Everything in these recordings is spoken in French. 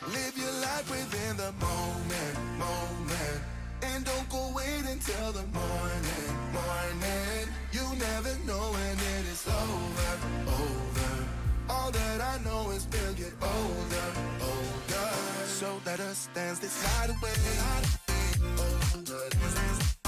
Live your life within the moment, moment. And don't go wait until the morning, morning. You never know when it is over, over. All that I know is we'll get older, older. So let us dance this night away. Night away. Oh,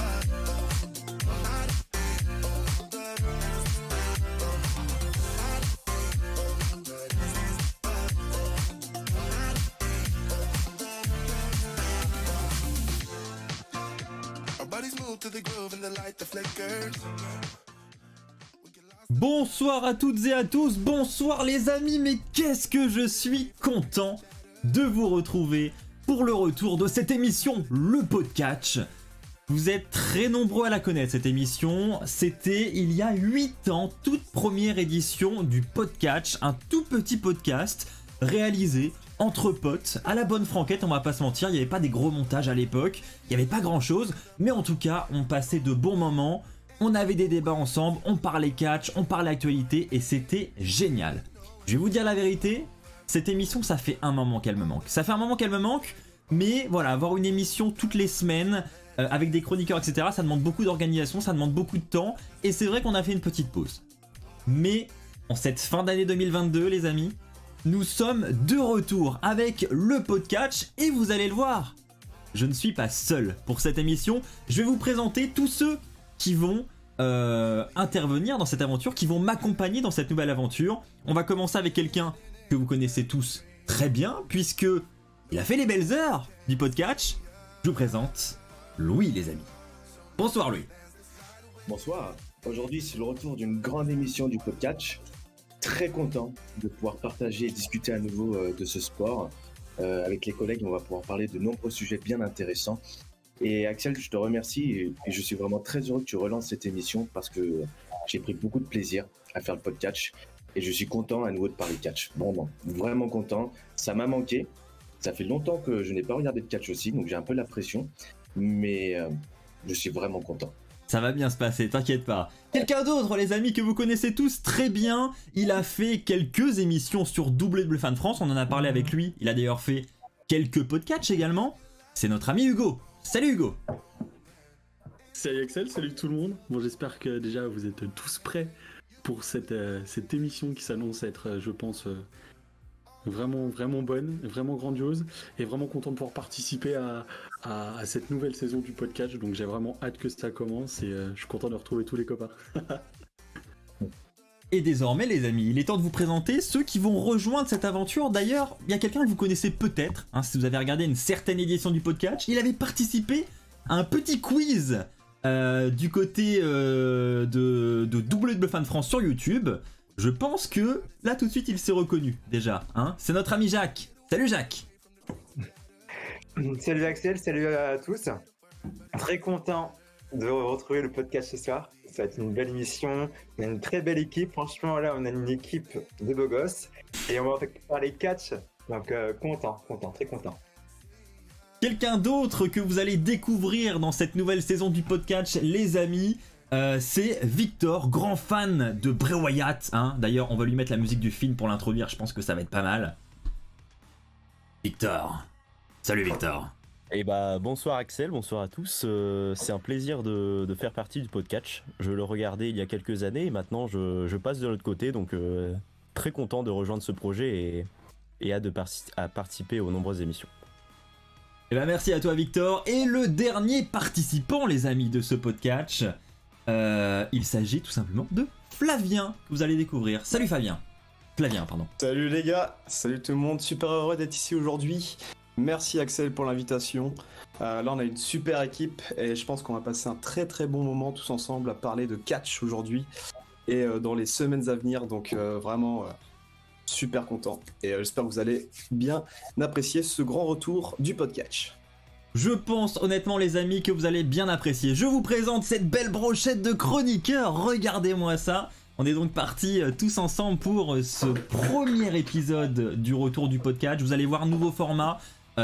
Bonsoir à toutes et à tous, bonsoir les amis, mais qu'est-ce que je suis content de vous retrouver pour le retour de cette émission, le Podcatch. Vous êtes très nombreux à la connaître cette émission, c'était il y a 8 ans, toute première édition du Podcatch, un tout petit podcast réalisé entre potes, à la bonne franquette, on va pas se mentir, il n'y avait pas des gros montages à l'époque, il n'y avait pas grand chose, mais en tout cas, on passait de bons moments, on avait des débats ensemble, on parlait catch, on parlait actualité, et c'était génial. Je vais vous dire la vérité, cette émission, ça fait un moment qu'elle me manque. Ça fait un moment qu'elle me manque, mais voilà, avoir une émission toutes les semaines, euh, avec des chroniqueurs, etc., ça demande beaucoup d'organisation, ça demande beaucoup de temps, et c'est vrai qu'on a fait une petite pause. Mais en cette fin d'année 2022, les amis, nous sommes de retour avec le Podcatch et vous allez le voir, je ne suis pas seul pour cette émission. Je vais vous présenter tous ceux qui vont euh, intervenir dans cette aventure, qui vont m'accompagner dans cette nouvelle aventure. On va commencer avec quelqu'un que vous connaissez tous très bien, puisque il a fait les belles heures du Podcatch. Je vous présente Louis, les amis. Bonsoir Louis. Bonsoir. Aujourd'hui, c'est le retour d'une grande émission du Podcatch très content de pouvoir partager et discuter à nouveau euh, de ce sport. Euh, avec les collègues, on va pouvoir parler de nombreux sujets bien intéressants. Et Axel, je te remercie et je suis vraiment très heureux que tu relances cette émission parce que j'ai pris beaucoup de plaisir à faire le podcast et je suis content à nouveau de parler catch. Bon, vraiment content. Ça m'a manqué. Ça fait longtemps que je n'ai pas regardé de catch aussi, donc j'ai un peu la pression, mais euh, je suis vraiment content va bien se passer, t'inquiète pas. Quelqu'un d'autre, les amis, que vous connaissez tous très bien, il a fait quelques émissions sur double Fan France, on en a parlé avec lui, il a d'ailleurs fait quelques podcasts également, c'est notre ami Hugo. Salut Hugo Salut Axel, salut tout le monde. Bon j'espère que déjà vous êtes tous prêts pour cette, euh, cette émission qui s'annonce être, euh, je pense, euh, vraiment, vraiment bonne, vraiment grandiose, et vraiment content de pouvoir participer à, à, cette nouvelle saison du podcast. Donc j'ai vraiment hâte que ça commence et euh, je suis content de retrouver tous les copains. et désormais les amis, il est temps de vous présenter ceux qui vont rejoindre cette aventure. D'ailleurs, il y a quelqu'un que vous connaissez peut-être, hein, si vous avez regardé une certaine édition du podcast, il avait participé à un petit quiz euh, du côté euh, de, de W de France sur YouTube. Je pense que là tout de suite il s'est reconnu déjà. Hein. C'est notre ami Jacques. Salut Jacques Salut Axel, salut à tous. Très content de retrouver le podcast ce soir. Ça va être une belle émission. On a une très belle équipe. Franchement, là, on a une équipe de beaux gosses. Et on va parler catch. Donc, euh, content, content, très content. Quelqu'un d'autre que vous allez découvrir dans cette nouvelle saison du podcast, les amis, euh, c'est Victor, grand fan de Bray Wyatt. Hein. D'ailleurs, on va lui mettre la musique du film pour l'introduire. Je pense que ça va être pas mal. Victor. Salut Victor. Eh bah bonsoir Axel, bonsoir à tous. Euh, c'est un plaisir de, faire partie du podcast. Je le regardais il y a quelques années et maintenant je, passe de l'autre côté, donc euh, très content de rejoindre ce projet et, à, de participer aux nombreuses émissions. Et eh bien bah, merci à toi Victor. Et le dernier participant les amis de ce podcast, euh, il s'agit tout simplement de Flavien que vous allez découvrir. Salut Flavien. Flavien, pardon. Salut les gars, salut tout le monde, super heureux d'être ici aujourd'hui. Merci Axel pour l'invitation. Euh, là, on a une super équipe et je pense qu'on va passer un très très bon moment tous ensemble à parler de catch aujourd'hui et euh, dans les semaines à venir. Donc euh, vraiment super content et j'espère que vous allez bien apprécier ce grand retour du podcast. Je pense honnêtement les amis que vous allez bien apprécier. Je vous présente cette belle brochette de chroniqueurs. Regardez-moi ça. On est donc parti tous ensemble pour ce premier épisode du retour du podcast. Vous allez voir nouveau format,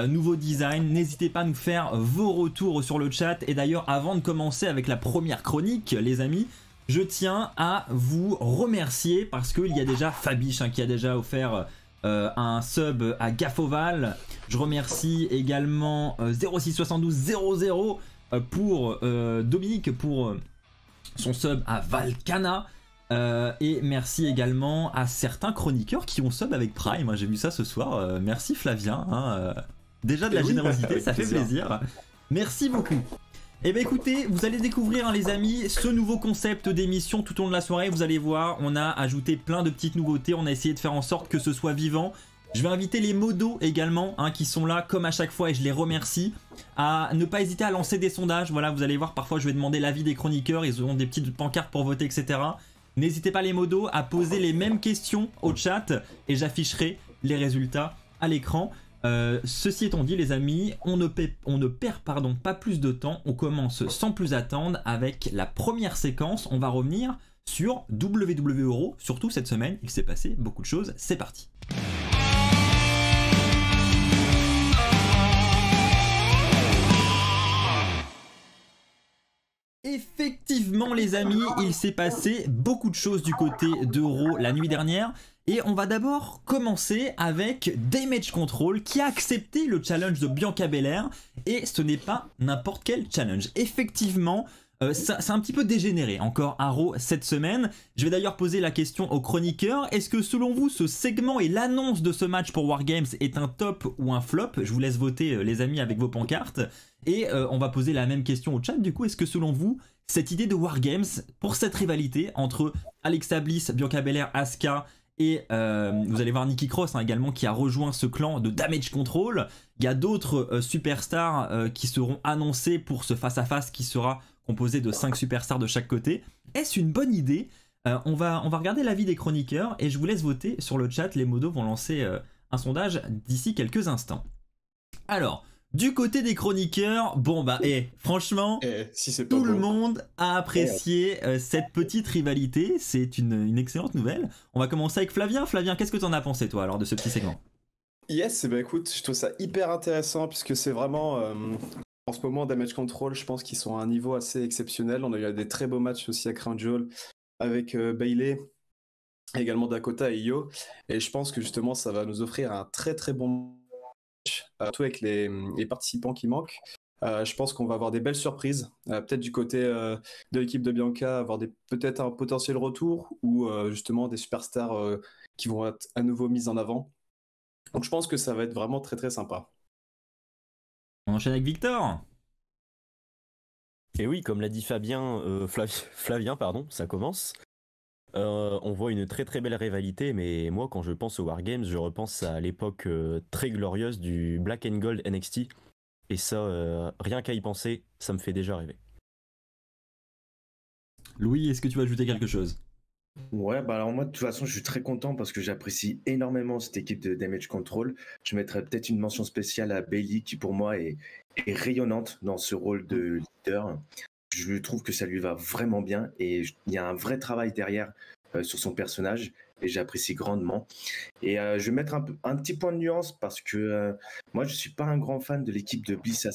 nouveau design. N'hésitez pas à nous faire vos retours sur le chat. Et d'ailleurs, avant de commencer avec la première chronique, les amis, je tiens à vous remercier parce qu'il y a déjà Fabiche hein, qui a déjà offert euh, un sub à Gafoval Je remercie également 067200 euh, euh, pour Dominique pour son sub à Valkana. et merci également à certains chroniqueurs qui ont sub avec Prime. J'ai vu ça ce soir. merci Flavien. Hein, Déjà de la eh générosité, ça fait plaisir. Merci beaucoup. Eh bien écoutez, vous allez découvrir hein, les amis ce nouveau concept d'émission tout au long de la soirée. Vous allez voir, on a ajouté plein de petites nouveautés, on a essayé de faire en sorte que ce soit vivant. Je vais inviter les modos également, hein, qui sont là comme à chaque fois et je les remercie, à ne pas hésiter à lancer des sondages. Voilà, vous allez voir, parfois je vais demander l'avis des chroniqueurs, ils auront des petites pancartes pour voter, etc. N'hésitez pas les modos à poser les mêmes questions au chat et j'afficherai les résultats à l'écran. Euh, ceci étant dit, les amis, on ne, perd pardon, pas plus de temps. On commence sans plus attendre avec la première séquence. On va revenir sur WWE Euro. Surtout cette semaine, il s'est passé beaucoup de choses. C'est parti. Effectivement les amis, il s'est passé beaucoup de choses du côté d'Euro la nuit dernière. Et on va d'abord commencer avec Damage Control qui a accepté le challenge de Bianca Belair et ce n'est pas n'importe quel challenge. Effectivement, c'est euh, ça, un petit peu dégénéré encore Arrow cette semaine. Je vais d'ailleurs poser la question aux chroniqueurs. Est-ce que selon vous, ce segment et l'annonce de ce match pour Wargames est un top ou un flop Je vous laisse voter euh, les amis avec vos pancartes. Et euh, on va poser la même question au chat. Du coup, est-ce que selon vous, cette idée de Wargames pour cette rivalité entre Alex Bliss, Bianca Belair, Asuka et euh, vous allez voir Nicky Cross hein, également qui a rejoint ce clan de Damage Control. Il y a d'autres euh, superstars euh, qui seront annoncés pour ce face-à-face qui sera composé de 5 superstars de chaque côté. Est-ce une bonne idée on, va, on va regarder l'avis des chroniqueurs et je vous laisse voter sur le chat. Les modos vont lancer un sondage d'ici quelques instants. Alors, du côté des chroniqueurs, bon bah, eh, franchement, eh, tout le monde a apprécié euh, cette petite rivalité. C'est une, excellente nouvelle. On va commencer avec Flavien. Flavien, qu'est-ce que tu en as pensé toi alors de ce petit segment Yes, bah écoute, je trouve ça hyper intéressant puisque c'est vraiment euh, en ce moment Damage Control, je pense qu'ils sont à un niveau assez exceptionnel. On a eu des très beaux matchs aussi à Crown Jewel avec Bayley, euh, Bailey, également Dakota et Yo. Et je pense que justement, ça va nous offrir un très très bon euh, surtout avec les, participants qui manquent. Euh, je pense qu'on va avoir des belles surprises, euh, peut-être du côté de l'équipe de Bianca, avoir peut-être un potentiel retour ou justement des superstars qui vont être à nouveau mises en avant. Donc je pense que ça va être vraiment très très sympa. On enchaîne avec Victor. Et eh oui, comme l'a dit Fabien, Flavien, pardon, ça commence. Euh, on voit une très très belle rivalité, mais moi quand je pense aux Wargames, je repense à l'époque euh, très glorieuse du Black and Gold NXT. Et ça, euh, rien qu'à y penser, ça me fait déjà rêver. Louis, est-ce que tu veux ajouter quelque chose Ouais, bah alors moi de toute façon je suis très content parce que j'apprécie énormément cette équipe de Damage Control. Je mettrais peut-être une mention spéciale à Bailey qui pour moi est rayonnante dans ce rôle de leader je trouve que ça lui va vraiment bien et il y a un vrai travail derrière euh, sur son personnage et j'apprécie grandement. Et euh, je vais mettre un, petit point de nuance parce que euh, moi je ne suis pas un grand fan de l'équipe de Bliss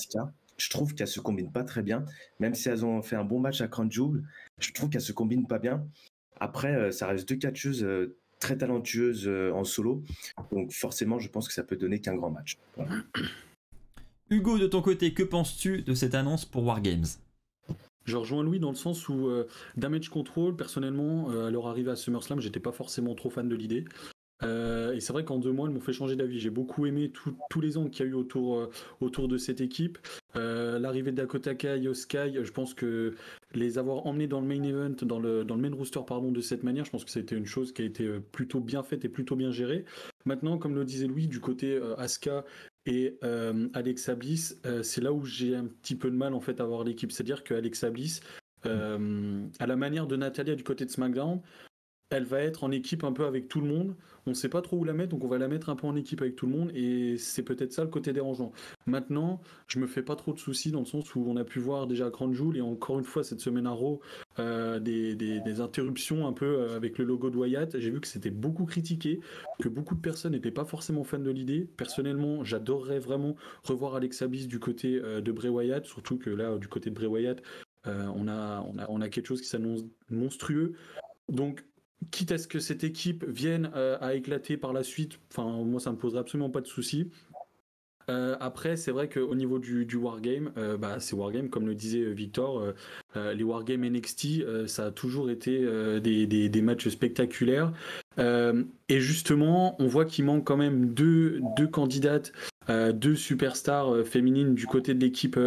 Je trouve qu'elles se combine pas très bien, même si elles ont fait un bon match à Crown Je trouve qu'elles se combinent pas bien. Après, ça reste deux catcheuses très talentueuses en solo, donc forcément, je pense que ça peut donner qu'un grand match. Hugo, de ton côté, que penses-tu de cette annonce pour Wargames je rejoins Louis dans le sens où euh, Damage Control, personnellement, euh, à leur arrivée à SummerSlam, j'étais pas forcément trop fan de l'idée. Euh, et c'est vrai qu'en deux mois, ils m'ont fait changer d'avis. J'ai beaucoup aimé tous les angles qu'il y a eu autour, de cette équipe. L'arrivée de Dakota Kai au Sky, je pense que les avoir emmenés dans le main event, dans le, main rooster pardon, de cette manière, je pense que c'était une chose qui a été plutôt bien faite et plutôt bien gérée. Maintenant, comme le disait Louis, du côté euh, Asuka et euh, Alexa Bliss, euh, c'est là où j'ai un petit peu de mal en fait à voir l'équipe. C'est-à-dire que Bliss, à la manière de Natalia du côté de SmackDown, elle va être en équipe un peu avec tout le monde. On ne sait pas trop où la mettre, donc on va la mettre un peu en équipe avec tout le monde, et c'est peut-être ça le côté dérangeant. Maintenant, je me fais pas trop de soucis dans le sens où on a pu voir déjà à Grande Joule, et encore une fois cette semaine à Raw, euh, des, interruptions un peu euh, avec le logo de Wyatt. J'ai vu que c'était beaucoup critiqué, que beaucoup de personnes n'étaient pas forcément fans de l'idée. Personnellement, j'adorerais vraiment revoir Alex Abyss du côté euh, de Bray Wyatt, surtout que là, du côté de Bray Wyatt, on, a, on, a, on a quelque chose qui s'annonce monstrueux. Donc quitte à ce que cette équipe vienne euh, à éclater par la suite, enfin moi ça me poserait absolument pas de souci. Euh, après, c'est vrai qu'au niveau du, wargame, euh, bah, c'est wargame, comme le disait Victor, les wargames NXT, ça a toujours été des, matchs spectaculaires. et justement, on voit qu'il manque quand même deux, candidates, deux superstars féminines du côté de l'équipe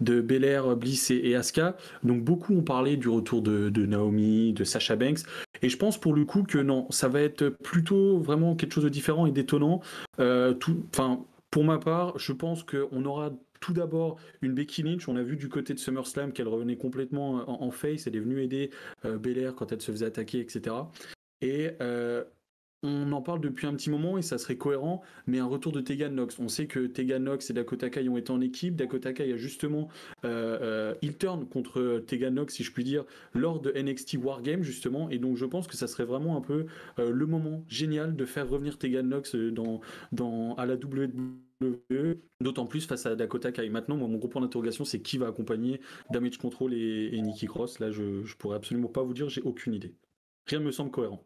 de Belair, Bliss et, et, Asuka. Donc beaucoup ont parlé du retour de, de Naomi, de Sasha Banks. Et je pense pour le coup que non, ça va être plutôt vraiment quelque chose de différent et d'étonnant. Euh, enfin, pour ma part, je pense qu'on aura tout d'abord une Becky Lynch. On a vu du côté de SummerSlam qu'elle revenait complètement en, face. Elle est venue aider euh, Belair quand elle se faisait attaquer, etc. Et on en parle depuis un petit moment et ça serait cohérent, mais un retour de Tegan Nox. On sait que Tegan Nox et Dakota Kai ont été en équipe. Dakota Kai a justement il euh, euh, turn contre Tegan Nox, si je puis dire, lors de NXT Wargame, justement. Et donc, je pense que ça serait vraiment un peu euh, le moment génial de faire revenir Tegan Nox dans, à la WWE. D'autant plus face à Dakota Kai. Maintenant, mon groupe point d'interrogation, c'est qui va accompagner Damage Control et, et Nikki Cross. Là, je, je pourrais absolument pas vous dire, j'ai aucune idée. Rien ne me semble cohérent.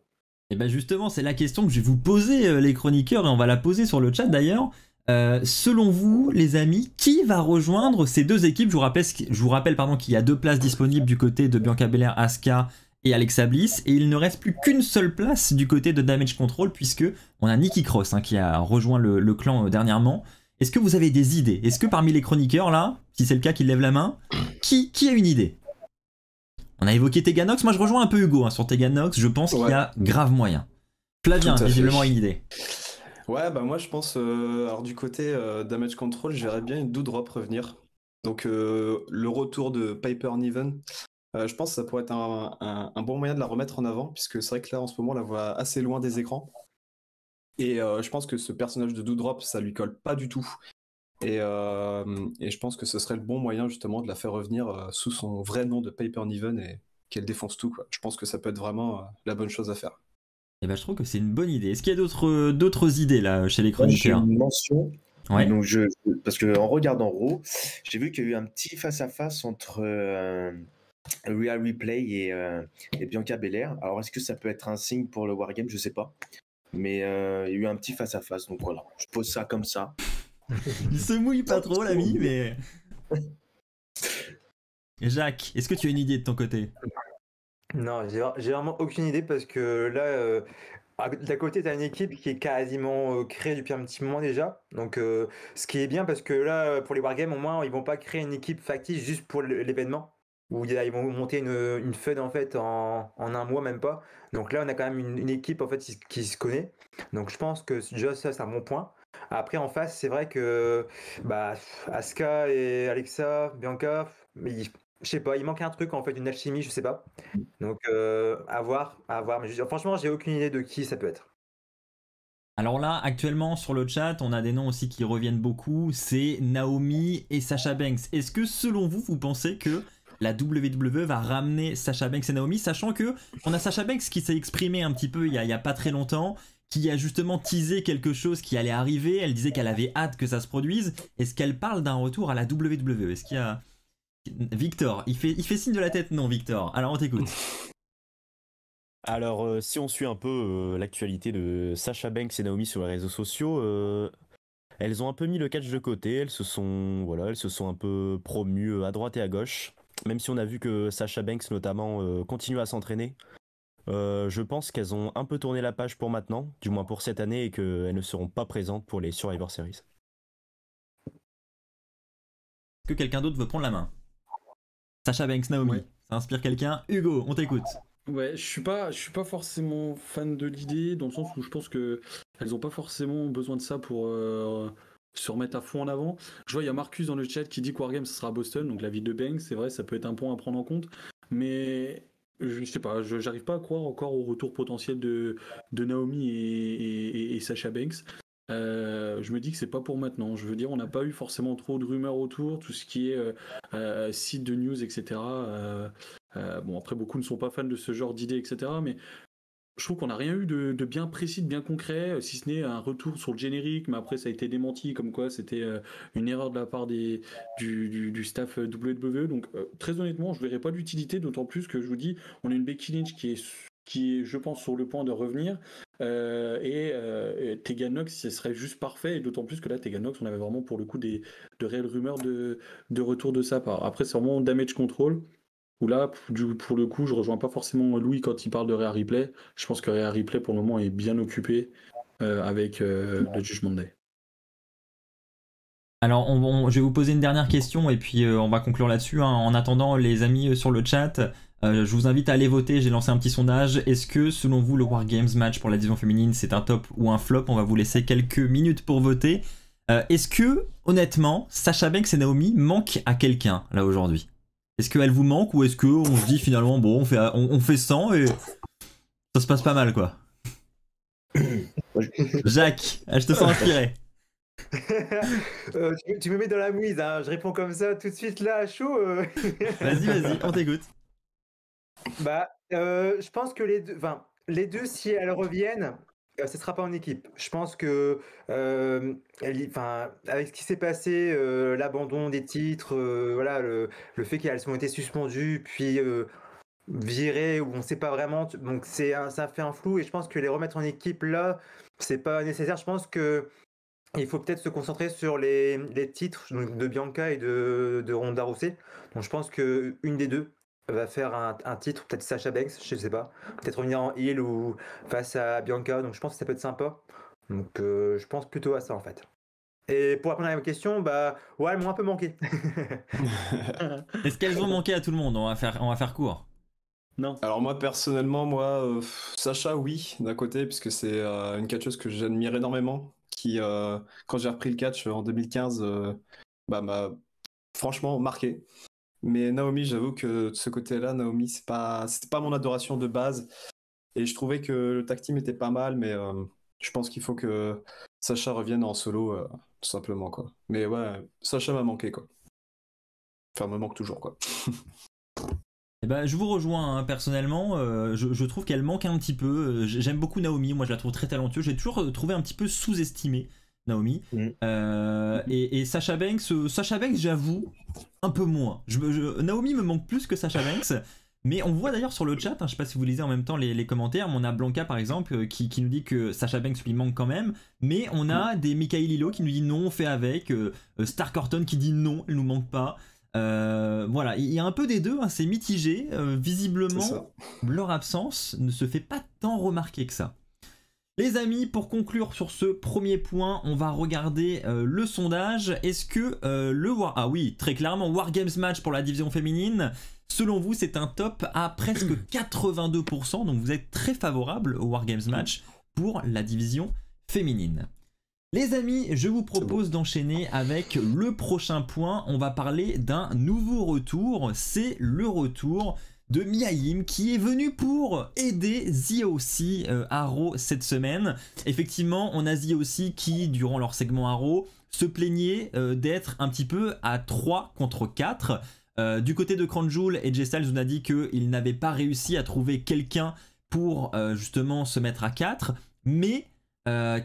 Et eh bien justement, c'est la question que je vais vous poser, euh, les chroniqueurs, et on va la poser sur le chat d'ailleurs. Euh, selon vous, les amis, qui va rejoindre ces deux équipes Je vous rappelle, je vous rappelle pardon, qu'il y a deux places disponibles du côté de Bianca Belair, Asuka et Alexa Bliss, et il ne reste plus qu'une seule place du côté de Damage Control, puisque on a Nikki Cross hein, qui a rejoint le, clan euh, dernièrement. Est-ce que vous avez des idées Est-ce que parmi les chroniqueurs, là, si c'est le cas, qui lève la main, qui, qui a une idée on a évoqué Teganox. Moi, je rejoins un peu Hugo hein, sur Teganox. Je pense qu'il y a grave moyen. Flavien, visiblement une idée. Ouais, bah moi, je pense. Euh, alors, du côté euh, Damage Control, j'aimerais bien une Doudrop revenir. Donc, euh, le retour de Piper Niven. je pense que ça pourrait être un, bon moyen de la remettre en avant, puisque c'est vrai que là, en ce moment, on la voit assez loin des écrans. Et je pense que ce personnage de Doudrop, ça lui colle pas du tout. Euh, et, je pense que ce serait le bon moyen justement de la faire revenir euh, sous son vrai nom de Paper Niven et qu'elle défonce tout. Quoi. Je pense que ça peut être vraiment euh, la bonne chose à faire. Et eh ben, je trouve que c'est une bonne idée. Est-ce qu'il y a d'autres, d'autres idées là chez les chroniqueurs J'ai une mention. Donc je, parce que en regardant Raw, j'ai vu qu'il y a eu un petit face-à-face entre Real Replay et, Bianca Belair. Alors est-ce que ça peut être un signe pour le Wargame Je sais pas. Mais il y a eu un petit face-à-face. Donc voilà, je pose ça comme ça. Il se mouille pas trop, l'ami, mais. Jacques, est-ce que tu as une idée de ton côté Non, j'ai vraiment aucune idée parce que là, euh, d'un côté, tu as une équipe qui est quasiment euh, créée depuis un petit moment déjà. Donc, euh, ce qui est bien parce que là, pour les Wargames, au moins, ils vont pas créer une équipe factice juste pour l'événement où ils vont monter une, une en fait en, un mois, même pas. Donc là, on a quand même une, équipe en fait qui, se connaît. Donc je pense que déjà ça, c'est un bon point. Après, en face, c'est vrai que bah, Asuka et Alexa, Bianca, mais je sais pas, il manque un truc en fait, une alchimie, je sais pas. Donc, euh, à voir, à voir. Mais je, franchement, j'ai aucune idée de qui ça peut être. Alors là, actuellement sur le chat, on a des noms aussi qui reviennent beaucoup. C'est Naomi et Sasha Banks. Est-ce que selon vous, vous pensez que la WWE va ramener Sasha Banks et Naomi, sachant que on a Sasha Banks qui s'est exprimé un petit peu il y, a, pas très longtemps, qui a justement teasé quelque chose qui allait arriver. Elle disait qu'elle avait hâte que ça se produise. Est-ce qu'elle parle d'un retour à la WWE Est-ce qu'il y a. Victor, il fait, il fait signe de la tête, non, Victor. Alors on t'écoute. Alors, euh, si on suit un peu euh, l'actualité de Sasha Banks et Naomi sur les réseaux sociaux, euh, elles ont un peu mis le catch de côté. Elles se sont, voilà, elles se sont un peu promues à droite et à gauche. Même si on a vu que Sasha Banks, notamment, continue à s'entraîner euh, je pense qu'elles ont un peu tourné la page pour maintenant, du moins pour cette année, et qu'elles ne seront pas présentes pour les Survivor Series. Est-ce que quelqu'un d'autre veut prendre la main Sacha Banks, Naomi, ça inspire quelqu'un Hugo, on t'écoute. Ouais, je suis pas, je suis pas forcément fan de l'idée dans le sens où je pense que elles ont pas forcément besoin de ça pour euh, se remettre à fond en avant. Je vois il y a Marcus dans le chat qui dit que Wargame sera Boston, donc la ville de Banks, c'est vrai, ça peut être un point à prendre en compte, mais je sais pas, je n'arrive pas à croire encore au retour potentiel de, de Naomi et, Sacha Banks. Euh, je me dis que c'est pas pour maintenant. Je veux dire, on n'a pas eu forcément trop de rumeurs autour, tout ce qui est euh, euh, site de news, etc. bon, après, beaucoup ne sont pas fans de ce genre d'idées, etc. Mais je trouve qu'on n'a rien eu de, bien précis, de bien concret, euh, si ce n'est un retour sur le générique, mais après ça a été démenti comme quoi c'était euh, une erreur de la part des, du, staff euh, WWE. Donc très honnêtement, je ne verrais pas d'utilité, d'autant plus que je vous dis, on a une Becky Lynch qui est, qui est je pense, sur le point de revenir. et, Teganox, ce serait juste parfait, et d'autant plus que là, Teganox, on avait vraiment pour le coup des, de réelles rumeurs de, de retour de sa part. Après, c'est vraiment damage control où là, pour le coup, je rejoins pas forcément Louis quand il parle de Réa Replay. Je pense que Réa Replay, pour le moment, est bien occupé euh, avec euh, le Day. Alors, je vais vous poser une dernière question et puis euh, on va conclure là-dessus. Hein. En attendant, les amis sur le chat, je vous invite à aller voter. J'ai lancé un petit sondage. Est-ce que, selon vous, le War Games match pour la division féminine, c'est un top ou un flop On va vous laisser quelques minutes pour voter. Est-ce que, honnêtement, Sacha Banks et Naomi manquent à quelqu'un là aujourd'hui est-ce qu'elle vous manque ou est-ce qu'on se dit finalement, bon, on fait, on, fait 100 et ça se passe pas mal, quoi Jacques, je te sens inspiré. Euh, tu, me mets dans la mouise, hein. je réponds comme ça tout de suite là chaud. Euh. vas-y, vas-y, on t'écoute. Bah, euh, je pense que les deux, enfin, les deux, si elles reviennent, euh, ce ne sera pas en équipe. Je pense que, euh, avec ce qui s'est passé, euh, l'abandon des titres, voilà, le, fait qu'elles ont été suspendues, puis virées, ou on ne sait pas vraiment. Donc c'est ça fait un flou, et je pense que les remettre en équipe là, c'est pas nécessaire. Je pense que il faut peut-être se concentrer sur les, titres de Bianca et de, de Ronda Rousset. Donc je pense qu'une des deux va faire un, titre, peut-être Sacha Banks, je ne sais pas, peut-être revenir en heel ou face à Bianca, donc je pense que ça peut être sympa. Donc euh, je pense plutôt à ça en fait. Et pour répondre à la question, bah ouais, elles m'ont un peu manqué. Est-ce qu'elles vont manquer à tout le monde On va faire, on va faire court. Non. Alors moi personnellement, moi euh, Sacha, oui, d'un côté, puisque c'est euh, une catcheuse que j'admire énormément, qui quand j'ai repris le catch en 2015, bah, m'a franchement marqué. Mais Naomi, j'avoue que de ce côté-là, Naomi, c'est pas, c'était pas mon adoration de base. Et je trouvais que le tag team était pas mal, mais euh, je pense qu'il faut que Sacha revienne en solo, euh, tout simplement, quoi. Mais ouais, Sacha m'a manqué, quoi. Enfin, me manque toujours, quoi. Eh ben, je vous rejoins hein, personnellement. Euh, je, je, trouve qu'elle manque un petit peu. J'aime beaucoup Naomi. Moi, je la trouve très talentueuse. J'ai toujours trouvé un petit peu sous-estimée. Naomi. Mm. Euh, et, Sacha Banks, euh, Sacha Banks, j'avoue, un peu moins. Naomi me manque plus que Sacha Banks. Mais on voit d'ailleurs sur le chat, je hein, je sais pas si vous lisez en même temps les, commentaires, mais on a Blanca par exemple euh, qui, nous dit que Sacha Banks lui manque quand même, mais on a mm. des Michael Lilo qui nous dit non, on fait avec, Star Corton qui dit non, elle nous manque pas. voilà, il y a un peu des deux, hein, c'est mitigé, visiblement leur absence ne se fait pas tant remarquer que ça. Les amis, pour conclure sur ce premier point, on va regarder euh, le sondage. Est-ce que euh, le War... Ah oui, très clairement, Wargames Match pour la division féminine, selon vous, c'est un top à presque 82%, donc vous êtes très favorable au Wargames Match pour la division féminine. Les amis, je vous propose d'enchaîner avec le prochain point. On va parler d'un nouveau retour. C'est le retour de Miaim qui est venu pour aider ZOC aussi à cette semaine. Effectivement, on a aussi qui, durant leur segment à se plaignait euh, d'être un petit peu à 3 contre 4. Euh, du côté de Cranjoul, et Styles On a dit qu'ils n'avait pas réussi à trouver quelqu'un pour euh, justement se mettre à 4, mais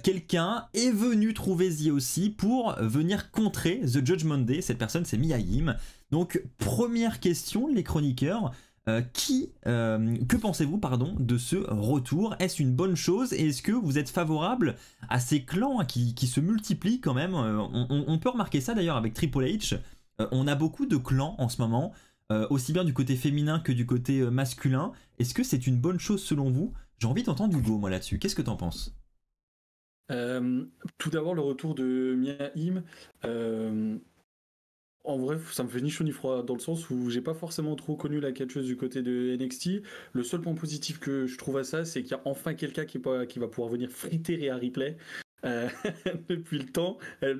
quelqu'un est venu trouver zia aussi pour venir contrer The Judgment Day. Cette personne, c'est Miaim. Donc, première question, les chroniqueurs, euh, qui, euh, que pensez-vous pardon de ce retour Est-ce une bonne chose et est-ce que vous êtes favorable à ces clans qui, qui se multiplient quand même euh, on, peut remarquer ça d'ailleurs avec Triple H. on a beaucoup de clans en ce moment, aussi bien du côté féminin que du côté masculin. Est-ce que c'est une bonne chose selon vous J'ai envie d'entendre Hugo moi là-dessus. Qu'est-ce que tu en penses tout d'abord, le retour de Mia en vrai, ça me fait ni chaud ni froid dans le sens où j'ai pas forcément trop connu la catcheuse du côté de NXT. Le seul point positif que je trouve à ça, c'est qu'il y a enfin quelqu'un qui, qui, va pouvoir venir friter Rhea Ripley. Euh, depuis le temps,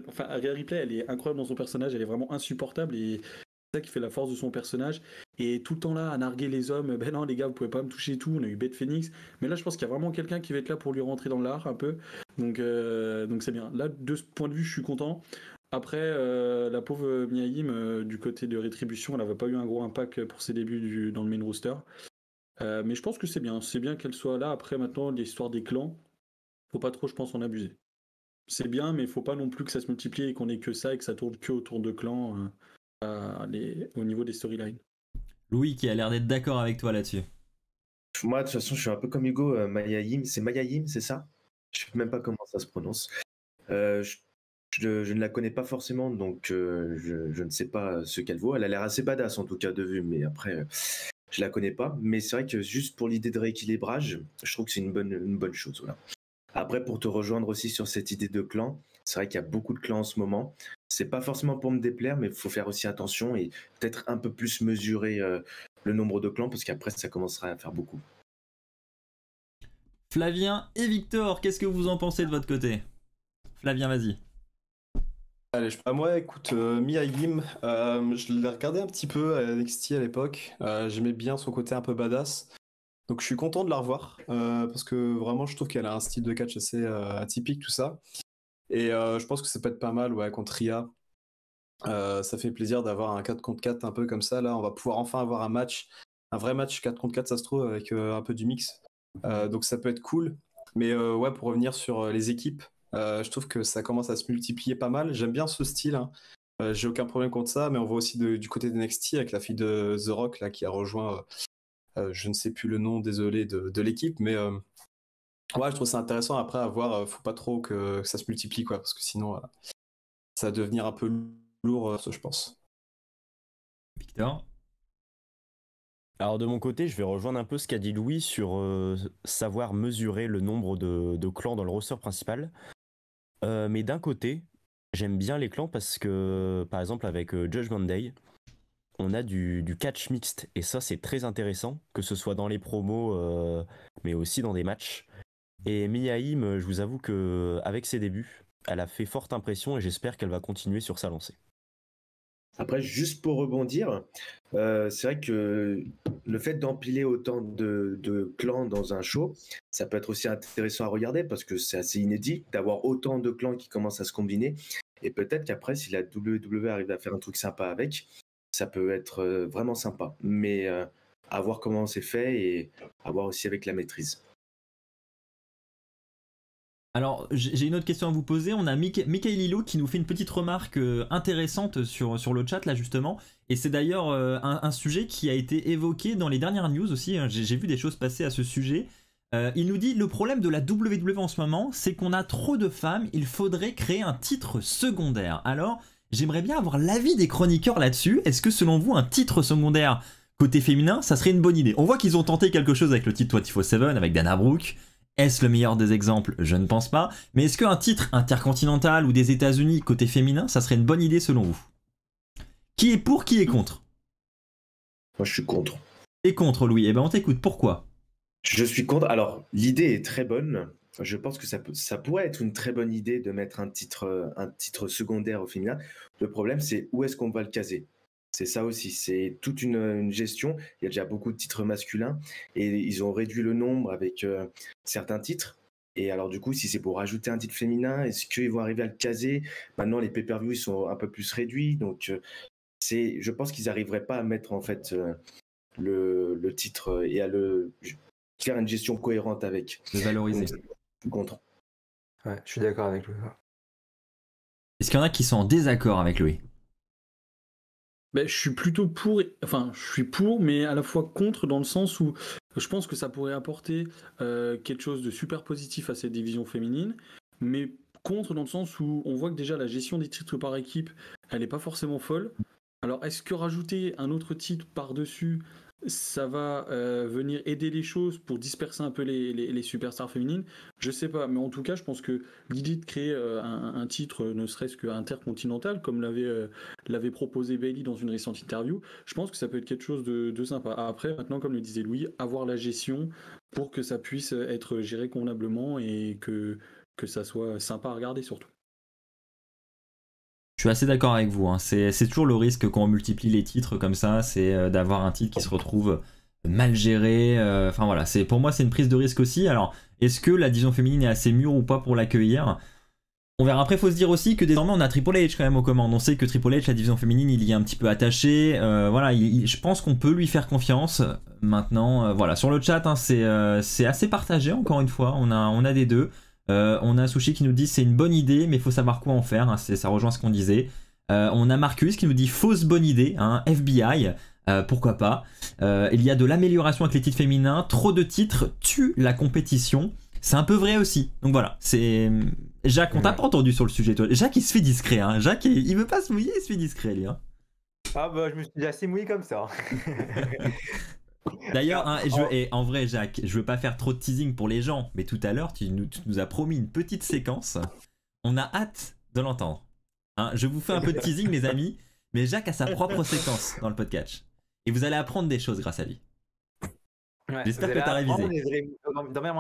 enfin Rhea Ripley, elle est incroyable dans son personnage, elle est vraiment insupportable et c'est ça qui fait la force de son personnage. Et tout le temps là à narguer les hommes, ben non les gars, vous pouvez pas me toucher tout. On a eu Beth Phoenix, mais là je pense qu'il y a vraiment quelqu'un qui va être là pour lui rentrer dans l'art un peu. Donc euh, donc c'est bien. Là de ce point de vue, je suis content. Après, euh, la pauvre Miaim, euh, du côté de Rétribution, elle n'avait pas eu un gros impact pour ses débuts dans le main rooster. Euh, mais je pense que c'est bien. C'est bien qu'elle soit là. Après, maintenant, l'histoire des clans, faut pas trop, je pense, en abuser. C'est bien, mais il faut pas non plus que ça se multiplie et qu'on ait que ça et que ça tourne que autour de clans au niveau des storylines. Louis qui a l'air d'être d'accord avec toi là-dessus. Moi, de toute façon, je suis un peu comme Hugo. Mayaim, c'est Mayaim, c'est ça Je sais même pas comment ça se prononce. je je, ne la connais pas forcément, donc euh, je, ne sais pas ce qu'elle vaut. Elle a l'air assez badass en tout cas de vue, mais après, euh, je la connais pas. Mais c'est vrai que juste pour l'idée de rééquilibrage, je trouve que c'est une bonne, une bonne chose. Voilà. Après, pour te rejoindre aussi sur cette idée de clan, c'est vrai qu'il y a beaucoup de clans en ce moment. C'est pas forcément pour me déplaire, mais il faut faire aussi attention et peut-être un peu plus mesurer euh, le nombre de clans, parce qu'après, ça commencera à faire beaucoup. Flavien et Victor, qu'est-ce que vous en pensez de votre côté Flavien, vas-y. Allez, ah, moi, écoute, euh, Mia euh, je l'ai regardé un petit peu à NXT à l'époque. Euh, j'aimais bien son côté un peu badass. Donc, je suis content de la revoir parce que vraiment, je trouve qu'elle a un style de catch assez atypique, tout ça. Et je pense que ça peut être pas mal ouais, contre Ria. ça fait plaisir d'avoir un 4 contre 4 un peu comme ça. Là, on va pouvoir enfin avoir un match, un vrai match 4 contre 4, ça se trouve, avec un peu du mix. donc, ça peut être cool. Mais ouais, pour revenir sur les équipes, euh, je trouve que ça commence à se multiplier pas mal. J'aime bien ce style. Hein. Euh, j'ai aucun problème contre ça, mais on voit aussi du côté de NXT avec la fille de The Rock là, qui a rejoint, euh, je ne sais plus le nom, désolé, de, l'équipe, mais ouais, je trouve ça intéressant. Après, à voir, faut pas trop que, ça se multiplie, quoi, parce que sinon, ça va devenir un peu lourd, je pense. Victor alors de mon côté, je vais rejoindre un peu ce qu'a dit Louis sur savoir mesurer le nombre de, clans dans le roster principal. Euh, mais d'un côté, j'aime bien les clans parce que, par exemple, avec euh, Judgment Day, on a du, catch mixte. Et ça, c'est très intéressant, que ce soit dans les promos, euh, mais aussi dans des matchs. Et Miyahim, je vous avoue que avec ses débuts, elle a fait forte impression et j'espère qu'elle va continuer sur sa lancée. Après, juste pour rebondir, euh, c'est vrai que le fait d'empiler autant de, clans dans un show, ça peut être aussi intéressant à regarder parce que c'est assez inédit d'avoir autant de clans qui commencent à se combiner. Et peut-être qu'après, si la WWE arrive à faire un truc sympa avec, ça peut être euh, vraiment sympa. Mais euh, à voir comment c'est fait et à voir aussi avec la maîtrise. Alors, j'ai une autre question à vous poser. On a Mickaël Hilo qui nous fait une petite remarque euh, intéressante sur, sur le chat, là, justement. Et c'est d'ailleurs euh, un, sujet qui a été évoqué dans les dernières news aussi. Hein. J'ai vu des choses passer à ce sujet. Euh, il nous dit le problème de la WWE en ce moment, c'est qu'on a trop de femmes, il faudrait créer un titre secondaire. Alors, j'aimerais bien avoir l'avis des chroniqueurs là-dessus. Est-ce que selon vous, un titre secondaire côté féminin, ça serait une bonne idée On voit qu'ils ont tenté quelque chose avec le titre 24-7, avec Dana Brooke. Est-ce le meilleur des exemples Je ne pense pas. Mais est-ce qu'un titre intercontinental ou des États-Unis côté féminin, ça serait une bonne idée selon vous Qui est pour, qui est contre Moi, je suis contre. Et contre, Louis Eh ben, on t'écoute. Pourquoi Je suis contre. Alors, l'idée est très bonne. Je pense que ça, ça pourrait être une très bonne idée de mettre un titre, euh, un titre secondaire au féminin. Le problème, c'est où est-ce qu'on va le caser c'est ça aussi, c'est toute une, gestion. Il y a déjà beaucoup de titres masculins et ils ont réduit le nombre avec euh, certains titres. Et alors du coup, si c'est pour rajouter un titre féminin, est-ce qu'ils vont arriver à le caser Maintenant, les pay-per-view ils sont un peu plus réduits, donc euh, c'est, je pense qu'ils n'arriveraient pas à mettre en fait euh, le, titre et à le faire une gestion cohérente avec. Le valoriser. Contre. Ouais, je suis d'accord avec lui. Est-ce qu'il y en a qui sont en désaccord avec lui bah, je suis plutôt pour, enfin, je suis pour, mais à la fois contre dans le sens où je pense que ça pourrait apporter euh, quelque chose de super positif à cette division féminine, mais contre dans le sens où on voit que déjà la gestion des titres par équipe, elle n'est pas forcément folle. Alors, est-ce que rajouter un autre titre par-dessus ça va euh, venir aider les choses pour disperser un peu les, superstars féminines. Je sais pas, mais en tout cas, je pense que l'idée de créer euh, un, titre, euh, ne serait-ce qu'intercontinental, comme l'avait l'avait proposé Bailey dans une récente interview, je pense que ça peut être quelque chose de, de, sympa. Après, maintenant, comme le disait Louis, avoir la gestion pour que ça puisse être géré convenablement et que, que ça soit sympa à regarder surtout. Je suis assez d'accord avec vous. Hein. C'est toujours le risque quand on multiplie les titres comme ça, c'est euh, d'avoir un titre qui se retrouve mal géré. Euh, enfin voilà, c'est pour moi c'est une prise de risque aussi. Alors est-ce que la division féminine est assez mûre ou pas pour l'accueillir on verra après, il faut se dire aussi que désormais on a Triple H quand même aux commandes. On sait que Triple H, la division féminine, il y est un petit peu attaché. Euh, voilà, je pense qu'on peut lui faire confiance maintenant. voilà, sur le chat, hein, c'est assez partagé encore une fois. on a des deux. Euh, on a sushi qui nous dit c'est une bonne idée, mais faut savoir quoi en faire. Hein, ça rejoint ce qu'on disait. Euh, on a Marcus qui nous dit fausse bonne idée, hein, FBI. Euh, pourquoi pas Il y a de l'amélioration avec les titres féminins. Trop de titres tue la compétition. C'est un peu vrai aussi. Donc voilà, c'est Jacques. On t'a pas entendu sur le sujet. Toi. Jacques, il se fait discret. Hein. Jacques, il, ne veut pas se mouiller, il se fait discret, lui. Ah bah, je me suis assez mouillé comme ça. D'ailleurs, hein, en vrai, Jacques, je veux pas faire trop de teasing pour les gens, mais tout à l'heure, tu, nous as promis une petite séquence. On a hâte de l'entendre. Hein, je vous fais un peu de teasing, les amis, mais Jacques a sa propre séquence dans le podcast. Et vous allez apprendre des choses grâce à lui. J'espère que t'as révisé.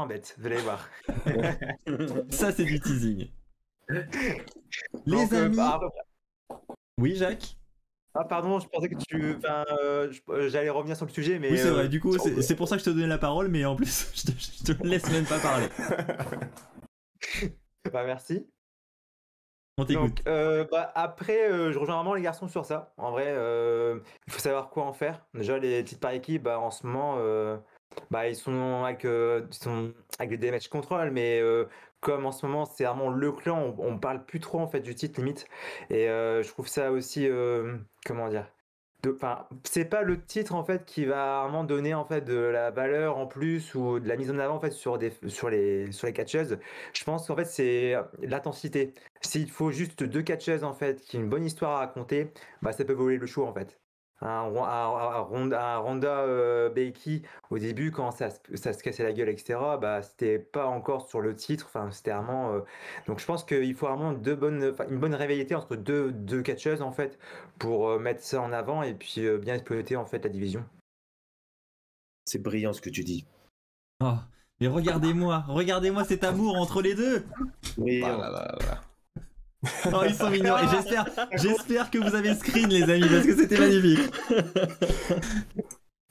bête, vous allez voir. Ça, c'est du teasing. les euh, amis. Bah, oui, Jacques ah pardon, je pensais que tu, euh, euh, j'allais revenir sur le sujet, mais oui c'est vrai. Euh, du coup, c'est pour ça que je te donnais la parole, mais en plus, je te, laisse même pas parler. bah merci. On t'écoute. Bah, après, je rejoins vraiment les garçons sur ça. En vrai, il faut savoir quoi en faire. Déjà, les titres par équipe, bah, en ce moment, bah, ils sont avec, des sont avec control, mais comme en ce moment c'est vraiment le clan, on, parle plus trop en fait du titre limite. Et euh, je trouve ça aussi, euh, comment dire, enfin c'est pas le titre en fait qui va vraiment donner en fait de la valeur en plus ou de la mise en avant en fait sur des sur les sur les catcheuses je pense qu'en fait c'est l'intensité s'il faut juste deux catcheuses en fait qui ont une bonne histoire à raconter bah ça peut voler le show en fait un, Ronda euh, Beiki au début quand ça, ça, se cassait la gueule etc bah c'était pas encore sur le titre enfin c'était vraiment euh, donc je pense qu'il faut vraiment deux bonnes une bonne réveillité entre deux deux catcheuses en fait pour euh, mettre ça en avant et puis bien exploiter en fait la division c'est brillant ce que tu dis oh, mais regardez-moi regardez-moi cet amour entre les deux ah Oh, ils j'espère, que vous avez screen les amis parce que c'était magnifique.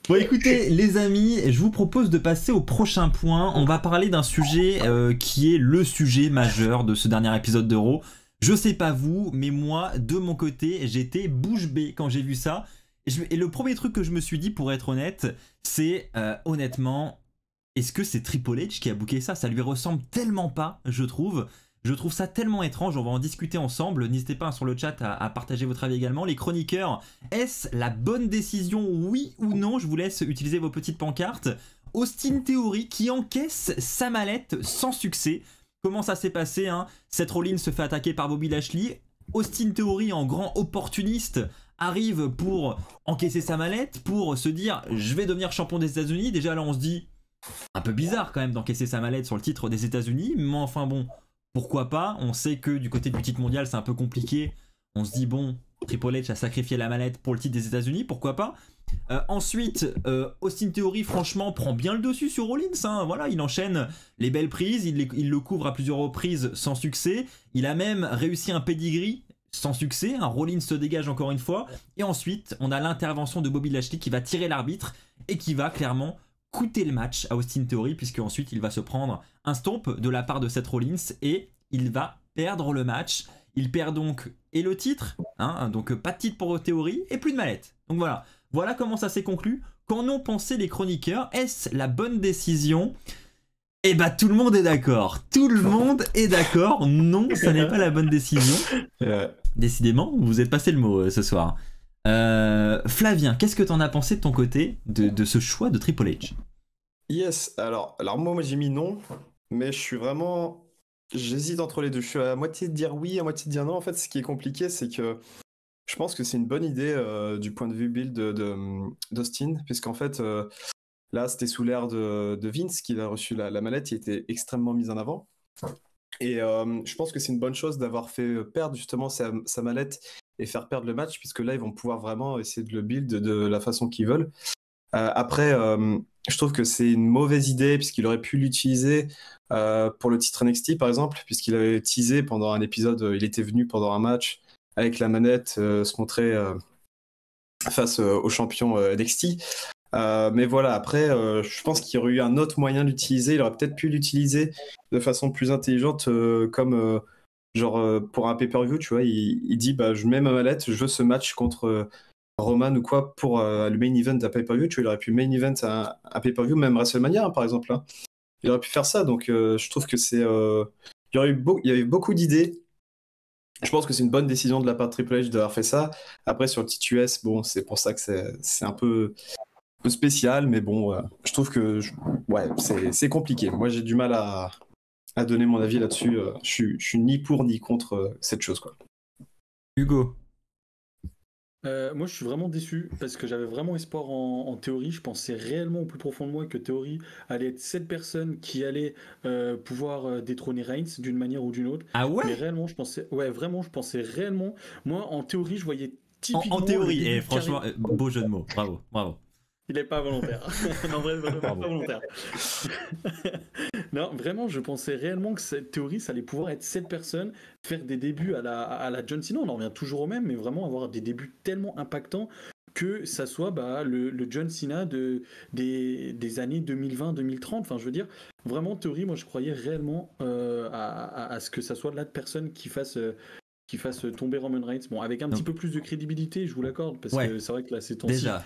Bon écoutez les amis, je vous propose de passer au prochain point. On va parler d'un sujet euh, qui est le sujet majeur de ce dernier épisode d'Euro. Je sais pas vous, mais moi de mon côté j'étais bouche bée quand j'ai vu ça. Et, le premier truc que je me suis dit pour être honnête, c'est euh, honnêtement, est-ce que c'est Triple H qui a bouqué ça Ça lui ressemble tellement pas, je trouve. Je trouve ça tellement étrange, on va en discuter ensemble. N'hésitez pas hein, sur le chat à, partager votre avis également. Les chroniqueurs, est-ce la bonne décision, oui ou non Je vous laisse utiliser vos petites pancartes. Austin Theory qui encaisse sa mallette sans succès. Comment ça s'est passé hein Cette Rollins se fait attaquer par Bobby Lashley. Austin Theory en grand opportuniste arrive pour encaisser sa mallette, pour se dire je vais devenir champion des États-Unis. Déjà là on se dit un peu bizarre quand même d'encaisser sa mallette sur le titre des États-Unis, mais enfin bon, pourquoi pas. On sait que du côté du titre mondial, c'est un peu compliqué. On se dit, bon, Triple H a sacrifié la mallette pour le titre des États-Unis, pourquoi pas. Euh, ensuite, euh, Austin Theory, franchement, prend bien le dessus sur Rollins. Hein. Voilà, il enchaîne les belles prises, il, le couvre à plusieurs reprises sans succès. Il a même réussi un pedigree sans succès. Hein. Rollins se dégage encore une fois. Et ensuite, on a l'intervention de Bobby Lashley qui va tirer l'arbitre et qui va clairement coûter le match à Austin Theory, puisque ensuite il va se prendre un stomp de la part de Seth Rollins et il va perdre le match. Il perd donc et le titre, hein, donc pas de titre pour Theory et plus de mallette. Donc voilà, voilà comment ça s'est conclu. Qu'en ont pensé les chroniqueurs Est-ce la bonne décision eh bah tout le monde est d'accord. Tout le monde est d'accord. Non, ça n'est pas la bonne décision. Décidément, vous êtes passé le mot euh, ce soir. Euh, Flavien, qu'est-ce que tu en as pensé de ton côté de, ce choix de Triple H Yes, alors, alors moi, j'ai mis non, mais je suis vraiment. J'hésite entre les deux. Je suis à moitié de dire oui, à moitié de dire non. En fait, ce qui est compliqué, c'est que je pense que c'est une bonne idée euh, du point de vue build d'Austin, de, puisqu'en fait, euh, là, c'était sous l'air de, Vince qui a reçu la, la mallette, il était extrêmement mis en avant. Et je pense que c'est une bonne chose d'avoir fait perdre justement sa, sa mallette et faire perdre le match, puisque là, ils vont pouvoir vraiment essayer de le build de la façon qu'ils veulent. Euh, après, euh, je trouve que c'est une mauvaise idée, puisqu'il aurait pu l'utiliser euh, pour le titre NXT, par exemple, puisqu'il avait teasé pendant un épisode, il était venu pendant un match avec la manette se montrer face au champion NXT. mais voilà, après, je pense qu'il y aurait eu un autre moyen d'utiliser. Il aurait peut-être pu l'utiliser de façon plus intelligente, comme Genre, euh, pour un pay-per-view, tu vois, il, dit bah, Je mets ma mallette, je veux ce match contre euh, Roman ou quoi pour euh, le main event à pay-per-view. Tu vois, il aurait pu main event à, pay-per-view, même WrestleMania, hein, par exemple. Hein. Il aurait pu faire ça, donc je trouve que c'est. Il, y aurait eu il y avait beaucoup d'idées. Je pense que c'est une bonne décision de la part de Triple H d'avoir fait ça. Après, sur le titre bon, c'est pour ça que c'est un peu spécial, mais bon, je trouve que ouais, c'est compliqué. Moi, j'ai du mal à, à donner mon avis là-dessus. Euh, je suis, ni pour ni contre euh, cette chose. Quoi. Hugo euh, Moi, je suis vraiment déçu parce que j'avais vraiment espoir en, théorie. Je pensais réellement au plus profond de moi que théorie allait être cette personne qui allait pouvoir détrôner Reigns d'une manière ou d'une autre. Ah ouais Mais réellement, je pensais. Ouais, vraiment, je pensais réellement. Moi, en théorie, je voyais. Typiquement en, théorie, et eh, franchement, beau jeu de mots, bravo, bravo. Il n'est pas volontaire. non, vraiment, je pensais réellement que cette théorie, ça allait pouvoir être cette personne, faire des débuts à la, la John Cena. On en revient toujours au même, mais vraiment avoir des débuts tellement impactants que ça soit bah, le, John Cena de, des, années 2020-2030. Enfin, je veux dire, vraiment, théorie, moi, je croyais réellement euh, à, ce que ça soit la personne qui fasse... Euh, qui fasse tomber Roman Reigns. Bon, avec un petit peu plus de crédibilité, je vous l'accorde, parce que c'est vrai que là, c'est temps Déjà.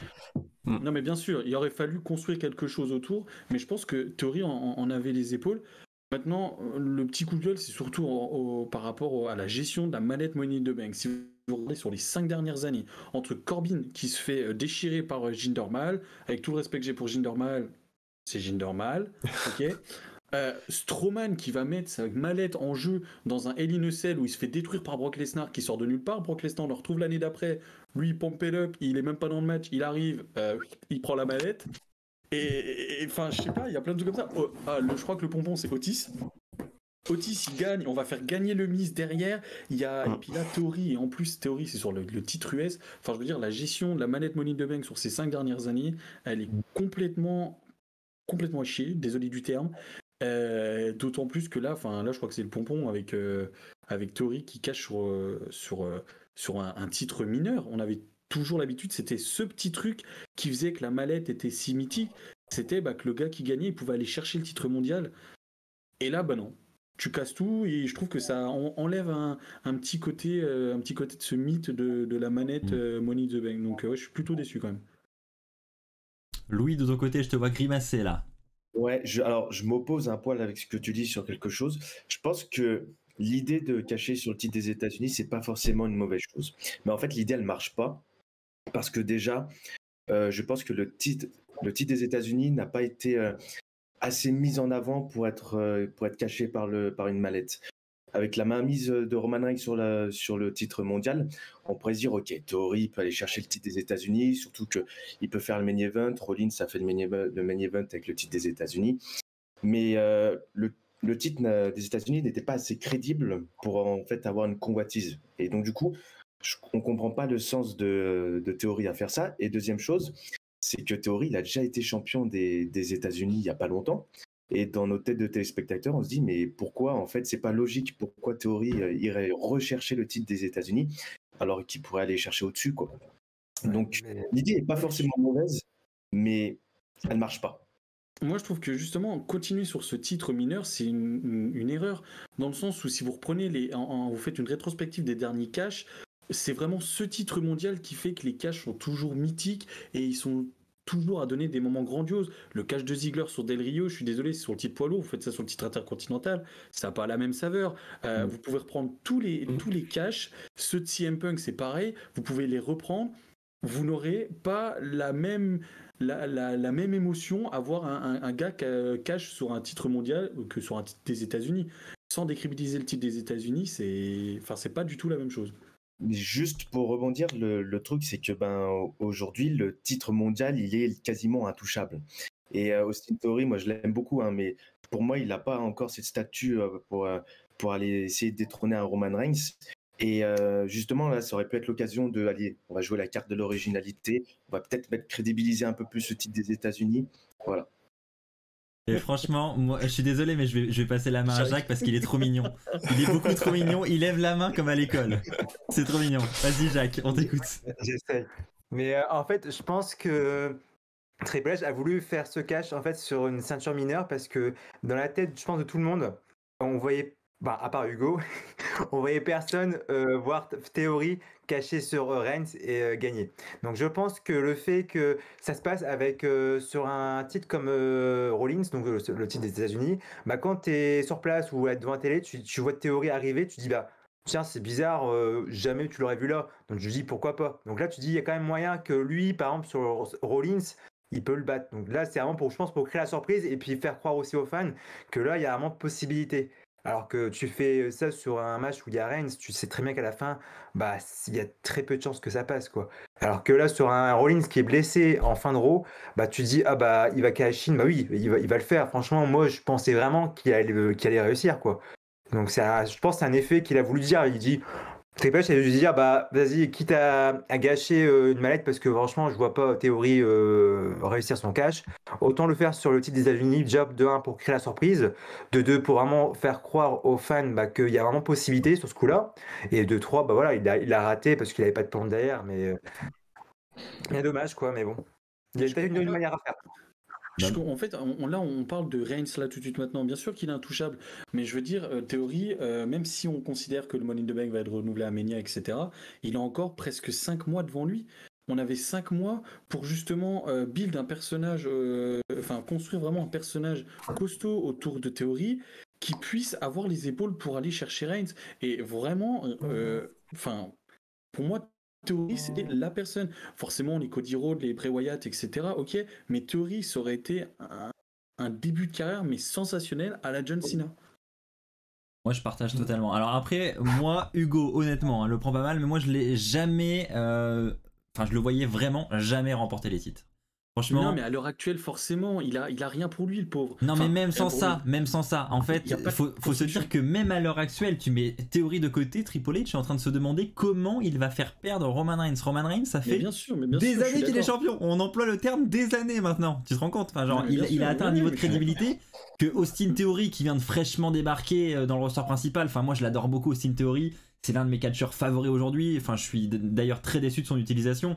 Mm. Mm. Non, mais bien sûr, il aurait fallu construire quelque chose autour, mais je pense que Theory en, avait les épaules. Maintenant, le petit coup de gueule, c'est surtout par rapport à la gestion de la manette Money de Bank. Si vous regardez sur les cinq dernières années, entre Corbin qui se fait euh, déchirer par euh, jean Mahal, avec tout le respect que j'ai pour Jean Mahal, c'est Jean Mahal, ok Euh, Strowman qui va mettre sa mallette en jeu dans un Hell in où il se fait détruire par Brock Lesnar qui sort de nulle part. Brock Lesnar le retrouve l'année d'après. Lui, il pompe il est même pas dans le match, il arrive, euh, il prend la mallette. Et enfin, je sais pas, il y a plein de trucs comme ça. Oh, ah, le, je crois que le pompon c'est Otis. Otis il gagne, on va faire gagner le Miss derrière. Il y a, et puis là, Théorie, et en plus, Théorie c'est sur le, titre US. Enfin, je veux dire, la gestion de la mallette Money de Bank sur ces 5 dernières années, elle est complètement complètement à désolé du terme. Euh, d'autant plus que là, enfin là, je crois que c'est le pompon avec euh, avec Tori qui cache sur euh, sur sur un, titre mineur. On avait toujours l'habitude, c'était ce petit truc qui faisait que la mallette était si mythique. C'était bah, que le gars qui gagnait, il pouvait aller chercher le titre mondial. Et là, bah non, tu casses tout et je trouve que ça enlève un, un petit côté un petit côté de ce mythe de, de la manette mm. Money the Bank. Donc je suis plutôt déçu quand même. Louis, de ton côté, je te vois grimacer là. Ouais, je, alors je m'oppose un poil avec ce que tu dis sur quelque chose. Je pense que l'idée de cacher sur le titre des États-Unis, c'est pas forcément une mauvaise chose. Mais en fait, l'idée, elle marche pas parce que déjà, euh, je pense que le titre, le titre des États-Unis n'a pas été euh, assez mis en avant pour être, euh, pour être caché par, le, par une mallette avec la mainmise de Roman sur, sur le titre mondial, on pourrait se dire, OK, Theory peut aller chercher le titre des États-Unis, surtout qu'il peut faire le main event. Rollins a fait le main, event, avec le titre des États-Unis. Mais euh, le, titre des États-Unis n'était pas assez crédible pour en fait avoir une convoitise. Et donc, du coup, on ne comprend pas le sens de, de Théorie à faire ça. Et deuxième chose, c'est que Théorie, il a déjà été champion des, des États-Unis il n'y a pas longtemps. Et dans nos têtes de téléspectateurs, on se dit mais pourquoi en fait c'est pas logique Pourquoi Théorie euh, irait rechercher le titre des États-Unis alors qu'il pourrait aller chercher au-dessus quoi Donc l'idée n'est pas forcément mauvaise, mais elle marche pas. Moi, je trouve que justement, continuer sur ce titre mineur, c'est une, erreur. Dans le sens où, si vous reprenez les. vous faites une rétrospective des derniers caches, c'est vraiment ce titre mondial qui fait que les caches sont toujours mythiques et ils sont toujours à donner des moments grandioses. Le cache de Ziegler sur Del Rio, je suis désolé, c'est sur le titre poilot vous faites ça sur le titre intercontinental, ça n'a pas la même saveur. Euh, mm. Vous pouvez reprendre tous les, mm. tous les caches, ceux de CM Punk, c'est pareil, vous pouvez les reprendre, vous n'aurez pas la même, la, la, même émotion à voir un, un, gars cache sur un titre mondial que sur un titre des États-Unis. Sans décrédibiliser le titre des États-Unis, c'est enfin, pas du tout la même chose. Juste pour rebondir, le, truc, c'est que ben aujourd'hui, le titre mondial, il est quasiment intouchable. Et euh, Austin Theory, moi, je l'aime beaucoup, hein, mais pour moi, il n'a pas encore cette statue euh, euh, pour, aller essayer de détrôner un Roman Reigns. Et justement, là, ça aurait pu être l'occasion de aller, on va jouer la carte de l'originalité, on va peut-être crédibiliser un peu plus ce titre des États-Unis. Voilà franchement, moi, je suis désolé, mais je vais, je vais passer la main à Jacques parce qu'il est trop mignon. Il est beaucoup trop mignon. Il lève la main comme à l'école. C'est trop mignon. Vas-y, Jacques, on t'écoute. J'essaie. Mais euh, en fait, je pense que Triple a voulu faire ce cash en fait sur une ceinture mineure parce que dans la tête, je pense, de tout le monde, on voyait, bah, à part Hugo, on voyait personne euh, voir théorie caché sur Reigns et euh, gagner. Donc je pense que le fait que ça se passe avec euh, sur un titre comme euh, Rollins, donc le, titre des États-Unis, bah quand tu es sur place ou devant la télé, tu, vois de théorie arriver, tu dis bah tiens c'est bizarre, jamais tu l'aurais vu là. Donc je dis pourquoi pas. Donc là tu dis il y a quand même moyen que lui par exemple sur Rollins il peut le battre. Donc là, c'est vraiment pour, je pense, pour créer la surprise et puis faire croire aussi aux fans que là, il y a vraiment de possibilités. Alors que tu fais euh, ça sur un match où il y a Reigns, tu sais très bien qu'à la fin, bah, il y a très peu de chances que ça passe, quoi. Alors que là, sur un Rollins qui est blessé en fin de row, bah, tu dis, ah bah, il va qu'à bah oui, il va, le faire. Franchement, moi, je pensais vraiment qu'il allait, euh, réussir, quoi. Donc, je pense que c'est un effet qu'il a voulu dire. Il dit, très elle dire, bah, vas-y, quitte à, gâcher euh, une mallette, parce que franchement, je vois pas, théorie, euh, réussir son cash, autant le faire sur le titre des États-Unis, job de 1 pour créer la surprise, de 2 pour vraiment faire croire aux fans bah, qu'il y a vraiment possibilité sur ce coup-là, et de 3, bah voilà, il a, raté parce qu'il avait pas de plan derrière, mais. Euh, bien dommage, quoi, mais bon. Il y a une, une manière à faire. Bah en fait, là, on parle de Reigns là tout de suite maintenant. Bien sûr qu'il est intouchable, mais je veux dire, euh, théorie, euh, même si on considère que le Money de the Bank va être renouvelé à Mania, etc., il a encore presque 5 mois devant lui. On avait 5 mois pour justement euh, build un personnage, enfin construire vraiment un personnage costaud autour de théorie qui puisse avoir les épaules pour aller chercher Reigns. Et vraiment, enfin, pour moi, Théorie c'était la personne. Forcément, les Cody Rhodes, les Bray Wyatt, etc. Ok, mais Théorie ça aurait été un, début de carrière, mais sensationnel à la John Cena. Moi, je partage totalement. Alors après, moi, Hugo, honnêtement, hein, le prend pas mal, mais moi, je l'ai jamais. Euh, enfin, je le voyais vraiment jamais remporter les titres non, mais à l'heure actuelle, forcément, il a, il a rien pour lui, le pauvre. Non, mais même sans ça, même sans ça, en fait, il faut, se dire que même à l'heure actuelle, tu mets théorie de côté, Triple tu es en train de se demander comment il va faire perdre Roman Reigns. Roman Reigns, ça fait des années qu'il est champion. On emploie le terme des années maintenant. Tu te rends compte enfin, genre, il, a atteint un niveau de crédibilité que Austin Theory, qui vient de fraîchement débarquer euh, dans le roster principal, enfin, moi, je l'adore beaucoup, Austin Theory. C'est l'un de mes catcheurs favoris aujourd'hui. Enfin, je suis d'ailleurs très déçu de son utilisation.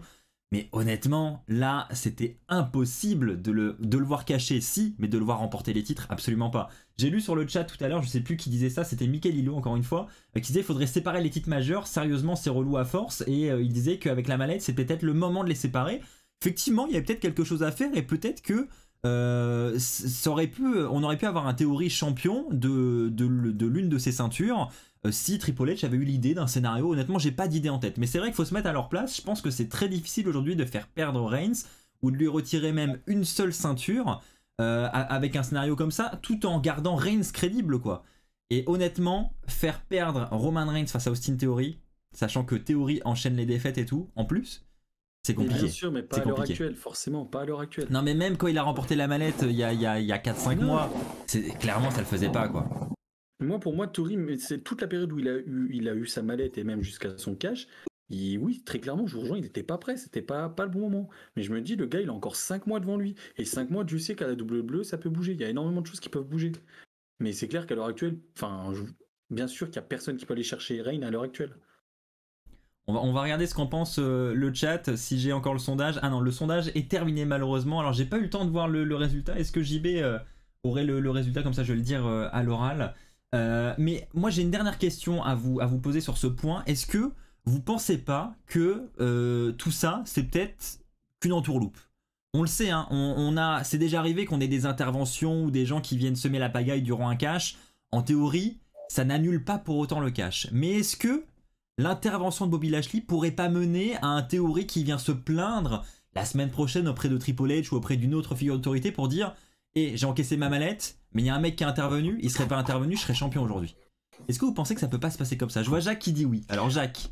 Mais honnêtement, là, c'était impossible de le, de le voir cacher, si, mais de le voir remporter les titres, absolument pas. J'ai lu sur le chat tout à l'heure, je sais plus qui disait ça, c'était Mickaël Hilo encore une fois, euh, qui disait qu'il faudrait séparer les titres majeurs, sérieusement c'est relou à force, et euh, il disait qu'avec la mallette c'est peut-être le moment de les séparer. Effectivement, il y avait peut-être quelque chose à faire, et peut-être que euh, ça aurait pu, on aurait pu avoir un théorie champion de, de l'une de ces ceintures, euh, si Triple H avait eu l'idée d'un scénario. Honnêtement, j'ai pas d'idée en tête. Mais c'est vrai qu'il faut se mettre à leur place. Je pense que c'est très difficile aujourd'hui de faire perdre Reigns ou de lui retirer même une seule ceinture euh, avec un scénario comme ça, tout en gardant Reigns crédible, quoi. Et honnêtement, faire perdre Roman Reigns face à Austin Theory, sachant que Theory enchaîne les défaites et tout, en plus, c'est compliqué. bien sûr, mais pas à l'heure actuelle, forcément, pas à l'heure actuelle. Non, mais même quand il a remporté la mallette il y a, 4-5 mois, clairement, ça le faisait pas, quoi. Moi, pour moi, Tori, c'est toute la période où il a eu, il a eu sa mallette et même jusqu'à son cash. oui, très clairement, je vous rejoins, il n'était pas prêt, c'était pas, pas le bon moment. Mais je me dis, le gars, il a encore 5 mois devant lui. Et 5 mois, Dieu sais qu'à la double bleue, ça peut bouger. Il y a énormément de choses qui peuvent bouger. Mais c'est clair qu'à l'heure actuelle, enfin, bien sûr qu'il n'y a personne qui peut aller chercher Reign à l'heure actuelle. On va, on va, regarder ce qu'en pense euh, le chat, si j'ai encore le sondage. Ah non, le sondage est terminé malheureusement. Alors j'ai pas eu le temps de voir le, résultat. Est-ce que JB euh, aurait le, résultat comme ça, je vais le dire euh, à l'oral euh, mais moi j'ai une dernière question à vous, à vous poser sur ce point. Est-ce que vous pensez pas que euh, tout ça c'est peut-être qu'une entourloupe on le sait, hein, on, a, c'est déjà arrivé qu'on ait des interventions ou des gens qui viennent semer la pagaille durant un cash. En théorie, ça n'annule pas pour autant le cash. Mais est-ce que l'intervention de Bobby Lashley pourrait pas mener à un théorie qui vient se plaindre la semaine prochaine auprès de Triple H ou auprès d'une autre figure d'autorité pour dire et j'ai encaissé ma mallette, mais il y a un mec qui est intervenu, il serait pas intervenu, je serais champion aujourd'hui. Est-ce que vous pensez que ça peut pas se passer comme ça Je vois Jacques qui dit oui. Alors Jacques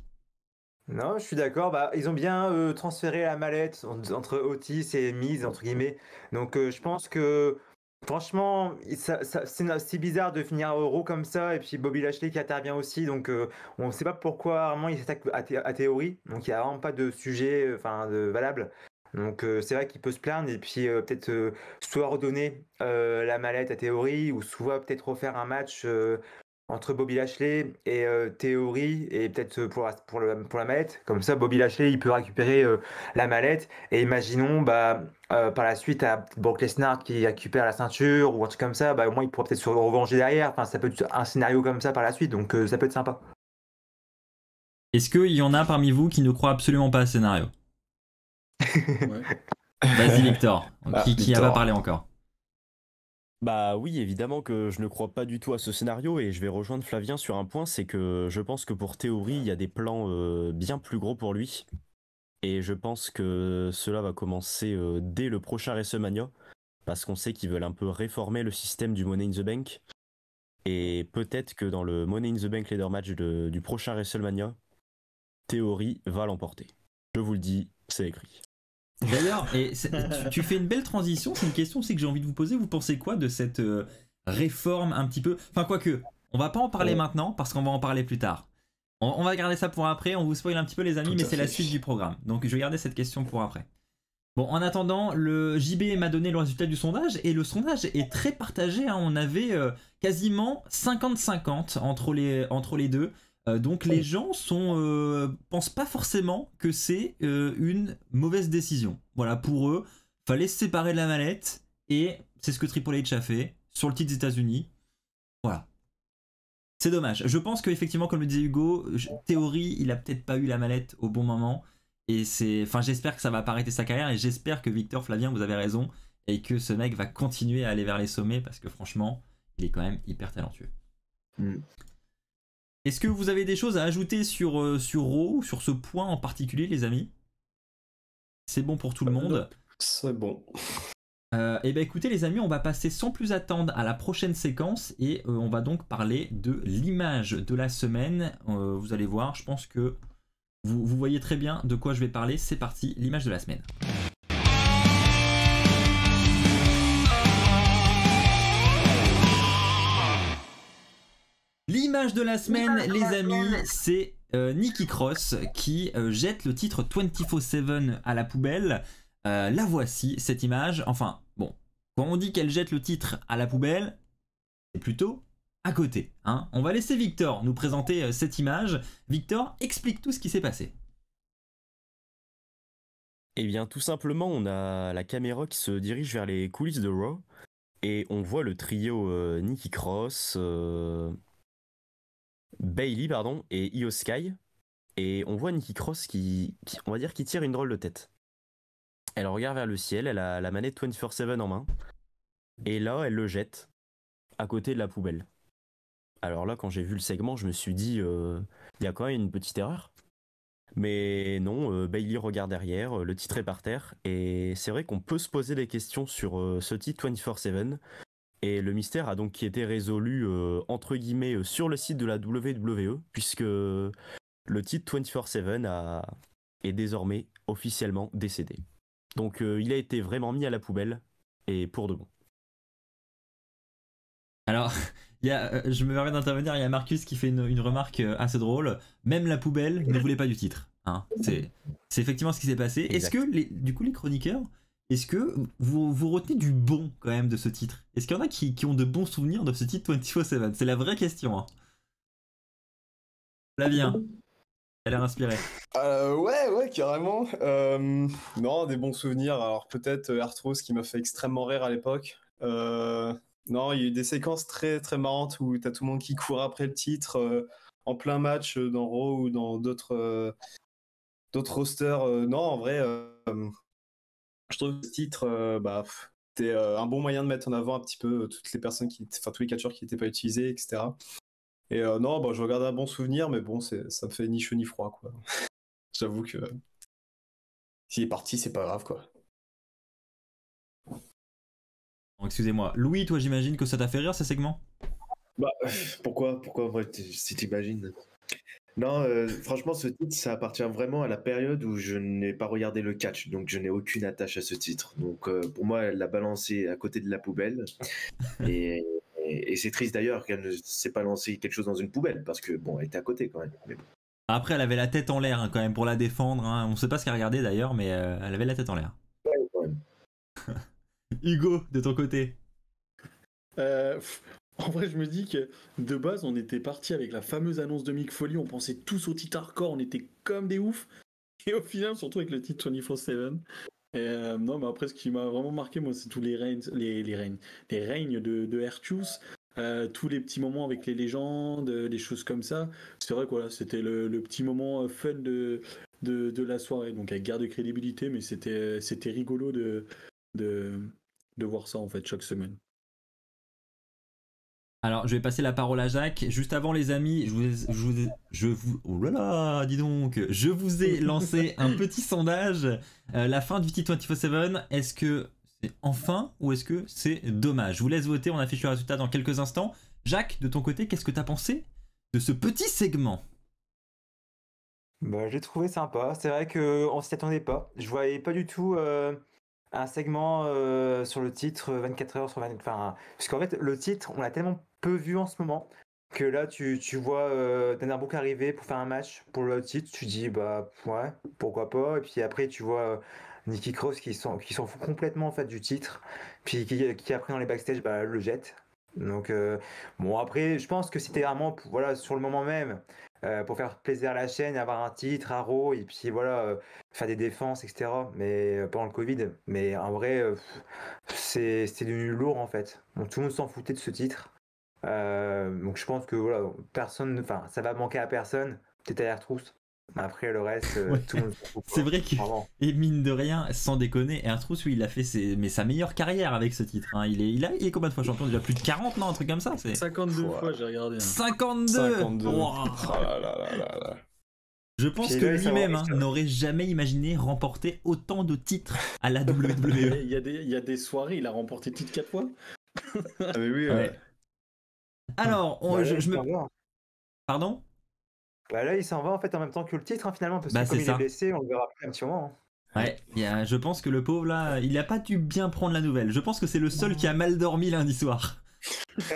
Non, je suis d'accord. Bah, ils ont bien euh, transféré la mallette entre Otis et Mise, entre guillemets. Donc euh, je pense que Franchement, ça, c'est bizarre de finir euro comme ça, et puis Bobby Lashley qui intervient aussi, donc euh, on ne sait pas pourquoi vraiment il s'attaque à, théorie, donc il n'y a vraiment pas de sujet valable. Donc euh, c'est vrai qu'il peut se plaindre et puis euh, peut-être euh, soit redonner la mallette à Théorie ou soit peut-être refaire un match entre Bobby Lashley et Théorie et peut-être pour, la, pour, mallette. Comme ça, Bobby Lashley, il peut récupérer la mallette et imaginons bah, par la suite à Brock Lesnar qui récupère la ceinture ou un truc comme ça, bah, au moins il pourra peut-être se revenger derrière. ça peut être un scénario comme ça par la suite, donc ça peut être sympa. Est-ce qu'il y en a parmi vous qui ne croient absolument pas à ce scénario Vas-y Victor, bah, qui, va parlé encore bah oui, évidemment que je ne crois pas du tout à ce scénario et je vais rejoindre Flavien sur un point, c'est que je pense que pour Théorie, il y a des plans euh, bien plus gros pour lui. Et je pense que cela va commencer euh, dès le prochain WrestleMania, parce qu'on sait qu'ils veulent un peu réformer le système du Money in the Bank. Et peut-être que dans le Money in the Bank Leader Match du prochain WrestleMania, Théorie va l'emporter. Je vous le dis, c'est écrit. D'ailleurs, tu, fais une belle transition. C'est une question, aussi que j'ai envie de vous poser. Vous pensez quoi de cette euh, réforme un petit peu Enfin, quoique, on va pas en parler oh. maintenant parce qu'on va en parler plus tard. On, va garder ça pour après. On vous spoil un petit peu, les amis, mais c'est la suite du programme. Donc, je vais garder cette question pour après. Bon, en attendant, le JB m'a donné le résultat du sondage et le sondage est très partagé. Hein. On avait euh, quasiment 50-50 entre les, entre les deux. Euh, donc les gens sont euh, pensent pas forcément que c'est euh, une mauvaise décision. Voilà, pour eux, fallait se séparer de la mallette et c'est ce que Triple H a fait sur le titre des États-Unis. Voilà. C'est dommage. Je pense qu'effectivement, comme le disait Hugo, théorie, il a peut-être pas eu la mallette au bon moment. Et c'est, enfin, j'espère que ça va pas arrêter sa carrière et j'espère que Victor Flavien, vous avez raison et que ce mec va continuer à aller vers les sommets parce que franchement, il est quand même hyper talentueux. Mm. Est-ce que vous avez des choses à ajouter sur, euh, sur sur ce point en particulier, les amis C'est bon pour tout le euh, monde C'est bon. Euh, eh bien écoutez les amis, on va passer sans plus attendre à la prochaine séquence et on va donc parler de l'image de la semaine. vous allez voir, je pense que vous voyez très bien de quoi je vais parler. C'est parti, l'image de la semaine. L'image de la semaine, les amis, c'est euh, Nikki Cross qui euh, jette le titre 24-7 à la poubelle. Euh, la voici, cette image. Enfin, bon, quand on dit qu'elle jette le titre à la poubelle, c'est plutôt à côté. Hein. On va laisser Victor nous présenter cette image. Victor, explique tout ce qui s'est passé. Eh bien, tout simplement, on a la caméra qui se dirige vers les coulisses de Raw et on voit le trio Nicky Cross. Bailey pardon et Io Sky et on voit Nikki Cross qui, on va dire qui tire une drôle de tête. Elle regarde vers le ciel, elle a la manette 24/7 en main et là elle le jette à côté de la poubelle. Alors là quand j'ai vu le segment, je me suis dit euh, il y a quand même une petite erreur. Mais non, euh, Bailey regarde derrière, euh, le titre est par terre, et c'est vrai qu'on peut se poser des questions sur ce titre 24-7, et le mystère a donc été résolu euh, entre guillemets euh, sur le site de la WWE puisque le titre 24/7 a... est désormais officiellement décédé. Donc euh, il a été vraiment mis à la poubelle et pour de bon. Alors, je me permets d'intervenir, il y a Marcus qui fait une, remarque assez drôle. Même la poubelle ne voulait pas du titre. Hein. C'est, effectivement ce qui s'est passé. Est-ce que du coup les chroniqueurs est-ce que vous, vous retenez du bon quand même de ce titre Est-ce qu'il y en a qui, ont de bons souvenirs de ce titre 24-7 C'est la vraie question. Hein. La bien, elle l'air inspirée. Euh, ouais, ouais, carrément. Euh, non, des bons souvenirs. Alors peut-être euh, Arthros qui m'a fait extrêmement rire à l'époque. non, il y a eu des séquences très très marrantes où tu as tout le monde qui court après le titre en plein match dans Raw ou dans d'autres d'autres rosters. non, en vrai ce titre, euh, bah, c'était euh, un bon moyen de mettre en avant un petit peu euh, toutes les personnes qui, enfin tous les catcheurs qui n'étaient pas utilisés, etc. Et non, bah, je regarde un bon souvenir, mais bon, c'est ça me fait ni chaud ni froid, quoi. J'avoue que s'il est parti, c'est pas grave, quoi. Excusez-moi. Louis, toi, j'imagine que ça t'a fait rire ces segments Bah, pourquoi Pourquoi, si si t'imagines non, euh, franchement, ce titre, ça appartient vraiment à la période où je n'ai pas regardé le catch, donc je n'ai aucune attache à ce titre. Donc euh, pour moi, elle l'a balancé à côté de la poubelle. Et, c'est triste d'ailleurs qu'elle ne s'est pas lancé quelque chose dans une poubelle, parce que bon, elle était à côté quand même. Après, elle avait la tête en l'air hein, quand même pour la défendre. Hein. On ne sait pas ce qu'elle regardait d'ailleurs, mais euh, elle avait la tête en l'air. Hugo, de ton côté en vrai, je me dis que de base, on était parti avec la fameuse annonce de Mick Foley, on pensait tous au titre hardcore, on était comme des oufs. Et au final, surtout avec le titre 24-7. Euh, non, mais après, ce qui m'a vraiment marqué, moi, c'est tous les règnes, les, règnes de, de euh, tous les petits moments avec les légendes, les euh, choses comme ça. C'est vrai que c'était le, petit moment fun de, de, la soirée, donc avec garde de crédibilité, mais c'était rigolo de, de, de voir ça, en fait, chaque semaine. Alors, je vais passer la parole à Jacques. Juste avant, les amis, je vous, je vous, oh là là, dis donc, je vous ai lancé un petit sondage. Euh, la fin du t 24 Est-ce que c'est enfin ou est-ce que c'est dommage Je vous laisse voter. On affiche le résultat dans quelques instants. Jacques, de ton côté, qu'est-ce que tu as pensé de ce petit segment bah, j'ai trouvé sympa. C'est vrai qu'on s'y attendait pas. Je voyais pas du tout euh, un segment euh, sur le titre 24 heures sur 24. Enfin, parce qu'en fait, le titre, on l'a tellement peu vu en ce moment. Que là, tu, tu vois euh, arriver pour faire un match pour le titre, tu dis bah ouais, pourquoi pas. Et puis après, tu vois euh, Nicky Cross qui s'en qui fout complètement en fait du titre, puis qui, qui après dans les backstage bah, le jette. Donc euh, bon après, je pense que c'était vraiment voilà sur le moment même euh, pour faire plaisir à la chaîne, avoir un titre, à Raw et puis voilà faire des défenses etc. Mais pendant le Covid, mais en vrai c'est c'était devenu lourd en fait. tout le monde s'en foutait de ce titre. Euh, donc je pense que voilà, personne, enfin, ça va manquer à personne. Peut-être à l'air Après le reste, euh, tout le monde. C'est vrai que et mine de rien, sans déconner, Ertrus, oui, il a fait mais sa meilleure carrière avec ce titre. Hein. Il est, il a, il combien de fois champion Déjà plus de 40, non, un truc comme ça. C'est 52 fois, j'ai regardé. 52. Hein. 52. Je pense que lui-même hein, n'aurait jamais imaginé remporter autant de titres à la WWE. il, y a des, il y a des soirées, il a remporté titre 4 fois. Ah, mais oui, ouais. Alors, bah je, me. Hein. Pardon bah là, il s'en va en fait en même temps que le titre hein, finalement, parce que bah, comme blessé, on le verra plus hein. Ouais, je pense que le pauvre là, il a pas dû bien prendre la nouvelle. Je pense que c'est le seul qui a mal dormi lundi soir.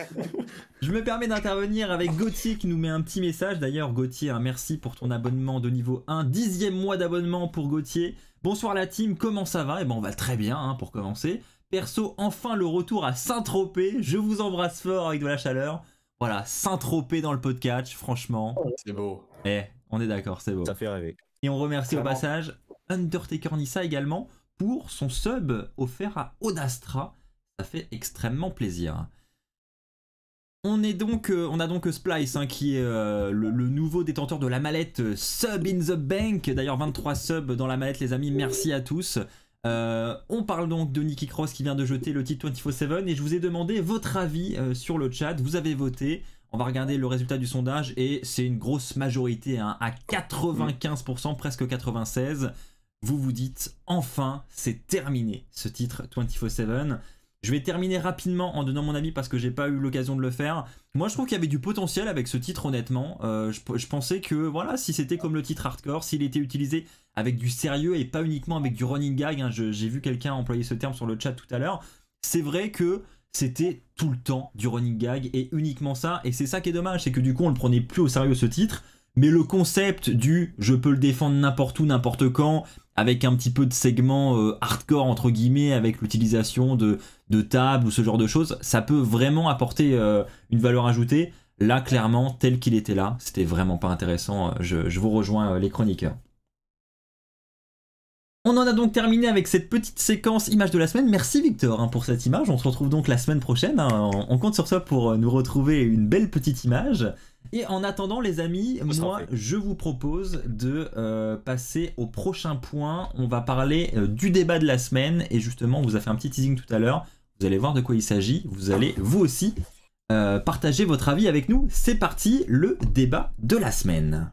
je me permets d'intervenir avec Gauthier qui nous met un petit message. D'ailleurs, Gauthier, merci pour ton abonnement de niveau 1. Dixième mois d'abonnement pour Gauthier. Bonsoir la team, comment ça va Eh ben on va très bien pour commencer. Perso, enfin le retour à Saint-Tropez. Je vous embrasse fort avec de la chaleur. Voilà, saint dans le podcast, franchement. C'est beau. Eh, on est d'accord, c'est beau. Ça fait rêver. Et on remercie au passage Undertaker Nissa également pour son sub offert à Odastra. Ça fait extrêmement plaisir. On, est donc, euh, on a donc Splice hein, qui est euh, le, nouveau détenteur de la mallette euh, Sub in the Bank. D'ailleurs 23 subs dans la mallette les amis, merci à tous. Euh, on parle donc de Nicky Cross qui vient de jeter le titre 24-7 et je vous ai demandé votre avis euh, sur le chat. Vous avez voté. On va regarder le résultat du sondage et c'est une grosse majorité hein, à 95%, presque 96%. Vous vous dites enfin c'est terminé ce titre 24-7. Je vais terminer rapidement en donnant mon avis parce que j'ai pas eu l'occasion de le faire. Moi, je trouve qu'il y avait du potentiel avec ce titre, honnêtement. Euh, je, pensais que voilà, si c'était comme le titre hardcore, s'il était utilisé avec du sérieux et pas uniquement avec du running gag. Hein. J'ai vu quelqu'un employer ce terme sur le chat tout à l'heure. C'est vrai que c'était tout le temps du running gag et uniquement ça. Et c'est ça qui est dommage, c'est que du coup on le prenait plus au sérieux ce titre. Mais le concept du je peux le défendre n'importe où, n'importe quand, avec un petit peu de segment euh, hardcore entre guillemets, avec l'utilisation de, de tables ou ce genre de choses, ça peut vraiment apporter euh, une valeur ajoutée. Là, clairement, tel qu'il était là, c'était vraiment pas intéressant. Euh, je, vous rejoins les chroniqueurs. On en a donc terminé avec cette petite séquence image de la semaine. Merci Victor hein, pour cette image. On se retrouve donc la semaine prochaine. Hein. On compte sur toi pour euh, nous retrouver une belle petite image. Et en attendant, les amis, moi, je vous propose de euh, passer au prochain point. On va parler euh, du débat de la semaine. Et justement, on vous a fait un petit teasing tout à l'heure. Vous allez voir de quoi il s'agit. Vous allez, vous aussi, partager votre avis avec nous. C'est parti, le débat de la semaine.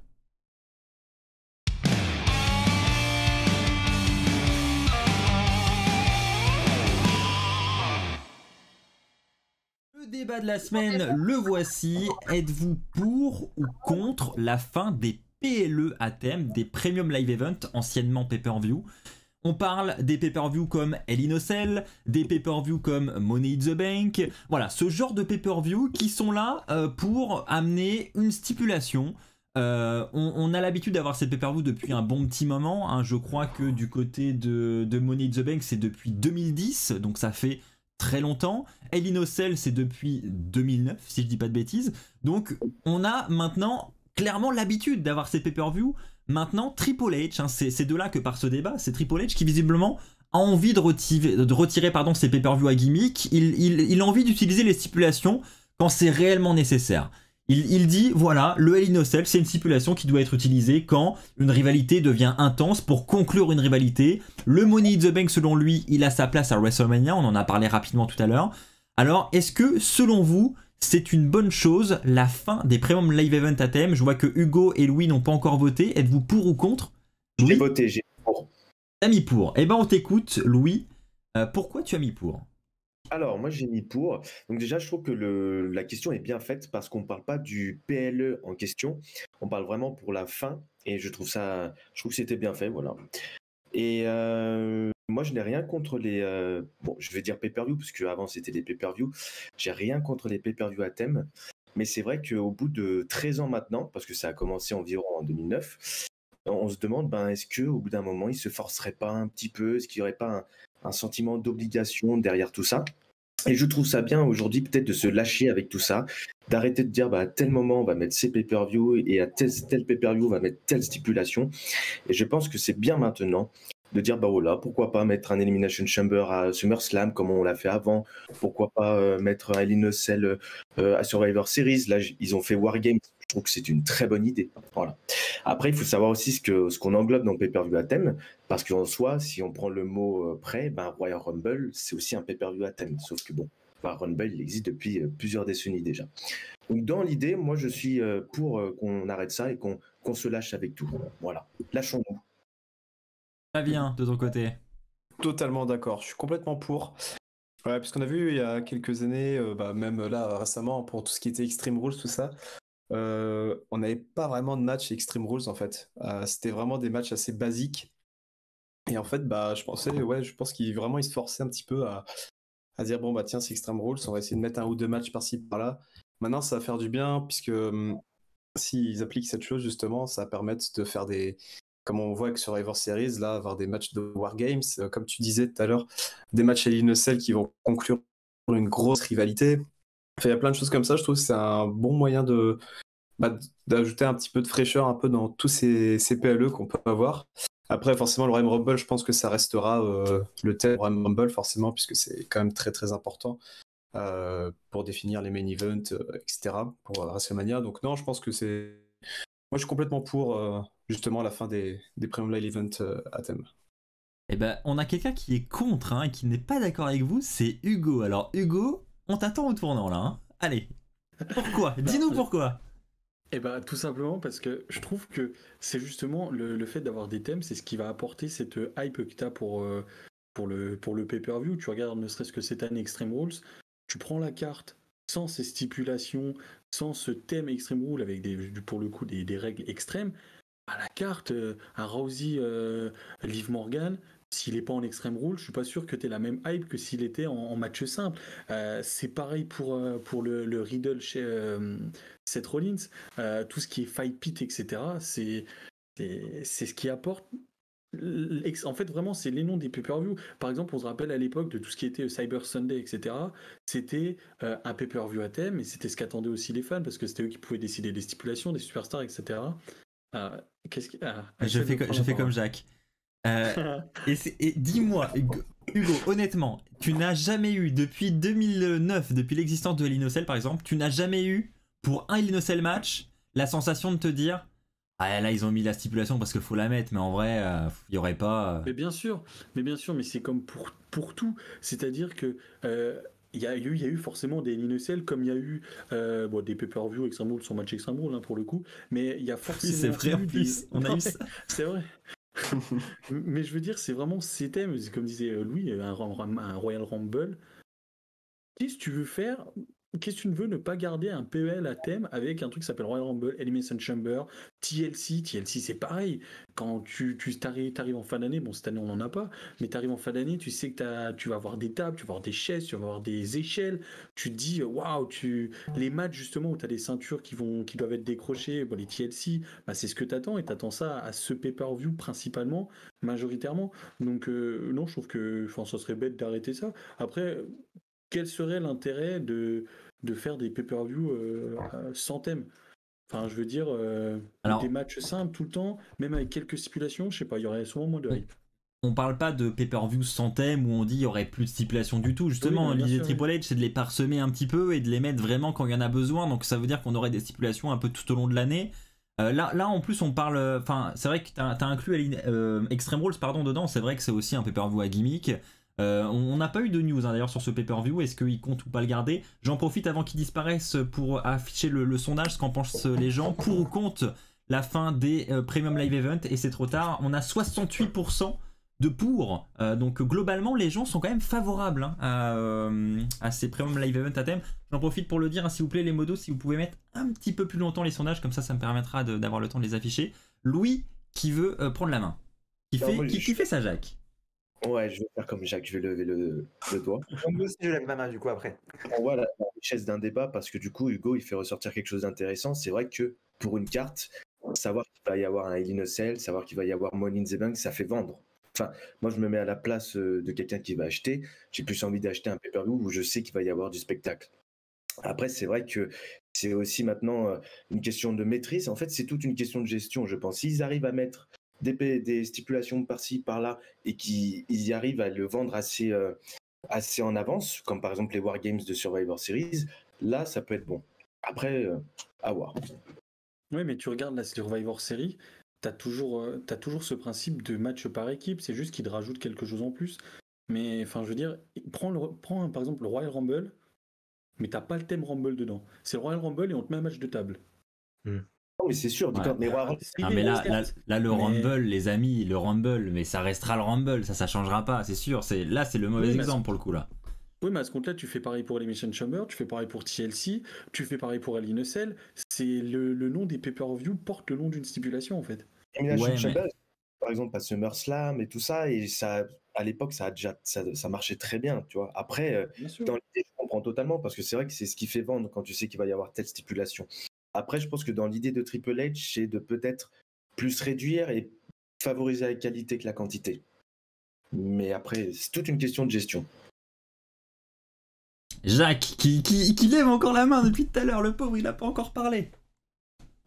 débat de la semaine, le voici. Êtes-vous pour ou contre la fin des PLE à thème, des Premium Live Event, anciennement pay-per-view on parle des pay-per-view comme El Inocel, des pay-per-view comme Money in the Bank, voilà, ce genre de pay-per-view qui sont là euh, pour amener une stipulation. Euh, on, a l'habitude d'avoir ces pay-per-view depuis un bon petit moment. Hein. Je crois que du côté de, de Money in the Bank, c'est depuis 2010, donc ça fait très longtemps. El c'est depuis 2009, si je dis pas de bêtises. Donc, on a maintenant clairement l'habitude d'avoir ces pay-per-view. Maintenant, Triple H, hein, c'est de là que part ce débat, c'est Triple H qui visiblement a envie de retirer, pardon, ses pay-per-view à gimmick. Il, il a envie d'utiliser les stipulations quand c'est réellement nécessaire. Il, dit, voilà, le Cell, c'est une stipulation qui doit être utilisée quand une rivalité devient intense pour conclure une rivalité. Le Money in the Bank, selon lui, il a sa place à WrestleMania, on en a parlé rapidement tout à l'heure. Alors, est-ce que, selon vous, c'est une bonne chose, la fin des Premium Live Event à thème Je vois que Hugo et Louis n'ont pas encore voté. Êtes-vous pour ou contre J'ai voté, j'ai pour. T'as mis pour. Eh ben, on t'écoute, Louis. Euh, pourquoi tu as mis pour alors, moi, j'ai mis pour. Donc, déjà, je trouve que la question est bien faite parce qu'on ne parle pas du PLE en question. On parle vraiment pour la fin. Et je trouve ça, je trouve que c'était bien fait. Voilà. Et euh, moi, je n'ai rien contre les. Euh, bon, je vais dire pay-per-view parce qu'avant, c'était des pay-per-view. J'ai rien contre les pay-per-view à thème. Mais c'est vrai qu'au bout de 13 ans maintenant, parce que ça a commencé environ en 2009, on se demande ben, est-ce qu'au bout d'un moment, ils ne se forceraient pas un petit peu Est-ce qu'il n'y aurait pas un sentiment d'obligation derrière tout ça et je trouve ça bien aujourd'hui peut-être de se lâcher avec tout ça, d'arrêter de dire bah, à tel moment on va mettre ces pay-per-view et à tel, tel pay-per-view on va mettre telle stipulation. Et je pense que c'est bien maintenant de dire bah voilà, pourquoi pas mettre un Elimination Chamber à SummerSlam comme on l'a fait avant, pourquoi pas euh, mettre un elimination euh, à Survivor Series. Là, ils ont fait Wargames je trouve que c'est une très bonne idée. Voilà. Après, il faut savoir aussi ce qu'on ce qu'on englobe dans le pay-per-view à thème, parce qu'en soi, si on prend le mot euh, prêt, ben, Royal Rumble, c'est aussi un pay-per-view à thème, sauf que bon, bah, Rumble, il existe depuis euh, plusieurs décennies déjà. Donc, dans l'idée, moi, je suis euh, pour qu'on arrête ça et qu'on se lâche avec tout. Voilà, lâchons-nous. vient de ton côté Totalement d'accord, je suis complètement pour. Ouais, puisqu'on a vu il y a quelques années, bah, même là récemment, pour tout ce qui était Extreme Rules, tout ça, euh, on n'avait pas vraiment de match Extreme Rules en fait. Euh, c'était vraiment des matchs assez basiques. Et en fait, bah, je pensais, ouais, je pense qu'ils vraiment il se forçaient un petit peu à, à dire bon bah tiens c'est Extreme Rules, on va essayer de mettre un ou deux matchs par-ci par-là. Maintenant ça va faire du bien puisque hum, s'ils appliquent cette chose justement, ça va permettre de faire des comme on voit que sur Survivor Series là avoir des matchs de Wargames, euh, comme tu disais tout à l'heure, des matchs à l'innocel e qui vont conclure une grosse rivalité il y a plein de choses comme ça, je trouve que c'est un bon moyen de bah, d'ajouter un petit peu de fraîcheur un peu dans tous ces, PLE qu'on peut avoir. Après, forcément, le Royal Rumble, je pense que ça restera euh, le thème Royal Rumble, forcément, puisque c'est quand même très très important euh, pour définir les main events, euh, etc. pour WrestleMania. Donc, non, je pense que c'est. Moi, je suis complètement pour justement la fin des, des Live Events à thème. Eh ben, on a quelqu'un qui est contre, hein, qui n'est pas d'accord avec vous, c'est Hugo. Alors, Hugo, on t'attend au tournant là. Hein. Allez. Pourquoi eh ben, Dis-nous euh, pourquoi. Eh ben, tout simplement parce que je trouve que c'est justement le, fait d'avoir des thèmes, c'est ce qui va apporter cette euh, hype que tu pour, euh, pour le, pour le pay-per-view. Tu regardes ne serait-ce que cette année Extreme Rules, tu prends la carte sans ces stipulations, sans ce thème Extreme Rules avec pour le coup des, règles extrêmes. À la carte, un Rousey, Liv Morgan, s'il n'est pas en extrême rule, je suis pas sûr que tu aies la même hype que s'il était en, match simple. Euh, c'est pareil pour, euh, pour le, Riddle chez euh, Seth Rollins. tout ce qui est fight pit, etc., c'est, c'est, ce qui apporte. En fait, vraiment, c'est les noms des pay-per-view. Par exemple, on se rappelle à l'époque de tout ce qui était Cyber Sunday, etc. C'était un pay-per-view à thème et c'était ce qu'attendaient aussi les fans parce que c'était eux qui pouvaient décider des stipulations, des superstars, etc. qu'est-ce ah, je, fais, je fais comme Jacques. Euh, et, dis-moi, Hugo, honnêtement, tu n'as jamais eu, depuis 2009, depuis l'existence de l'Inocel, par exemple, tu n'as jamais eu, pour un Inocel match, la sensation de te dire ah là ils ont mis la stipulation parce qu'il faut la mettre, mais en vrai euh, il y n'y aurait pas. Euh. Mais bien sûr, mais bien sûr, mais c'est comme pour, pour tout, c'est-à-dire que il y, a eu, il y, a eu forcément des Linocelles comme il y a eu des pay-per-view Extreme Rules son match Extreme Rules hein, pour le coup mais il y a forcément c'est vrai en plus on a eu ça c'est vrai mais je veux dire, c'est vraiment ces thèmes, comme disait euh, Louis, un, Royal Rumble Qu'est-ce que tu veux faire, qu'est-ce que tu ne veux ne pas garder un PEL à thème avec un truc qui s'appelle Royal Rumble, Elimination Chamber, TLC, TLC c'est pareil. Quand tu, tu t'arrives, en fin d'année, bon cette année on n'en a pas, mais tu arrives en fin d'année, tu sais que tu vas avoir des tables, tu vas avoir des chaises, tu vas avoir des échelles, tu te dis waouh, tu les matchs justement où tu as des ceintures qui vont qui doivent être décrochées, bon, les TLC, bah, c'est ce que tu attends et tu attends ça à ce pay-per-view principalement, majoritairement. Donc euh, non, je trouve que enfin, ça serait bête d'arrêter ça. Après quel serait l'intérêt de, de faire des pay-per-view euh, euh, sans thème Enfin, je veux dire, euh, des matchs simples tout le temps, même avec quelques stipulations, je sais pas, il y aurait souvent moins de hype. On parle pas de pay-per-view sans thème où on dit il y aurait plus de stipulations du tout. Justement, oui, l'idée Triple H, c'est de les parsemer un petit peu et de les mettre vraiment quand il y en a besoin. Donc ça veut dire qu'on aurait des stipulations un peu tout au long de l'année. là, là, en plus, on parle. Enfin, c'est vrai que tu as inclus Extreme Rules, pardon, dedans. C'est vrai que c'est aussi un pay-per-view à gimmick. Euh, on n'a pas eu de news hein, d'ailleurs sur ce pay-per-view, est-ce qu'il compte ou pas le garder J'en profite avant qu'il disparaisse pour afficher le, sondage, ce qu'en pensent euh, les gens, pour ou contre la fin des euh, Premium Live Event, et c'est trop tard, on a 68% de pour. donc globalement, les gens sont quand même favorables hein, à, ces premium live events à thème. J'en profite pour le dire, hein, s'il vous plaît, les modos, si vous pouvez mettre un petit peu plus longtemps les sondages, comme ça, ça me permettra d'avoir le temps de les afficher. Louis qui veut prendre la main. Qui, bah, fait, qui fait ça, Jacques Ouais, je vais faire comme Jacques, je vais lever le, le doigt. Moi aussi, je lève ma main du coup après. On voit la, richesse d'un débat parce que du coup, Hugo, il fait ressortir quelque chose d'intéressant. C'est vrai que pour une carte, savoir qu'il va y avoir un Elinocel, savoir qu'il va y avoir Money in ça fait vendre. Enfin, moi, je me mets à la place euh, de quelqu'un qui va acheter. J'ai plus envie d'acheter un pay où je sais qu'il va y avoir du spectacle. Après, c'est vrai que c'est aussi maintenant euh, une question de maîtrise. En fait, c'est toute une question de gestion, je pense. S'ils arrivent à mettre des, stipulations par-ci, par-là, et qu'ils y arrivent à le vendre assez, euh, assez en avance, comme par exemple les Wargames de Survivor Series, là, ça peut être bon. Après, euh, à voir. Oui, mais tu regardes la Survivor Series, t'as toujours, euh, as toujours ce principe de match par équipe, c'est juste qu'ils te rajoutent quelque chose en plus. Mais enfin, je veux dire, prends, par exemple le Royal Rumble, mais t'as pas le thème Rumble dedans. C'est Royal Rumble et on te met un match de table. Hmm mais c'est sûr, mais, là, le Rumble, les amis, le Rumble, mais ça restera le Rumble, ça, ça changera pas, c'est sûr. C'est là, c'est le mauvais exemple pour le coup là. Oui, mais à ce compte-là, tu fais pareil pour l'émission Chamber, tu fais pareil pour TLC, tu fais pareil pour Aline Cell. C'est le, nom des pay-per-view porte le nom d'une stipulation en fait. par exemple, à SummerSlam et tout ça, et ça, à l'époque, ça a ça, marchait très bien, tu vois. Après, euh, je comprends totalement parce que c'est vrai que c'est ce qui fait vendre quand tu sais qu'il va y avoir telle stipulation. Après, je pense que dans l'idée de Triple H, c'est de peut-être plus réduire et favoriser la qualité que la quantité. Mais après, c'est toute une question de gestion. Jacques, qui, lève encore la main depuis tout à l'heure, le pauvre, il n'a pas encore parlé.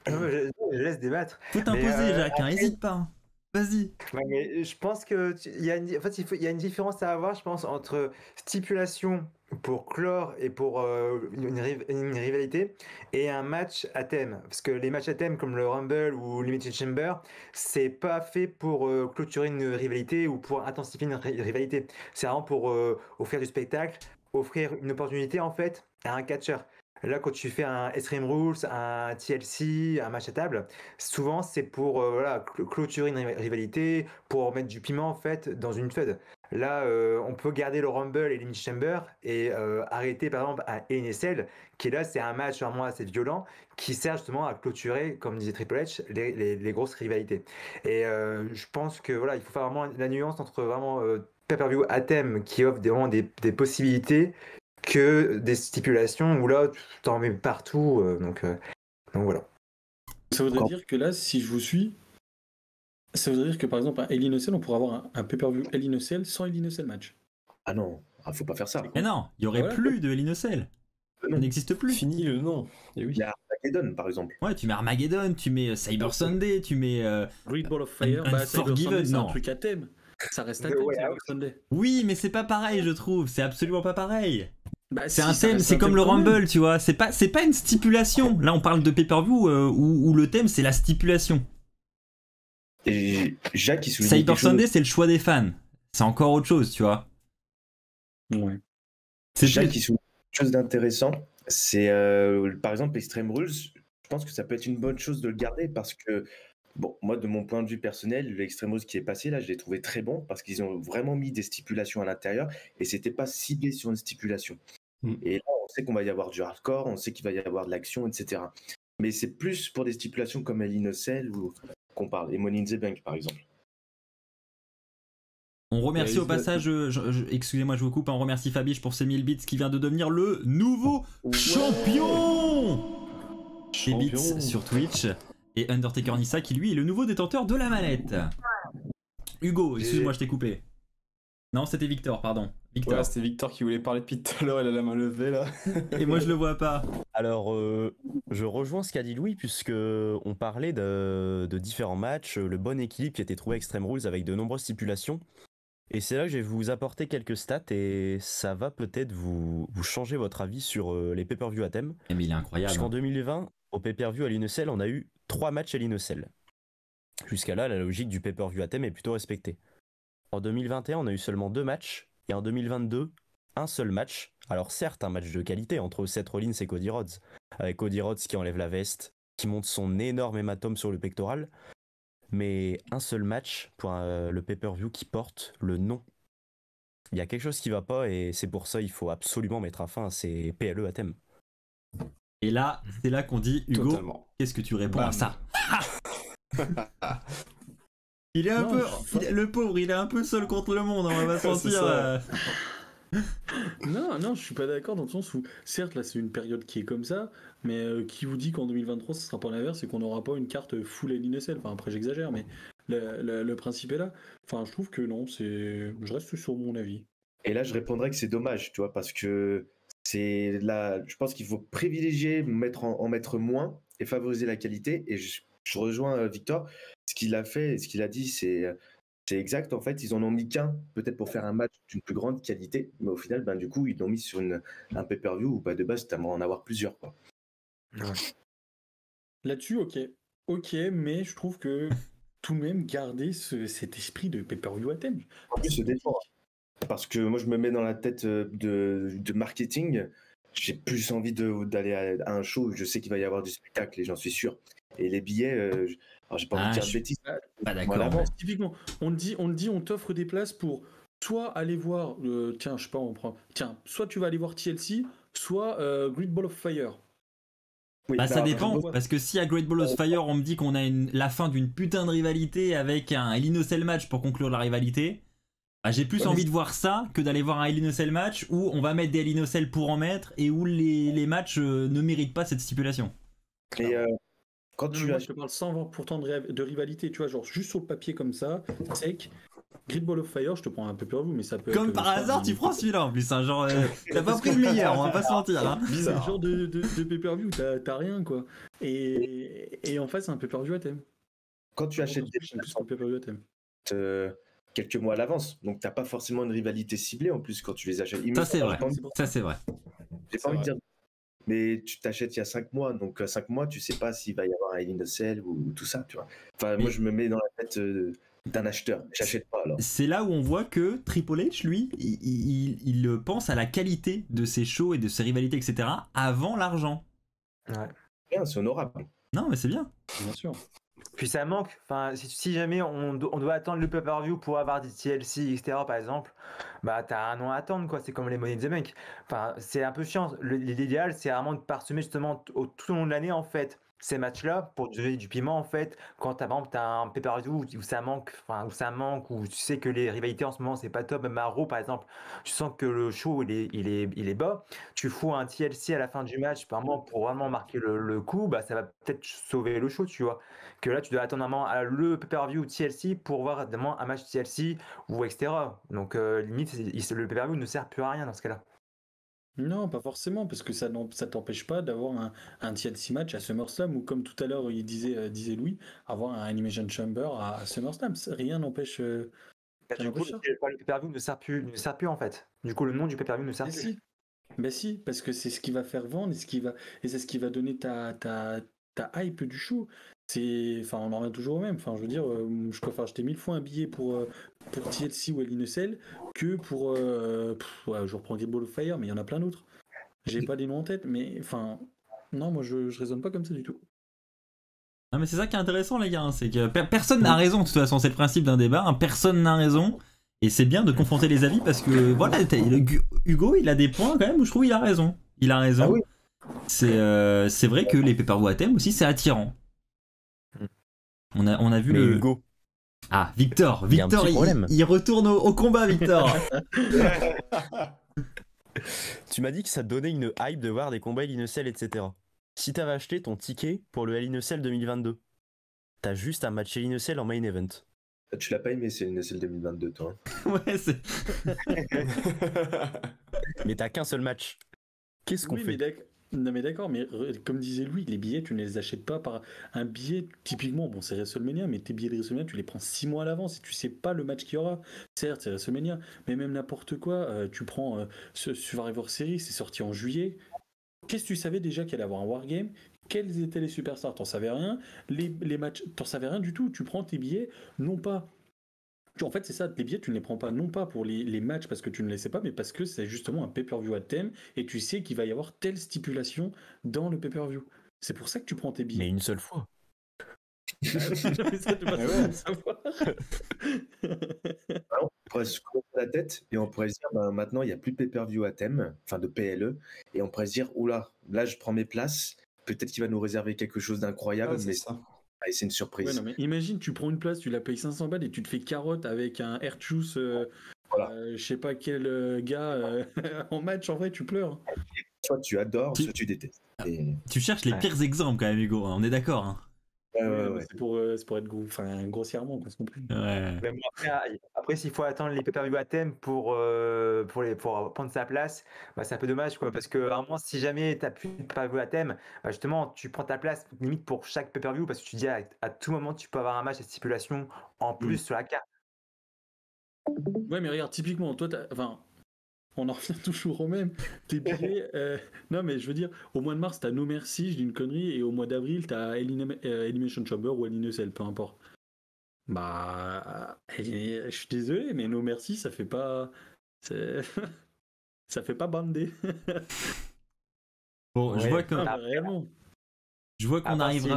Je, laisse débattre. Faut t'imposer, euh, Jacques, n'hésite hein, pas. Hein. Vas-y. je pense que il y a une, en fait, il, y a une différence à avoir, je pense, entre stipulation pour clore et pour euh, une, rivalité et un match à thème. Parce que les matchs à thème comme le Rumble ou Limited Chamber, c'est pas fait pour euh, clôturer une rivalité ou pour intensifier une rivalité. C'est vraiment pour euh, offrir du spectacle, offrir une opportunité en fait à un catcheur. Là, quand tu fais un Extreme Rules, un TLC, un match à table, souvent c'est pour euh, clôturer une rivalité, pour mettre du piment en fait dans une feud. Là, euh, on peut garder le Rumble et mid Chamber et euh, arrêter par exemple à NSL, qui là, c'est un match vraiment assez violent qui sert justement à clôturer, comme disait Triple H, les, grosses rivalités. Et je pense que voilà, il faut faire vraiment la nuance entre vraiment pay-per-view à thème qui offre vraiment des possibilités que des stipulations où là, tu en mets partout. Euh, donc, euh, donc, voilà. Ça voudrait dire que là, si je vous suis, ça voudrait dire que par exemple, à Elinocel on pourrait avoir un, pay-per-view Elinocel sans Elinocel match. Ah non, ah, faut pas faire ça. Mais non, il y aurait ah plus de Elinocel Inocel. Ah il n'existe plus. Fini le nom. Eh oui. Il y a Armageddon, par exemple. Ouais, tu mets Armageddon, tu mets euh, Cyber Sunday, tu mets. Euh, Great Ball of Fire, un, bah, Cyber non. un truc à thème. Ça reste à thème, Sunday. Oui, mais c'est pas pareil, je trouve. C'est absolument pas pareil. Bah, c'est un thème, c'est comme le Rumble, tu vois. C'est pas, c'est pas une stipulation. Là, on parle de pay-per-view euh, où, le thème, c'est la stipulation. Et Jacques, il souligne. Cyber Sunday, c'est le choix des fans. C'est encore autre chose, tu vois. Ouais. C'est Jacques qui souligne quelque chose d'intéressant. C'est euh, par exemple Extreme Rules. Je pense que ça peut être une bonne chose de le garder parce que Bon, moi, de mon point de vue personnel, l'Extreme Rules qui est passé, là, je l'ai trouvé très bon parce qu'ils ont vraiment mis des stipulations à l'intérieur et c'était pas ciblé sur une stipulation. Mm. Et là, on sait qu'on va y avoir du hardcore, on sait qu'il va y avoir de l'action, etc. Mais c'est plus pour des stipulations comme El ou qu'on parle, et Money Bank, par exemple. On remercie au passage, excusez-moi, je vous coupe, hein, on remercie Fabiche pour ses 1000 bits qui vient de devenir le nouveau champion chez Bits sur Twitch et Undertaker Nissa qui lui est le nouveau détenteur de la manette. Hugo, excuse-moi, je t'ai coupé. Non, c'était Victor, pardon. Victor. c'était Victor qui voulait parler depuis tout à l'heure, elle a la main levée là. Et moi je le vois pas. Alors, euh, je rejoins ce qu'a dit Louis, puisque on parlait de, différents matchs, le bon équilibre qui était trouvé à Extreme Rules avec de nombreuses stipulations. Et c'est là que je vais vous apporter quelques stats et ça va peut-être vous, changer votre avis sur euh, les pay-per-view à thème. Eh, mais il est incroyable. Puisqu'en 2020, hein. au pay-per-view à l'Innocel, e on a eu trois matchs à l'Innocel. E Jusqu'à là, la logique du pay-per-view à thème est plutôt respectée. En 2021, on a eu seulement deux matchs et en 2022, un seul match. Alors certes, un match de qualité entre Seth Rollins et Cody Rhodes. Avec Cody Rhodes qui enlève la veste, qui monte son énorme hématome sur le pectoral. Mais un seul match pour euh, le pay-per-view qui porte le nom. Il y a quelque chose qui va pas et c'est pour ça qu'il faut absolument mettre fin à ces PLE à thème. Et là, c'est là qu'on dit Hugo, qu'est-ce que tu réponds à ça Il est un peu. le pauvre, il est un peu seul contre le monde, hein, on va s'en sentir. Euh. non, non, je suis pas d'accord dans le sens où, certes, là c'est une période qui est comme ça, mais euh, qui vous dit qu'en 2023 ce sera pas l'inverse et qu'on n'aura pas une carte full NSL Enfin, après j'exagère, mais le, principe est là. Enfin, je trouve que non, c'est. Je reste sur mon avis. Et là, je répondrais que c'est dommage, tu vois, parce que c'est là. Je pense qu'il faut privilégier, mettre en, en mettre moins et favoriser la qualité. Et je je rejoins euh, Victor. Ce qu'il a fait, ce qu'il a dit, euh, c'est exact. En fait, ils en ont mis qu'un, peut-être pour faire un match d'une plus grande qualité, mais au final, ben, du coup, ils l'ont mis sur un pay-per-view ou pas ben, de base, moi en avoir plusieurs. Là-dessus, ok. Ok, mais je trouve que tout de même garder cet esprit de pay-per-view à thème. Hein. Parce que moi, je me mets dans la tête euh, de, marketing. J'ai plus envie d'aller à, à, un show. Je sais qu'il va y avoir du spectacle et j'en suis sûr. Et les billets, euh, j'ai pas envie de ah, dire de bêtises. Pas d'accord. Typiquement, on dit, on dit, on t'offre des places pour soit aller voir, euh, tiens, je sais pas, on prend, tiens, soit tu vas aller voir TLC, soit euh, Great Ball of Fire. bah, ça dépend, parce que si à Great Ball of Fire on me dit qu'on a la fin d'une putain de rivalité avec un Cell match pour conclure la rivalité, bah, j'ai plus envie de voir ça que d'aller voir un Cell match où on va mettre des Cell pour en mettre et où les, les matchs ne méritent pas cette stipulation. Et, quand tu Je te parle sans pourtant de, rivalité, tu vois, genre juste sur le papier comme ça, sec. Grid Ball of Fire, je te prends un peu pour vous, mais ça peut. être... Comme par hasard, tu prends celui-là en plus, un hein, genre. Euh, t'as pas pris le meilleur, on va pas se mentir. Hein. C'est le genre de, de, pay-per-view où t'as rien, quoi. Et, en fait, c'est un pay-per-view à thème. Quand tu achètes des pay-per-view à thème. Euh, quelques mois à l'avance. Donc t'as pas forcément une rivalité ciblée en plus quand tu les achètes. Ça c'est vrai. Ça c'est vrai. J'ai pas envie de dire mais tu t'achètes il y a 5 mois, donc 5 euh, mois, tu sais pas s'il va y avoir un in ou, tout ça, tu vois. Enfin, moi, je me mets dans la tête euh, d'un acheteur, j'achète pas alors. C'est là où on voit que Triple H, lui, il, pense à la qualité de ses shows et de ses rivalités, etc., avant l'argent. Ouais. C'est honorable. Non, mais c'est bien. Bien sûr. Puis ça manque. si, jamais on, doit attendre le pay pour avoir des TLC, etc., par exemple, bah t'as un an à attendre, quoi. C'est comme les monnaies des mecs. Enfin, c'est un peu chiant. L'idéal, c'est vraiment de parsemer justement tout au long de l'année, en fait, ces matchs-là, pour donner du piment, en fait, quand tu as as un pay où, view ça manque, enfin, où ça manque, ou tu sais que les rivalités en ce moment, c'est pas top, Maro par exemple, tu sens que le show, il est, il est, il est bas, tu fous un TLC à la fin du match, par moment, pour vraiment marquer le, coup, bah, ça va peut-être sauver le show, tu vois. Que là, tu dois attendre un moment ah, le pay-per-view TLC pour voir, un match TLC ou etc. Donc, euh, limite, le pay-per-view ne sert plus à rien dans ce cas-là. Non, pas forcément, parce que ça ça t'empêche pas d'avoir un, un six match à SummerSlam, ou comme tout à l'heure il disait, euh, disait Louis, avoir un Animation Chamber à, SummerSlam. Rien n'empêche. Euh, bah, du coup, le pay-per-view ne sert plus, ne en fait. Du coup, le nom du pay-per-view ne sert plus. si. si, parce que c'est ce qui va faire vendre et, ce qui va, et c'est ce qui va donner ta, ta, ta hype du show c'est enfin on en revient toujours au même enfin je veux dire euh, je préfère acheter mille fois un billet pour euh, pour TLC ou Elinocel e e que pour euh, je reprends Great Ball of Fire mais il y en a plein d'autres j'ai pas des noms en tête mais enfin non moi je, raisonne pas comme ça du tout mais c'est ça qui est intéressant les gars hein, c'est que personne n'a raison de toute façon c'est le principe d'un débat hein. personne n'a raison et c'est bien de confronter les avis parce que voilà Hugo il a des points quand même où je trouve il a raison il a raison ah c'est c'est vrai que les pay à thème aussi c'est attirant on a, vu le. go. Ah, Victor, Victor, il, retourne au, combat, Victor. tu m'as dit que ça donnait une hype de voir des combats Linocell, etc. Si t'avais acheté ton ticket pour le Linocell 2022, t'as juste un match Linocell en main event. Ah, tu l'as pas aimé, c'est Linnocel 2022, toi. Hein. ouais, c'est. Mais t'as qu'un seul match. Qu'est-ce qu'on fait non mais d'accord, mais euh, comme disait Louis, les billets, tu ne les achètes pas par un billet, typiquement, bon c'est WrestleMania, mais tes billets de WrestleMania, tu les prends six mois à l'avance et tu sais pas le match qu'il y aura. Certes, c'est WrestleMania, mais même n'importe quoi, euh, tu prends euh, Survivor Series, c'est sorti en juillet. Qu'est-ce que tu savais déjà qu'il allait avoir un Wargame Quels étaient les superstars T'en savais rien. Les, les matchs, t'en savais rien du tout. Tu prends tes billets, non pas en fait, c'est ça, tes billets, tu ne les prends pas, non pas pour les, matchs parce que tu ne les sais pas, mais parce que c'est justement un pay-per-view à thème et tu sais qu'il va y avoir telle stipulation dans le pay-per-view. C'est pour ça que tu prends tes billets. Mais une seule fois. on pourrait se couper la tête et on pourrait se dire ben, maintenant il n'y a plus de pay-per-view à thème, enfin de PLE, et on pourrait se dire oula, là je prends mes places, peut-être qu'il va nous réserver quelque chose d'incroyable, ah, mais ça. Ah, c'est une surprise. imagine, tu prends une place, tu la payes 500 balles et tu te fais carotte avec un Airchus, euh, voilà. Euh, je sais pas quel euh, gars euh, en match. En vrai, tu pleures. Soit tu adores, soit tu détestes. Tu cherches les pires exemples quand même, Hugo. Hein, on est d'accord. Hein. Euh, euh, c'est pour, être gros, grossièrement, qu'on se ah, Après, s'il faut attendre les pay-per-view à thème euh, pour, les, pour prendre sa place, bah, c'est un peu dommage, quoi, parce que vraiment, si jamais tu n'as plus de pay-per-view à thème, bah, justement, tu prends ta place limite pour chaque pay-per-view, parce que tu dis ah, à, tout moment, tu peux avoir un match à stipulation en mm. plus sur la carte. Ouais, mais regarde, typiquement, toi, enfin, on en revient toujours au même. Euh, non mais je veux dire, au mois de mars, t'as No Mercy, je dis une connerie, et au mois d'avril, t'as Elim euh, Elimination Chamber ou elle peu importe. Bah, euh, je suis désolé, mais No Merci, ça fait pas. ça fait pas bander. bon, je vois qu'on. Ah, ah, je vois qu'on ah, bah, arrivera.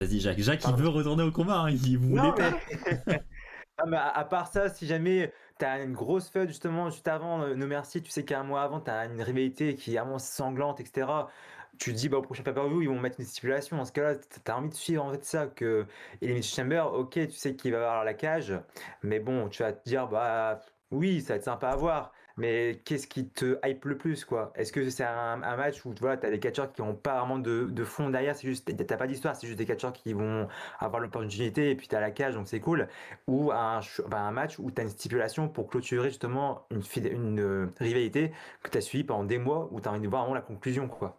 Vas-y, Jacques. Jacques, il veut retourner au combat, hein, il voulait pas. mais à part ça, si jamais tu as une grosse feuille justement juste avant euh, nos Merci, tu sais qu'un mois avant, tu as une rivalité qui est vraiment sanglante, etc. Tu te dis, bah, au prochain pay view ils vont mettre une stipulation. Dans ce cas-là, tu as envie de suivre en fait ça. Que Elimination Chamber, ok, tu sais qu'il va avoir la cage, mais bon, tu vas te dire, bah oui, ça va être sympa à voir. Mais qu'est-ce qui te hype le plus, quoi Est-ce que c'est un, match où tu as des catcheurs qui n'ont pas vraiment de, de fond derrière, c'est juste, t'as pas d'histoire, c'est juste des catcheurs qui vont avoir l'opportunité et puis tu as la cage, donc c'est cool. Ou un, match où tu as une stipulation pour clôturer justement une, une euh, rivalité que tu as suivie pendant des mois, où tu envie de voir vraiment la conclusion, quoi.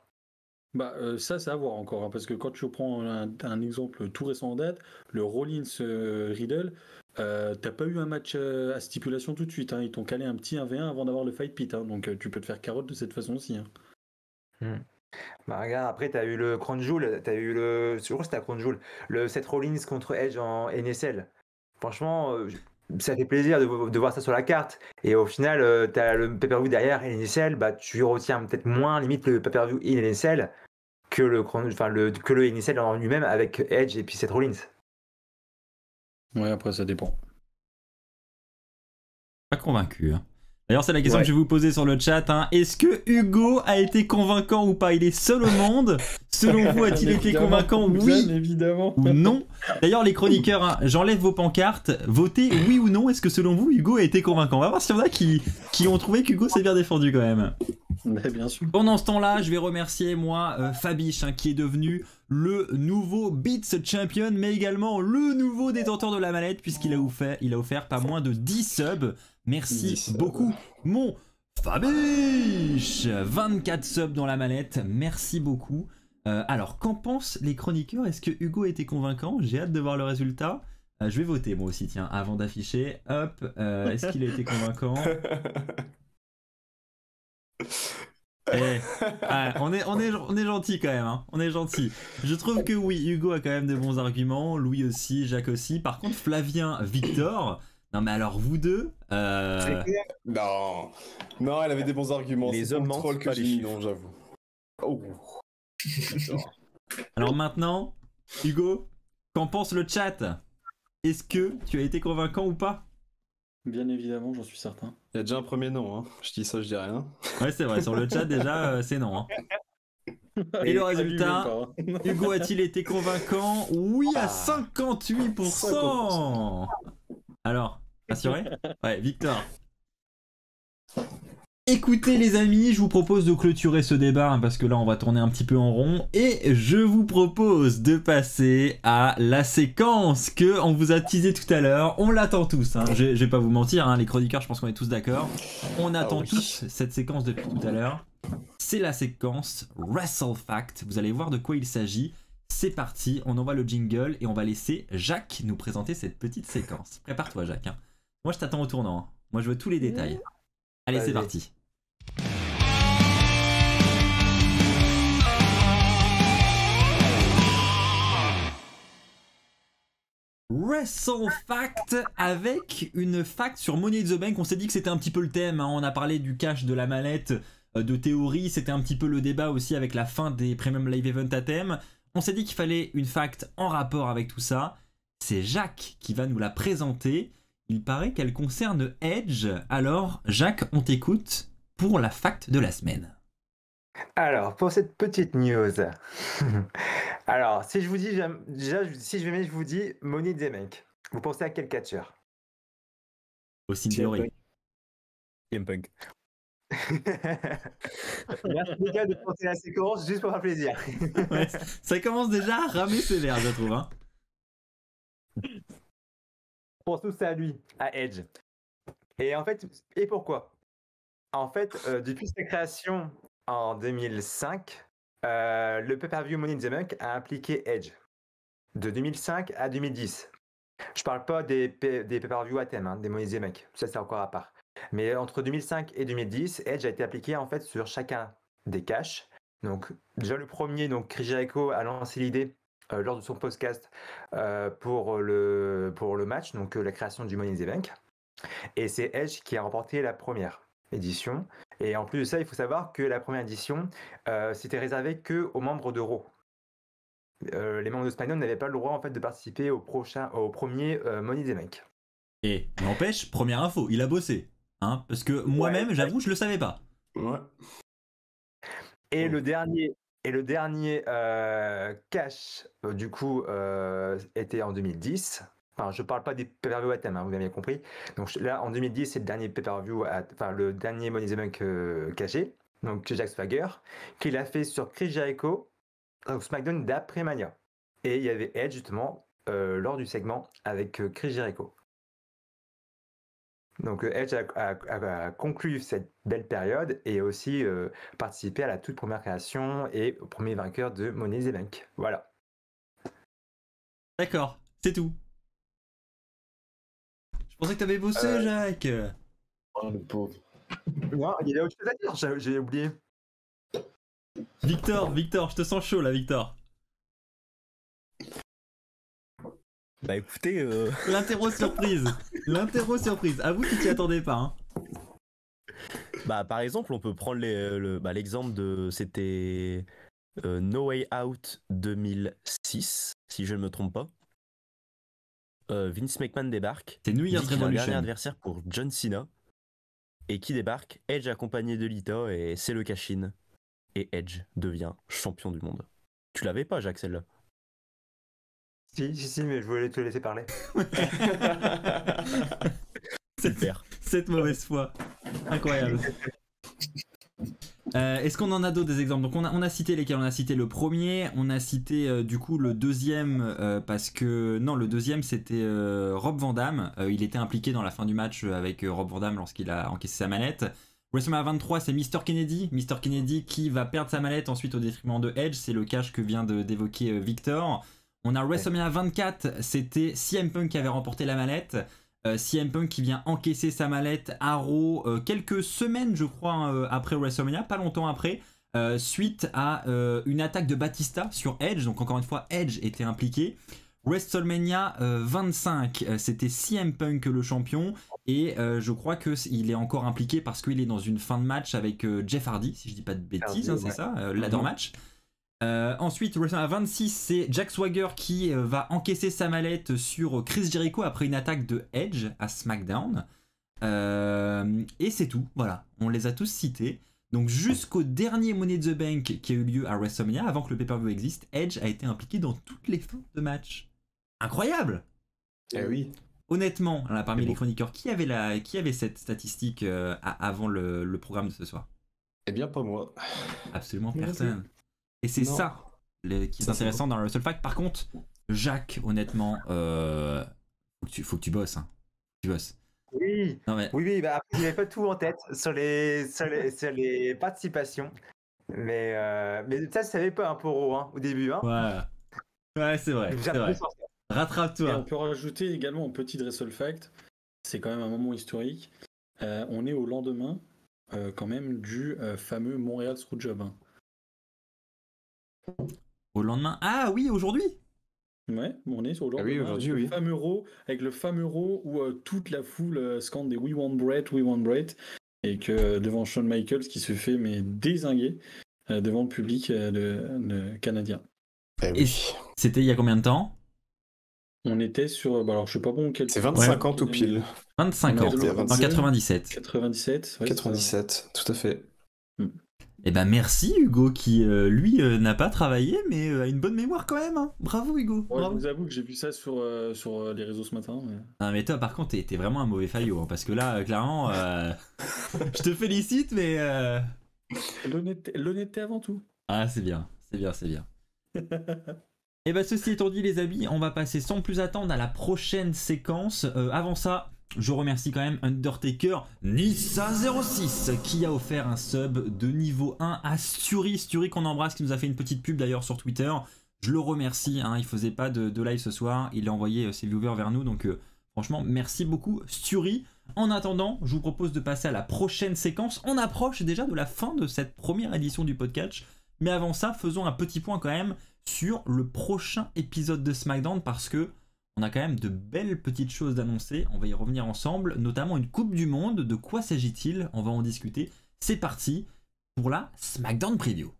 Bah, euh, ça, c'est à voir encore, hein, parce que quand tu prends un, exemple tout récent en date, le Rollins euh, Riddle, euh, t'as pas eu un match euh, à stipulation tout de suite, hein. ils t'ont calé un petit 1v1 avant d'avoir le fight pit, hein. donc euh, tu peux te faire carotte de cette façon aussi. Hein. Hmm. Bah, regarde, après t'as eu le Cronjoul, t'as eu le. toujours le Seth Rollins contre Edge en NSL. Franchement, ça fait plaisir de, voir ça sur la carte. Et au final, t'as le pay view derrière et NSL, bah tu retiens peut-être moins limite le pay-per-view et NSL que le, que le NSL en lui-même avec Edge et puis Seth Rollins. Ouais, après, ça dépend. Pas convaincu. Hein. D'ailleurs, c'est la question que je vais vous poser sur le chat. Hein. Est-ce que Hugo a été convaincant ou pas Il est seul au monde. Selon vous, a-t-il été convaincant Oui. évidemment. non D'ailleurs, les chroniqueurs, hein, j'enlève vos pancartes. Votez oui ou non. Est-ce que selon vous, Hugo a été convaincant On va voir s'il y en a qui, ont trouvé qu'Hugo s'est bien défendu quand même. bien sûr. Pendant ce temps-là, je vais remercier moi euh, Fabiche qui est devenu le nouveau Beats Champion, mais également le nouveau détenteur de la mallette, puisqu'il a offert, pas moins de 10 subs. Merci beaucoup, mon Fabiche 24 subs dans la mallette, merci beaucoup. Euh, alors, qu'en pensent les chroniqueurs Est-ce que Hugo était convaincant J'ai hâte de voir le résultat. Euh, je vais voter moi aussi, tiens, avant d'afficher. Hop, euh, est-ce qu'il a été convaincant Eh, on, est, on, est, on est gentil quand même, hein. on est gentil. Je trouve que oui, Hugo a quand même des bons arguments, Louis aussi, Jacques aussi. Par contre, Flavien, Victor, non mais alors vous deux... Euh, non, non, elle avait des bons arguments. Les hommes mentent pas les Non, j'avoue. Oh. alors maintenant, Hugo, qu'en pense le chat Est-ce que tu as été convaincant ou pas Bien évidemment, j'en suis certain. Il y a déjà un premier nom, hein. je dis ça, je dis rien. Ouais, c'est vrai, sur le chat déjà, euh, c'est non. Hein. Ah, Et, le résultat, hein Hugo a-t-il été convaincant Oui à 58%, ah. Alors, assuré Ouais, Victor. Écoutez les amis, je vous propose de clôturer ce débat hein, parce que là on va tourner un petit peu en rond et je vous propose de passer à la séquence que on vous a teasé tout à l'heure. On l'attend tous, hein. je, vais pas vous mentir, hein, les chroniqueurs je pense qu'on est tous d'accord. On ah attend tous cette séquence depuis tout à l'heure. C'est la séquence Wrestle Fact, vous allez voir de quoi il s'agit. C'est parti, on envoie le jingle et on va laisser Jacques nous présenter cette petite séquence. Prépare-toi Jacques, moi je t'attends au tournant, moi je veux tous les détails. Allez, c'est parti. Wrestle Fact avec une fact sur Money in the Bank. On s'est dit que c'était un petit peu le thème. Hein. On a parlé du cash de la mallette, euh, de théorie. C'était un petit peu le débat aussi avec la fin des Premium Live Event à thème. On s'est dit qu'il fallait une fact en rapport avec tout ça. C'est Jacques qui va nous la présenter. Il paraît qu'elle concerne Edge. Alors, Jacques, on t'écoute pour la fact de la semaine. Alors, pour cette petite news. Alors, si je vous dis, déjà, si je vais vous dis Monique Zemek, vous pensez à quel catcheur Aussi théorie. Punk. Merci de penser à la séquence juste pour faire plaisir. ça commence déjà à ramer verres, je trouve. Hein. Pour tous à lui, à Edge. Et en fait, et pourquoi En fait, euh, depuis sa création en 2005, euh, le pay-per-view Money in the a impliqué Edge de 2005 à 2010. Je parle pas des, pay des pay-per-view à thème, hein, des Money in the ça c'est encore à part. Mais entre 2005 et 2010, Edge a été appliqué en fait sur chacun des caches. Donc déjà le premier, donc Chris a lancé l'idée euh, lors de son podcast euh, pour, le, pour le match, donc euh, la création du Money in Et c'est Edge qui a remporté la première édition. Et en plus de ça, il faut savoir que la première édition, c'était réservé que aux membres d'Euro. les membres de SmackDown n'avaient pas le droit en fait de participer au prochain, au premier euh, Money Bank. Et n'empêche, première info, il a bossé, hein, parce que moi-même, j'avoue, je le savais pas. Ouais. Et le dernier et le dernier euh, cash, euh, du coup, euh, était en 2010. Enfin, je parle pas des pay-per-view à thème, hein, vous avez bien compris. Donc là, en 2010, c'est le dernier pay-per-view, enfin le dernier Money the Bank caché, donc Jack Swagger, qu'il a fait sur Chris Jericho, donc SmackDown d'après Mania. Et il y avait Edge justement lors du segment avec Chris Jericho. Donc Edge euh, a, conclu cette belle période et aussi euh, participé à la toute première création et au premier vainqueur de Money the Bank. Voilà. D'accord, c'est tout. Je pensais que t'avais bossé, euh. Jacques. Oh le pauvre. Non, il y a autre chose à dire, j'ai oublié. Victor, Victor, je te sens chaud là, Victor. Bah écoutez. Euh. L'interro surprise L'interro surprise À vous qui t'y attendez pas. Hein. Bah par exemple, on peut prendre euh, bah, l'exemple le, de. C'était euh, No Way Out 2006, si je ne me trompe pas. Vince McMahon débarque. C'est New Year's Revolution. dernier adversaire pour John Cena. Et qui débarque Edge accompagné de Lita et c'est le cash -in. Et Edge devient champion du monde. Tu l'avais pas, Jacques, celle si, si, si, mais je voulais te laisser parler. cette, cette mauvaise foi. Incroyable. Euh, est-ce qu'on en a d'autres des exemples Donc on a, on a cité lesquels On a cité le premier, on a cité euh, du coup le deuxième euh, parce que non le deuxième c'était Rob Van Damme. il était impliqué dans la fin du match avec Rob Van Damme lorsqu'il a encaissé sa manette. WrestleMania 23 c'est Mr Kennedy, Mr Kennedy qui va perdre sa manette ensuite au détriment de Edge. C'est le cash que vient d'évoquer Victor. On a WrestleMania 24, c'était CM Punk qui avait remporté la mallette. Euh, CM Punk qui vient encaisser sa mallette à Raw euh, quelques semaines, je crois, hein, euh, après WrestleMania, pas longtemps après, suite à une attaque de Batista sur Edge. Donc, encore une fois, Edge était impliqué. WrestleMania 25, c'était CM Punk le champion et je crois qu'il est encore impliqué parce qu'il est dans une fin de match avec Jeff Hardy, si je dis pas de bêtises, hein, c'est ça, L'ador mhm. match. Euh, ensuite, WrestleMania 26, c'est Jack Swagger qui euh, va encaisser sa mallette sur euh, Chris Jericho après une attaque de Edge à SmackDown. et c'est tout, voilà, on les a tous cités. Donc jusqu'au dernier Money the Bank qui a eu lieu à WrestleMania, avant que le pay-per-view existe, Edge a été impliqué dans toutes les fins de match. Incroyable Eh oui Honnêtement, parmi les chroniqueurs, qui avait, la, qui avait cette statistique avant le, le programme de ce soir eh bien, pas moi. Absolument personne. Et c'est ça qui est, intéressant dans le seul fact. Par contre, Jacques, honnêtement, euh, faut, que tu, bosses. Hein. Tu bosses. Oui, oui, oui bah, après, j'avais pas tout en tête sur les, les, participations. Mais, euh, mais ça, je savais pas un hein, poro hein, au début. Ouais, ouais c'est vrai. Rattrape-toi. On peut rajouter également un petit WrestleFact Fact. C'est quand même un moment historique. Euh, on est au lendemain, quand même, du fameux Montréal Screwjob. Job. Au lendemain. Ah oui, aujourd'hui Ouais, on est sur ah aujourd'hui. aujourd'hui, oui. Le fameux euro, avec le fameux euro où euh, toute la foule euh, scande des We Want bread, We Want bread et que euh, devant Shawn Michaels qui se fait mais désinguer devant le public de canadien. Eh et C'était il y a combien de temps On était sur, bah, alors je sais pas bon quel. C'est 25 ans tout pile. 25 ans. En 97. 97. Ouais, 97, tout à fait. Hmm. Eh ben merci Hugo qui euh, lui euh, n'a pas travaillé mais euh, a une bonne mémoire quand même. Hein. Bravo Hugo. Je vous avoue que j'ai vu ça sur, sur les réseaux ce matin. Non, mais toi par contre t'es vraiment un mauvais faillot hein, parce que là clairement je te félicite mais l'honnêteté avant tout. Ah c'est bien c'est bien c'est bien. Et eh bien, ceci étant dit les amis, on va passer sans plus attendre à la prochaine séquence. avant ça, je remercie quand même Undertaker Nissa06 qui a offert un sub de niveau 1 à Sturi. Sturi qu'on embrasse qui nous a fait une petite pub d'ailleurs sur Twitter. Je le remercie, Il hein, il faisait pas de, live ce soir, il a envoyé euh, ses viewers vers nous, donc euh, franchement, merci beaucoup Sturi. En attendant, je vous propose de passer à la prochaine séquence. On approche déjà de la fin de cette première édition du podcast, mais avant ça, faisons un petit point quand même sur le prochain épisode de SmackDown parce que on a quand même de belles petites choses d'annoncer, on va y revenir ensemble, notamment une Coupe du Monde, de quoi s'agit-il On va en discuter. C'est parti pour la SmackDown Preview.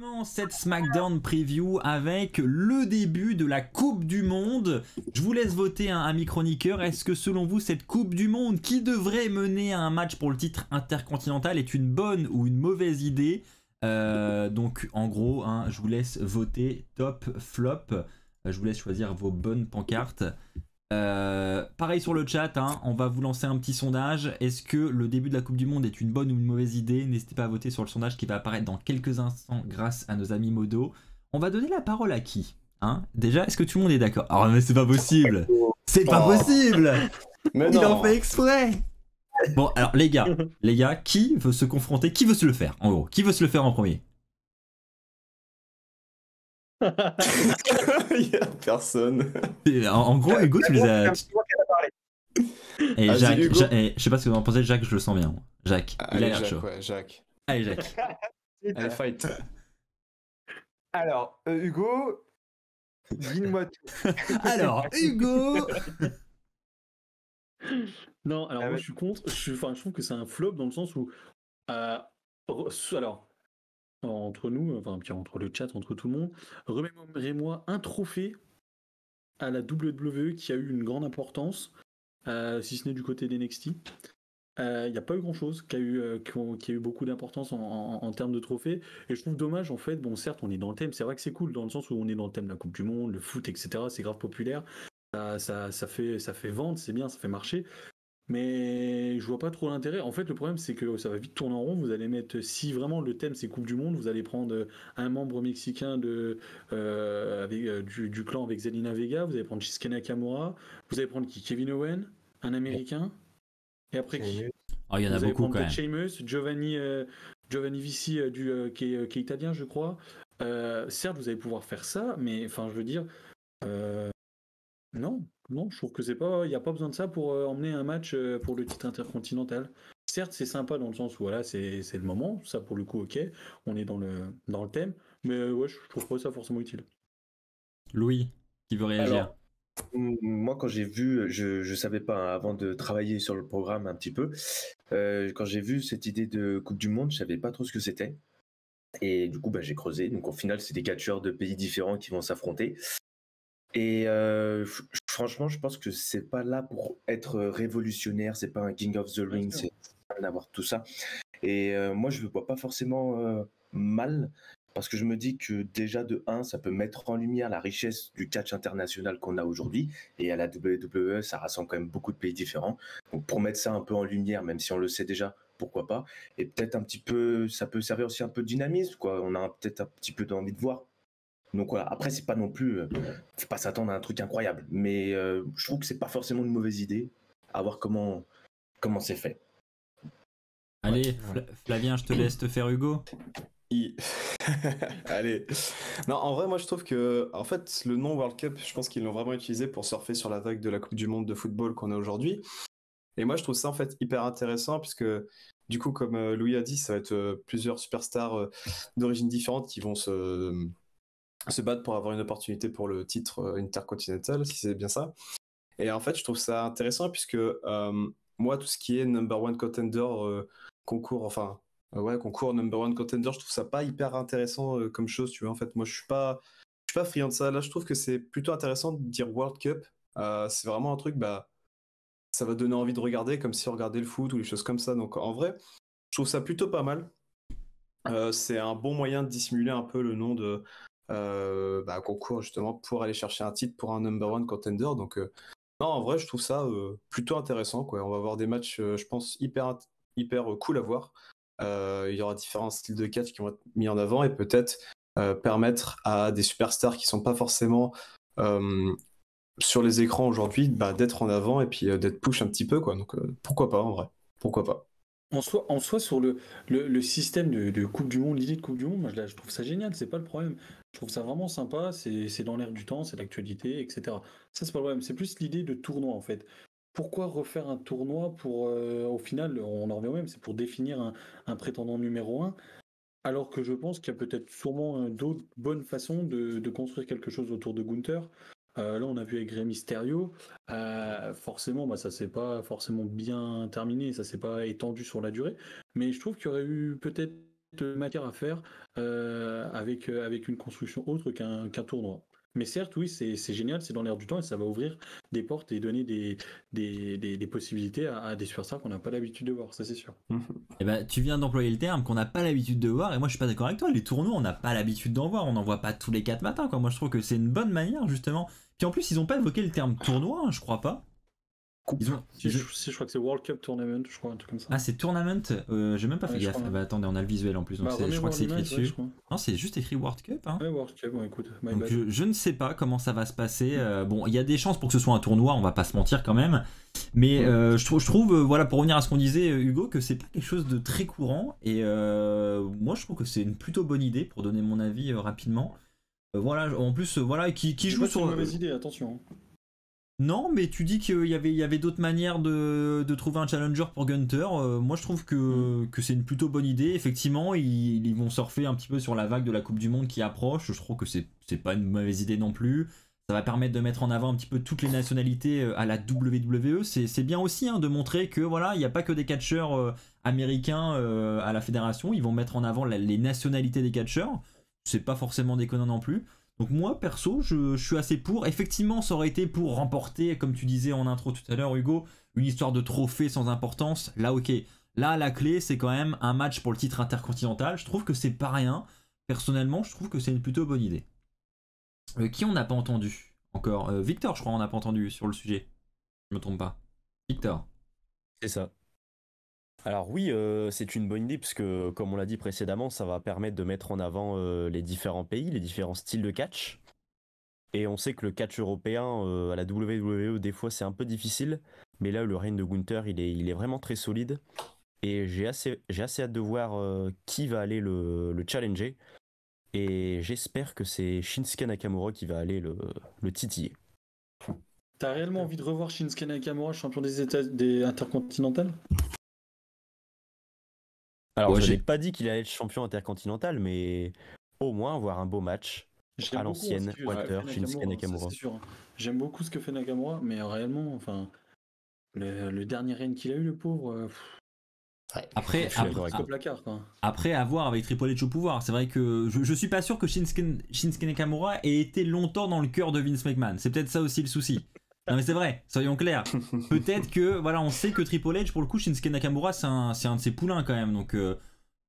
commence cette SmackDown preview avec le début de la Coupe du Monde. Je vous laisse voter un hein, ami chroniqueur. Est-ce que selon vous, cette Coupe du Monde qui devrait mener à un match pour le titre intercontinental est une bonne ou une mauvaise idée euh, Donc en gros, hein, je vous laisse voter top, flop. Euh, je vous laisse choisir vos bonnes pancartes. Euh, pareil sur le chat, hein, on va vous lancer un petit sondage. Est-ce que le début de la Coupe du Monde est une bonne ou une mauvaise idée N'hésitez pas à voter sur le sondage qui va apparaître dans quelques instants grâce à nos amis Modo. On va donner la parole à qui hein? Déjà, est-ce que tout le monde est d'accord Oh mais c'est pas possible C'est pas oh. possible Il en fait exprès Bon alors les gars, les gars, qui veut se confronter Qui veut se le faire en gros Qui veut se le faire en premier il y a personne. En, gros, Hugo, tu les as. Ah, et Jacques, je sais pas ce que vous en pensez, Jacques, je le sens bien. Jacques, il a l'air chaud. Jacques. Allez, Jacques. allez, fight. Alors, euh, Hugo, dis-moi tout. alors, Hugo Non, alors ah moi, je suis contre. Je, je trouve que c'est un flop dans le sens où. Euh, alors, entre nous, enfin entre le chat, entre tout le monde, remémorez-moi un trophée à la WWE qui a eu une grande importance, euh, si ce n'est du côté des d'NXT. Euh, il n'y a pas eu grand chose qui a eu, euh, qui a eu beaucoup d'importance en, termes de trophées. Et je trouve dommage, en fait, bon, certes, on est dans le thème, c'est vrai que c'est cool dans le sens où on est dans le thème de la Coupe du Monde, le foot, etc. C'est grave populaire. Ça, ça, fait, ça fait vente, c'est bien, ça fait marcher. Mais je vois pas trop l'intérêt. En fait, le problème, c'est que ça va vite tourner en rond. Vous allez mettre, si vraiment le thème c'est Coupe du Monde, vous allez prendre euh, un membre mexicain de, euh, avec, euh, du, du, clan avec Zelina Vega, vous allez prendre Shisuke Nakamura, vous allez prendre qui Kevin Owen, un américain, et après qui oh, Il y en a beaucoup quand même. Giovanni, Vici, du, qui est, qui, est, italien, je crois. certes, vous allez pouvoir faire ça, mais enfin, je veux dire. non, non, je trouve que c'est pas, il n'y a pas besoin de ça pour euh, emmener un match euh, pour le titre intercontinental. Certes, c'est sympa dans le sens où voilà, c'est le moment, ça pour le coup, ok, on est dans le, dans le thème, mais euh, ouais, je, trouve pas ça forcément utile. Louis, qui veut réagir moi, quand j'ai vu, je ne savais pas hein, avant de travailler sur le programme un petit peu, quand j'ai vu cette idée de Coupe du Monde, je savais pas trop ce que c'était. Et du coup, bah, j'ai creusé. Donc au final, c'est des catcheurs de pays différents qui vont s'affronter. Et euh, Franchement, je pense que c'est pas là pour être euh, révolutionnaire, c'est pas un King of the Ring, c'est d'avoir tout ça. Et euh, moi, je ne vois pas forcément euh, mal, parce que je me dis que déjà de 1, ça peut mettre en lumière la richesse du catch international qu'on a aujourd'hui. Et à la WWE, ça rassemble quand même beaucoup de pays différents. Donc pour mettre ça un peu en lumière, même si on le sait déjà, pourquoi pas. Et peut-être un petit peu, ça peut servir aussi un peu de dynamisme, quoi. On a peut-être un petit peu d'envie de voir donc voilà. Après, c'est pas non plus, euh, pas s'attendre à un truc incroyable, mais euh, je trouve que c'est pas forcément une mauvaise idée à voir comment comment c'est fait. Allez, Flavien, je te laisse te faire Hugo. Allez. Non, en vrai, moi je trouve que, en fait, le nom World Cup, je pense qu'ils l'ont vraiment utilisé pour surfer sur la vague de la Coupe du Monde de football qu'on a aujourd'hui. Et moi, je trouve ça en fait hyper intéressant puisque, du coup, comme euh, Louis a dit, ça va être euh, plusieurs superstars d'origines différentes qui vont se se battre pour avoir une opportunité pour le titre euh, intercontinental, si c'est bien ça. Et en fait, je trouve ça intéressant puisque euh, moi, tout ce qui est number one contender, euh, concours, enfin, ouais, concours number one contender, je trouve ça pas hyper intéressant comme chose, tu vois. En fait, moi, je suis pas, je suis pas friand de ça. Là, je trouve que c'est plutôt intéressant de dire World Cup. c'est vraiment un truc, bah, ça va donner envie de regarder, comme si on regardait le foot ou les choses comme ça. Donc, en vrai, je trouve ça plutôt pas mal. c'est un bon moyen de dissimuler un peu le nom de euh, bah, concours justement pour aller chercher un titre pour un number one contender. Donc euh, non, en vrai, je trouve ça euh, plutôt intéressant. Quoi. On va avoir des matchs, je pense, hyper, hyper cool à voir. il y aura différents styles de catch qui vont être mis en avant et peut-être permettre à des superstars qui sont pas forcément sur les écrans aujourd'hui bah, d'être en avant et puis d'être push un petit peu. Quoi. Donc pourquoi pas en vrai Pourquoi pas en soi, en soit sur le, le, système de, Coupe du Monde, l'idée de Coupe du Monde, moi, je, je trouve ça génial, c'est pas le problème. Je trouve ça vraiment sympa, c'est dans l'air du temps, c'est l'actualité, etc. Ça, c'est pas le problème, c'est plus l'idée de tournoi en fait. Pourquoi refaire un tournoi pour, euh, au final, on en revient au même, c'est pour définir un, prétendant numéro un. alors que je pense qu'il y a peut-être sûrement euh, d'autres bonnes façons de, construire quelque chose autour de Gunther. Euh, là, on a vu avec Grey Mysterio, forcément, bah, ça s'est pas forcément bien terminé, ça s'est pas étendu sur la durée, mais je trouve qu'il y aurait eu peut-être matière à faire euh, avec, euh, avec une construction autre qu'un tournoi. Mais certes, oui, c'est génial, c'est dans l'air du temps et ça va ouvrir des portes et donner des, des, des, possibilités à, des superstars qu'on n'a pas l'habitude de voir, ça c'est sûr. Et eh ben, tu viens d'employer le terme qu'on n'a pas l'habitude de voir et moi je suis pas d'accord avec toi, les tournois on n'a pas l'habitude d'en voir, on n'en voit pas tous les 4 matins, Moi je trouve que c'est une bonne manière justement. Puis en plus, ils n'ont pas évoqué le terme tournoi, hein, je crois pas je, crois que c'est World Cup Tournament, je crois, un truc comme ça. Ah, c'est Tournament euh, J'ai même pas fait gaffe. Bah, attendez, on a le visuel en plus, bah, je crois que c'est écrit dessus. non, c'est juste écrit World Cup. Hein. Ouais, World Cup, bon, écoute. Donc, je, ne sais pas comment ça va se passer. Euh, bon, il y a des chances pour que ce soit un tournoi, on va pas se mentir quand même. Mais euh, je, trouve, je trouve voilà, pour revenir à ce qu'on disait, Hugo, que c'est pas quelque chose de très courant. Et moi, je trouve que c'est une plutôt bonne idée pour donner mon avis rapidement. voilà, en plus, voilà, qui, qui joue sur. C'est une mauvaise idée, attention. Hein. Non, mais tu dis qu'il y avait, il y avait d'autres manières de, trouver un challenger pour Gunter. Euh, moi, je trouve mm. que, c'est une plutôt bonne idée. Effectivement, ils, vont surfer un petit peu sur la vague de la Coupe du Monde qui approche. Je trouve que c'est, pas une mauvaise idée non plus. Ça va permettre de mettre en avant un petit peu toutes les nationalités euh, à la WWE. C'est, bien aussi hein, de montrer que voilà, il n'y a pas que des catcheurs euh, américains à la fédération. Ils vont mettre en avant les nationalités des catcheurs. C'est pas forcément déconnant non plus. Donc moi, perso, je, suis assez pour. Effectivement, ça aurait été pour remporter, comme tu disais en intro tout à l'heure, Hugo, une histoire de trophée sans importance. Là, ok. Là, la clé, c'est quand même un match pour le titre intercontinental. Je trouve que c'est pas rien. Personnellement, je trouve que c'est une plutôt bonne idée. Euh, qui on n'a pas entendu encore euh, Victor, je crois, on n'a pas entendu sur le sujet. Je me trompe pas. Victor. C'est ça. Alors oui, euh, c'est une bonne idée puisque, comme on l'a dit précédemment, ça va permettre de mettre en avant euh, les différents pays, les différents styles de catch. Et on sait que le catch européen euh, à la WWE, des fois, c'est un peu difficile. Mais là, le règne de Gunther, il est, il est vraiment très solide. Et j'ai assez, hâte de voir qui va aller le, challenger. Et j'espère que c'est Shinsuke Nakamura qui va aller le, le titiller. T'as réellement envie de revoir Shinsuke Nakamura, champion des, États, des intercontinentales alors, j'ai pas dit qu'il allait être champion intercontinental, mais au moins voir un beau match à l'ancienne, Walter, hein, hein. J'aime beaucoup ce que fait Nakamura, mais réellement, enfin, le, dernier règne qu'il a eu, le pauvre. Euh, après, après, avoir avec Triple H au pouvoir, c'est vrai que je, suis pas sûr que Shinsuke, Shinsuke Nakamura ait été longtemps dans le cœur de Vince McMahon. C'est peut-être ça aussi le souci. Non mais c'est vrai, soyons clairs. peut-être que, voilà, on sait que Triple H, pour le coup, Shinsuke Nakamura, c'est un, un, de ses poulains quand même. Donc euh,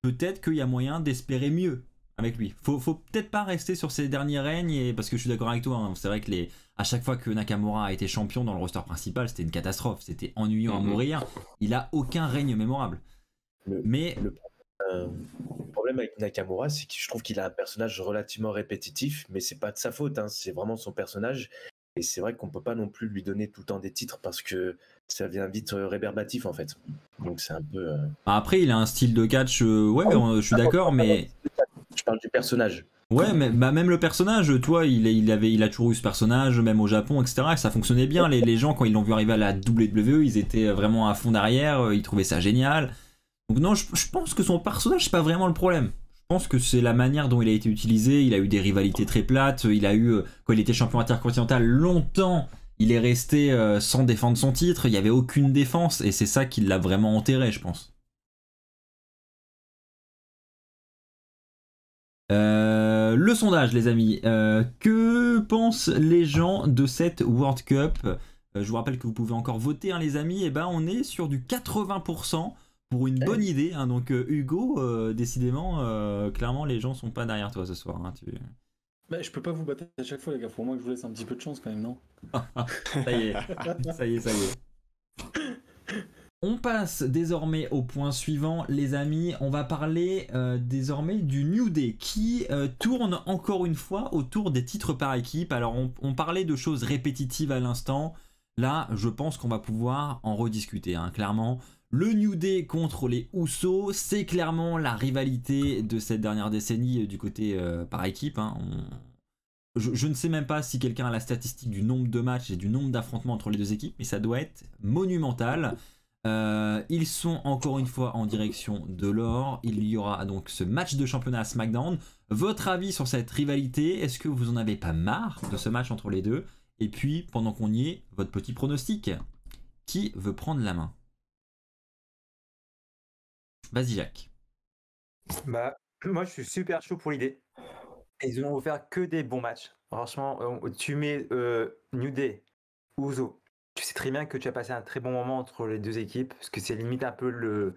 peut-être qu'il y a moyen d'espérer mieux avec lui. Faut, faut peut-être pas rester sur ses derniers règnes, et, parce que je suis d'accord avec toi, hein, c'est vrai que les, à chaque fois que Nakamura a été champion dans le roster principal, c'était une catastrophe, c'était ennuyant à mhm. mourir. Il a aucun règne mémorable. Le, mais... Euh, le, problème avec Nakamura, c'est que je trouve qu'il a un personnage relativement répétitif, mais c'est pas de sa faute, hein, c'est vraiment son personnage. Et c'est vrai qu'on peut pas non plus lui donner tout le temps des titres parce que ça devient vite euh, réberbatif en fait. Donc c'est un peu. Euh bah, après, il a un style de catch. Euh, ouais, ah je suis ah, d'accord, mais. Je parle du personnage. Ouais, mais bah même le personnage, toi, il, il, avait, il a toujours eu ce personnage, même au Japon, etc. Ça fonctionnait bien. Les, gens, quand ils l'ont vu arriver à la WWE, ils étaient vraiment à fond derrière, ils trouvaient ça génial. Donc non, je, je pense que son personnage, c'est pas vraiment le problème. Je pense que c'est la manière dont il a été utilisé. Il a eu des rivalités très plates. Il a eu, euh, quand il était champion intercontinental, longtemps, il est resté euh, sans défendre son titre. Il n'y avait aucune défense. Et c'est ça qui l'a vraiment enterré, je pense. Euh, le sondage, les amis. que pensent les gens de cette World Cup Je vous rappelle que vous pouvez encore voter, hein, les amis. Et eh ben, on est sur du 80% pour une bonne idée. Hein. Donc euh, Hugo, euh, décidément, euh, clairement, les gens sont pas derrière toi ce soir. Hein. Tu... Bah, je peux pas vous battre à chaque fois, les gars. Pour moi je vous laisse un petit peu de chance quand même, non Ça y est, ça y est, ça y est. On passe désormais au point suivant, les amis. On va parler désormais du New Day qui tourne encore une fois autour des titres par équipe. Alors, on, parlait de choses répétitives à l'instant. Là, je pense qu'on va pouvoir en rediscuter, hein, clairement. Le New Day contre les Ousso c'est clairement la rivalité de cette dernière décennie euh, du côté euh, par équipe. Hein. je, ne sais même pas si quelqu'un a la statistique du nombre de matchs et du nombre d'affrontements entre les deux équipes, mais ça doit être monumental. Euh, ils sont encore une fois en direction de l'or. Il y aura donc ce match de championnat à SmackDown. Votre avis sur cette rivalité Est-ce que vous en avez pas marre de ce match entre les deux Et puis, pendant qu'on y est, votre petit pronostic Qui veut prendre la main Vas-y, Bah, moi, je suis super chaud pour l'idée. Ils vont vous offert que des bons matchs. Franchement, euh, tu mets euh, New Day, Ouzo. Tu sais très bien que tu as passé un très bon moment entre les deux équipes, parce que c'est limite un peu le...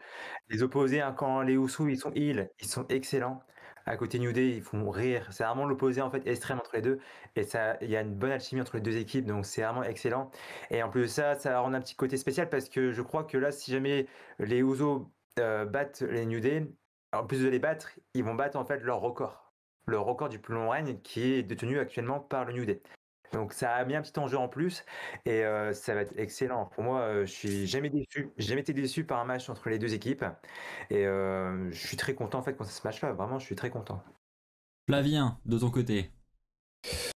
les opposés. Hein. quand les Ouzo, ils sont ils, ils sont excellents. À côté New Day, ils font rire. C'est vraiment l'opposé en fait extrême entre les deux. Et ça, il y a une bonne alchimie entre les deux équipes, donc c'est vraiment excellent. Et en plus de ça, ça rend un petit côté spécial parce que je crois que là, si jamais les Ouzo euh, battent les New Day, en plus de les battre, ils vont battre en fait leur record. Le record du plus long règne qui est détenu actuellement par le New Day. Donc ça a bien un petit enjeu en plus et euh, ça va être excellent. Pour moi, euh, je suis jamais déçu. jamais été déçu par un match entre les deux équipes et je suis très content en fait quand se match-là. Vraiment, je suis très content. Flavien, de ton côté.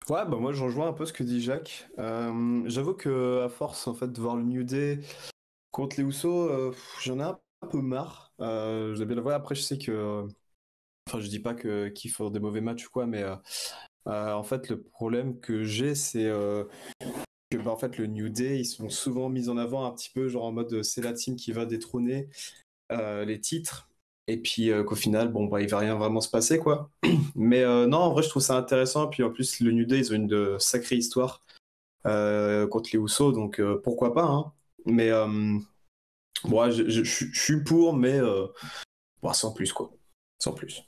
Ouais, bah moi je rejoins un peu ce que dit Jacques. J'avoue que à force en fait de voir le New Day contre les Housseaux, j'en ai un un peu marre. Euh, le Après, je sais que. Euh, enfin, je dis pas que qu'ils font des mauvais matchs ou quoi, mais euh, euh, en fait, le problème que j'ai, c'est que bah, en fait, le New Day, ils sont souvent mis en avant un petit peu, genre en mode c'est la team qui va détrôner les titres. Et puis qu'au final, bon, bah, il va rien vraiment se passer, quoi. Mais non, en vrai, je trouve ça intéressant. et Puis en plus, le New Day, ils ont une de sacrée histoire contre les Housseaux, donc pourquoi pas, hein. Mais moi, je, suis pour, mais euh, bah, sans plus, quoi. Sans plus.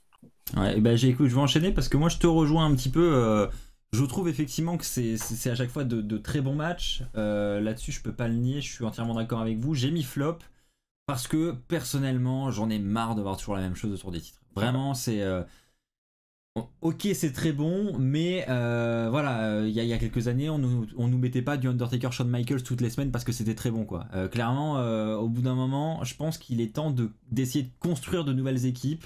Ouais, et bah, écoute, je vais enchaîner parce que moi, je te rejoins un petit peu. Euh, je trouve effectivement que c'est à chaque fois de, très bons matchs. Euh, là-dessus, je peux pas le nier, je suis entièrement d'accord avec vous. J'ai mis flop parce que personnellement, j'en ai marre de voir toujours la même chose autour des titres. Vraiment, c'est ok c'est très bon mais euh, voilà euh, il y, a quelques années on nous, nous mettait pas du Undertaker Shawn Michaels toutes les semaines parce que c'était très bon quoi euh, clairement au bout d'un moment je pense qu'il est temps d'essayer de construire de nouvelles équipes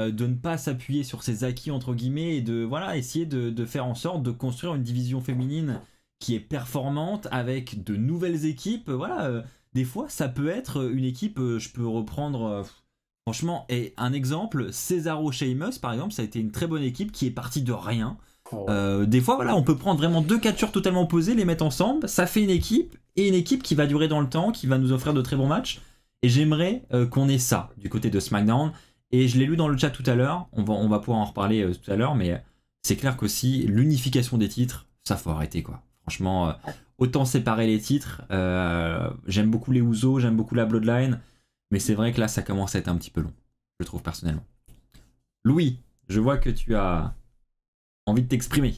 de ne pas s'appuyer sur ses acquis entre guillemets et de voilà essayer de, de, faire en sorte de construire une division féminine qui est performante avec de nouvelles équipes voilà des fois ça peut être une équipe je peux reprendre Franchement, et un exemple, Cesaro Sheamus, par exemple, ça a été une très bonne équipe qui est partie de rien. Oh. Euh, des fois, voilà, on peut prendre vraiment deux captures totalement opposés, les mettre ensemble, ça fait une équipe, et une équipe qui va durer dans le temps, qui va nous offrir de très bons matchs. Et j'aimerais euh, qu'on ait ça du côté de SmackDown. Et je l'ai lu dans le chat tout à l'heure, on va, pouvoir en reparler euh, tout à l'heure, mais c'est clair qu'aussi, l'unification des titres, ça faut arrêter quoi. Franchement, autant séparer les titres. j'aime beaucoup les Ouzo, j'aime beaucoup la Bloodline. Mais c'est vrai que là, ça commence à être un petit peu long, je trouve personnellement. Louis, je vois que tu as envie de t'exprimer.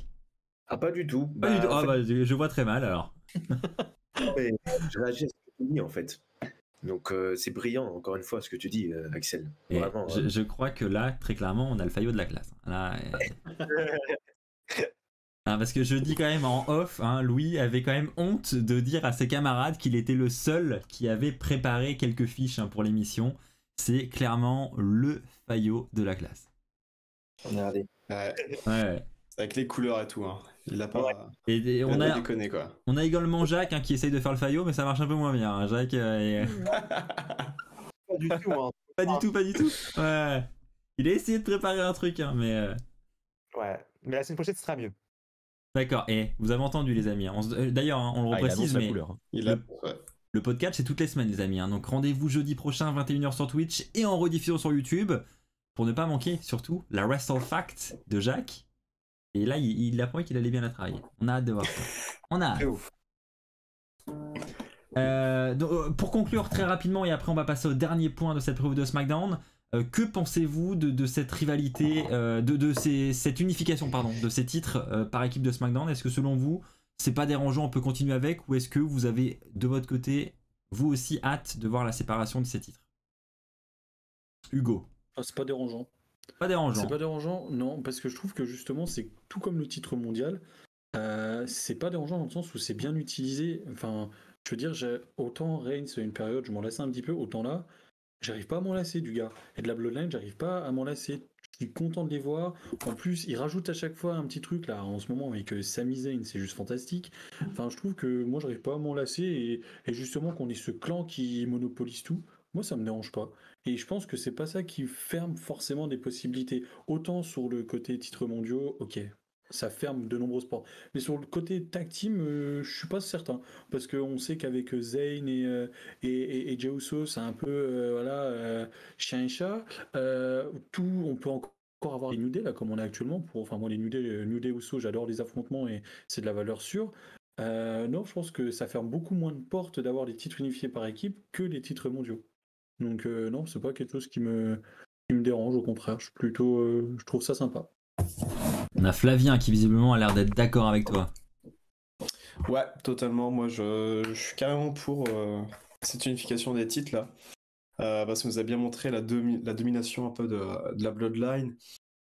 Ah, pas du tout. Bah, ah, bah, je vois très mal alors. je réagis à ce en fait. Donc euh, c'est brillant, encore une fois, ce que tu dis, euh, Axel. Hein. je, crois que là, très clairement, on a le faillot de la classe. Hein, parce que je dis quand même en off, hein, Louis avait quand même honte de dire à ses camarades qu'il était le seul qui avait préparé quelques fiches hein, pour l'émission. C'est clairement le faillot de la classe. Regardez. Ouais. Avec les couleurs et tout. Il n'a pas. on a, également Jacques qui essaye de faire le faillot, mais ça marche un peu moins bien. Jacques. Euh, euh. pas du tout. Pas du tout, pas du tout. Ouais. Il a essayé de préparer un truc, mais. Euh. Ouais. Mais la semaine prochaine, ce sera mieux. D'accord. Et vous avez entendu, les amis. Hein. Euh, d'ailleurs, hein, on le ah, reprécise, mais hein. le, podcast c'est toutes les semaines, les amis. Donc rendez-vous jeudi prochain 21h sur Twitch et en rediffusion sur YouTube pour ne pas manquer surtout la Wrestle Fact de Jacques. Et là, il, a promis qu'il allait bien la travailler. On a hâte de voir ça. On a hâte. Euh, euh, pour conclure très rapidement et après on va passer au dernier point de cette preuve de SmackDown. Euh, que pensez-vous de, de, cette rivalité, euh, de, de cette unification pardon, de ces titres euh, par équipe de SmackDown Est-ce que selon vous, c'est pas dérangeant, on peut continuer avec Ou est-ce que vous avez de votre côté, vous aussi, hâte de voir la séparation de ces titres Hugo ah, C'est pas dérangeant. Pas dérangeant. C'est pas dérangeant, non, parce que je trouve que justement, c'est tout comme le titre mondial, c'est pas dérangeant dans le sens où c'est bien utilisé. Enfin, je veux dire, autant Reigns, une période, je m'en laisse un petit peu, autant là, j'arrive pas à m'enlacer du gars. Et de la Bloodline, j'arrive pas à m'enlacer. Je suis content de les voir. En plus, ils rajoutent à chaque fois un petit truc là. En ce moment, avec Samizane euh, Sami c'est juste fantastique. Enfin, je trouve que moi, j'arrive pas à m'enlacer. Et, et justement, qu'on ait ce clan qui monopolise tout, moi, ça me dérange pas. Et je pense que c'est pas ça qui ferme forcément des possibilités. Autant sur le côté titres mondiaux, ok, ça ferme de nombreuses portes, Mais sur le côté tag team, euh, je suis pas certain. Parce qu'on sait qu'avec euh, Zayn euh, et, et, et, c'est un peu voilà, chien et chat. tout, on peut encore avoir les New là, comme on a actuellement. Pour, enfin, moi, les New Day, New Uso, j'adore les affrontements et c'est de la valeur sûre. non, je pense que ça ferme beaucoup moins de portes d'avoir des titres unifiés par équipe que les titres mondiaux. Donc, non, c'est pas quelque chose qui me, qui me dérange. Au contraire, je, plutôt, je trouve ça sympa. On a Flavien qui visiblement a l'air d'être d'accord avec toi. Ouais, totalement. Moi, je, suis carrément pour euh, cette unification des titres là. Euh, parce que nous a bien montré la, domination un peu de, la Bloodline.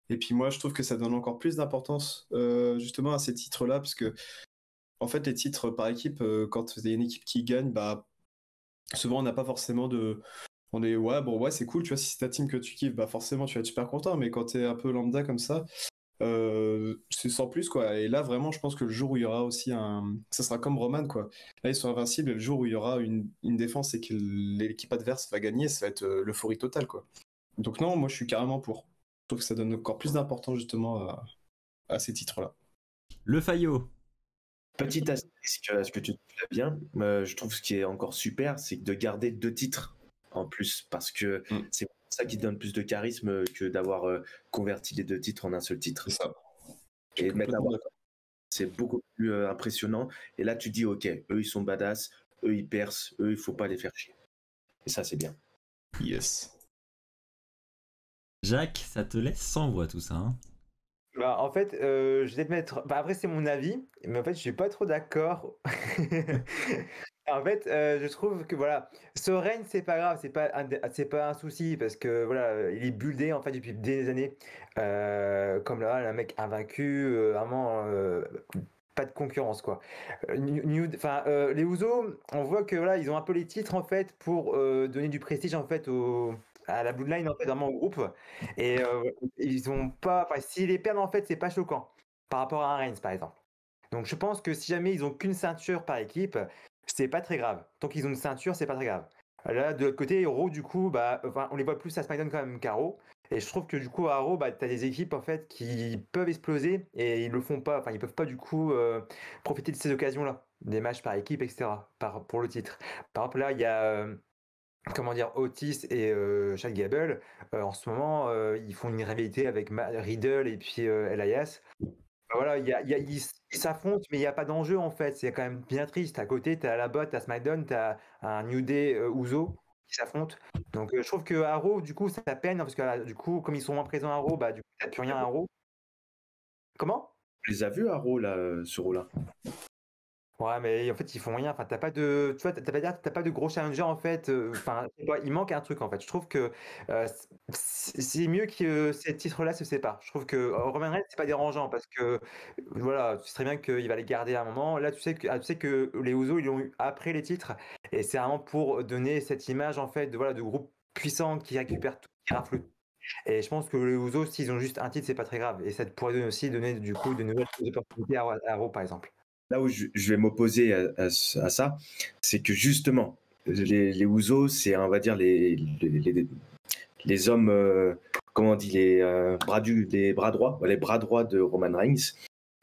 Et puis moi, je trouve que ça donne encore plus d'importance euh, justement à ces titres-là, parce que en fait, les titres par équipe, quand y a une équipe qui gagne, bah souvent on n'a pas forcément de, on est ouais bon ouais c'est cool tu vois si c'est ta team que tu kiffes bah forcément tu vas être super content mais quand es un peu lambda comme ça euh, c'est sans plus quoi. Et là vraiment, je pense que le jour où il y aura aussi un, ça sera comme Roman quoi. Là ils sont invincibles. Et le jour où il y aura une, une défense et que l'équipe adverse va gagner, ça va être euh, l'euphorie totale quoi. Donc non, moi je suis carrément pour. Je trouve que ça donne encore plus d'importance justement à, ces titres là. Le Fayot. Petit aspect, ce que tu te bien, euh, je trouve ce qui est encore super, c'est de garder deux titres en plus parce que mm. c'est ça qui donne plus de charisme que d'avoir euh, converti les deux titres en un seul titre. C'est c'est beaucoup plus euh, impressionnant. Et là, tu dis, ok, eux, ils sont badass, eux, ils percent, eux, il faut pas les faire chier. Et ça, c'est bien. Yes. Jacques, ça te laisse sans voix tout ça. Hein bah, en fait, euh, je vais te mettre. Bah, après, c'est mon avis, mais en fait, je suis pas trop d'accord. en fait, euh, je trouve que voilà, ce c'est pas grave, c'est pas c'est pas un souci parce que voilà, il est buildé en fait depuis des années. Euh, comme là, un mec invaincu, vraiment pas de concurrence quoi. enfin les Ouzo, on voit que voilà, ils ont un peu les titres en fait pour donner du prestige en fait aux à la Bloodline en fait vraiment au groupe et euh, ils ont pas enfin s'ils les perdent en fait c'est pas choquant par rapport à un Reigns par exemple donc je pense que si jamais ils ont qu'une ceinture par équipe c'est pas très grave tant qu'ils ont une ceinture c'est pas très grave là de l'autre côté Raw du coup bah on les voit plus à SmackDown quand même qu'à et je trouve que du coup à Raw bah t'as des équipes en fait qui peuvent exploser et ils le font pas enfin ils peuvent pas du coup euh, profiter de ces occasions là des matchs par équipe etc pour le titre par exemple là il y a euh, comment dire, Otis et euh, Chad Gable, euh, en ce moment, euh, ils font une rivalité avec Riddle et puis Elias. Bah, voilà, il y a, ils s'affrontent, mais il n'y a pas d'enjeu en fait. C'est quand même bien triste. À côté, tu as la botte, à SmackDown, tu as un New Day Ouzo qui s'affrontent. Donc je trouve que Arrow, du coup, ça peine hein, parce que du coup, comme ils sont moins présents à Arrow, bah, du coup, plus rien à Arrow. Comment Tu les as vus Arrow là, ce rôle-là Ouais, mais en fait, ils font rien. Enfin, t'as pas de, tu vois, t'as pas, de gros challenger en fait. Euh, enfin, il manque un truc en fait. Je trouve que euh, c'est mieux que euh, ces titres-là se séparent. Je trouve que oh, Romain Roman Reigns, c'est pas dérangeant parce que voilà, tu sais très bien qu'il va les garder à un moment. Là, tu sais que, ah, tu sais que les Ouzo ils l'ont eu après les titres et c'est vraiment pour donner cette image en fait de voilà de groupe puissant qui récupère tout, qui rafle Et je pense que les Ouzo s'ils ont juste un titre, c'est pas très grave. Et ça pourrait aussi donner du coup de nouvelles opportunités à, à par exemple là où je, vais m'opposer à, ça, c'est que justement, les, Ouzo, c'est, on va dire, les, les, hommes, euh, comment on dit, les, euh, bras du, bras droits, les bras droits de Roman Reigns.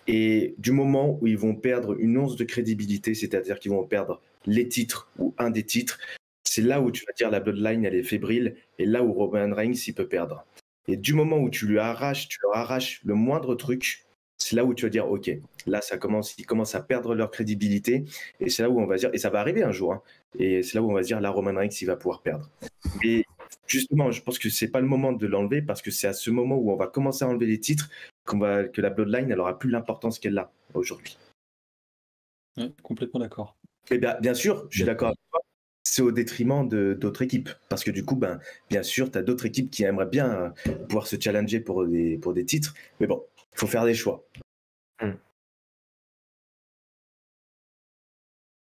Et du moment où ils vont perdre une once de crédibilité, c'est-à-dire qu'ils vont perdre les titres ou un des titres, c'est là où tu vas dire la bloodline, elle est fébrile, et là où Roman Reigns, il peut perdre. Et du moment où tu lui arraches, tu leur arraches le moindre truc, c'est là où tu vas dire, OK, là, ça commence, ils commencent à perdre leur crédibilité. Et c'est là où on va dire, et ça va arriver un jour, hein, et c'est là où on va dire, là, Roman Reigns, il va pouvoir perdre. Mais justement, je pense que c'est pas le moment de l'enlever parce que c'est à ce moment où on va commencer à enlever les titres qu'on va, que la Bloodline, elle aura plus l'importance qu'elle a aujourd'hui. complètement d'accord. Et eh bien, bien sûr, je suis d'accord avec toi c'est au détriment d'autres équipes. Parce que du coup, ben, bien sûr, tu as d'autres équipes qui aimeraient bien euh, pouvoir se challenger pour des, pour des titres. Mais bon, il faut faire des choix. Hmm.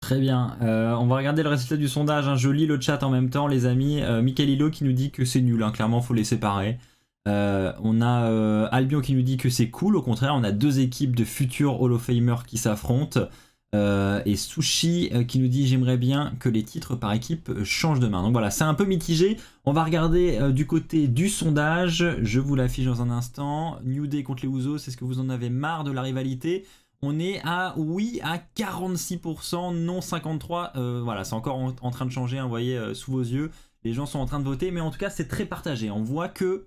Très bien. Euh, on va regarder le résultat du sondage. Hein. Je lis le chat en même temps, les amis. Euh, Hilo qui nous dit que c'est nul. Hein. Clairement, faut les séparer. Euh, on a euh, Albion qui nous dit que c'est cool. Au contraire, on a deux équipes de futurs Hall of Famers qui s'affrontent. Euh, et Sushi euh, qui nous dit j'aimerais bien que les titres par équipe euh, changent de main. Donc voilà, c'est un peu mitigé. On va regarder du côté du sondage. Je vous l'affiche dans un instant. New Day contre les Ouzo, c'est ce que vous en avez marre de la rivalité. On est à oui à 46%, non 53%. voilà, c'est encore en, train de changer, hein, vous voyez, sous vos yeux. Les gens sont en train de voter, mais en tout cas c'est très partagé. On voit que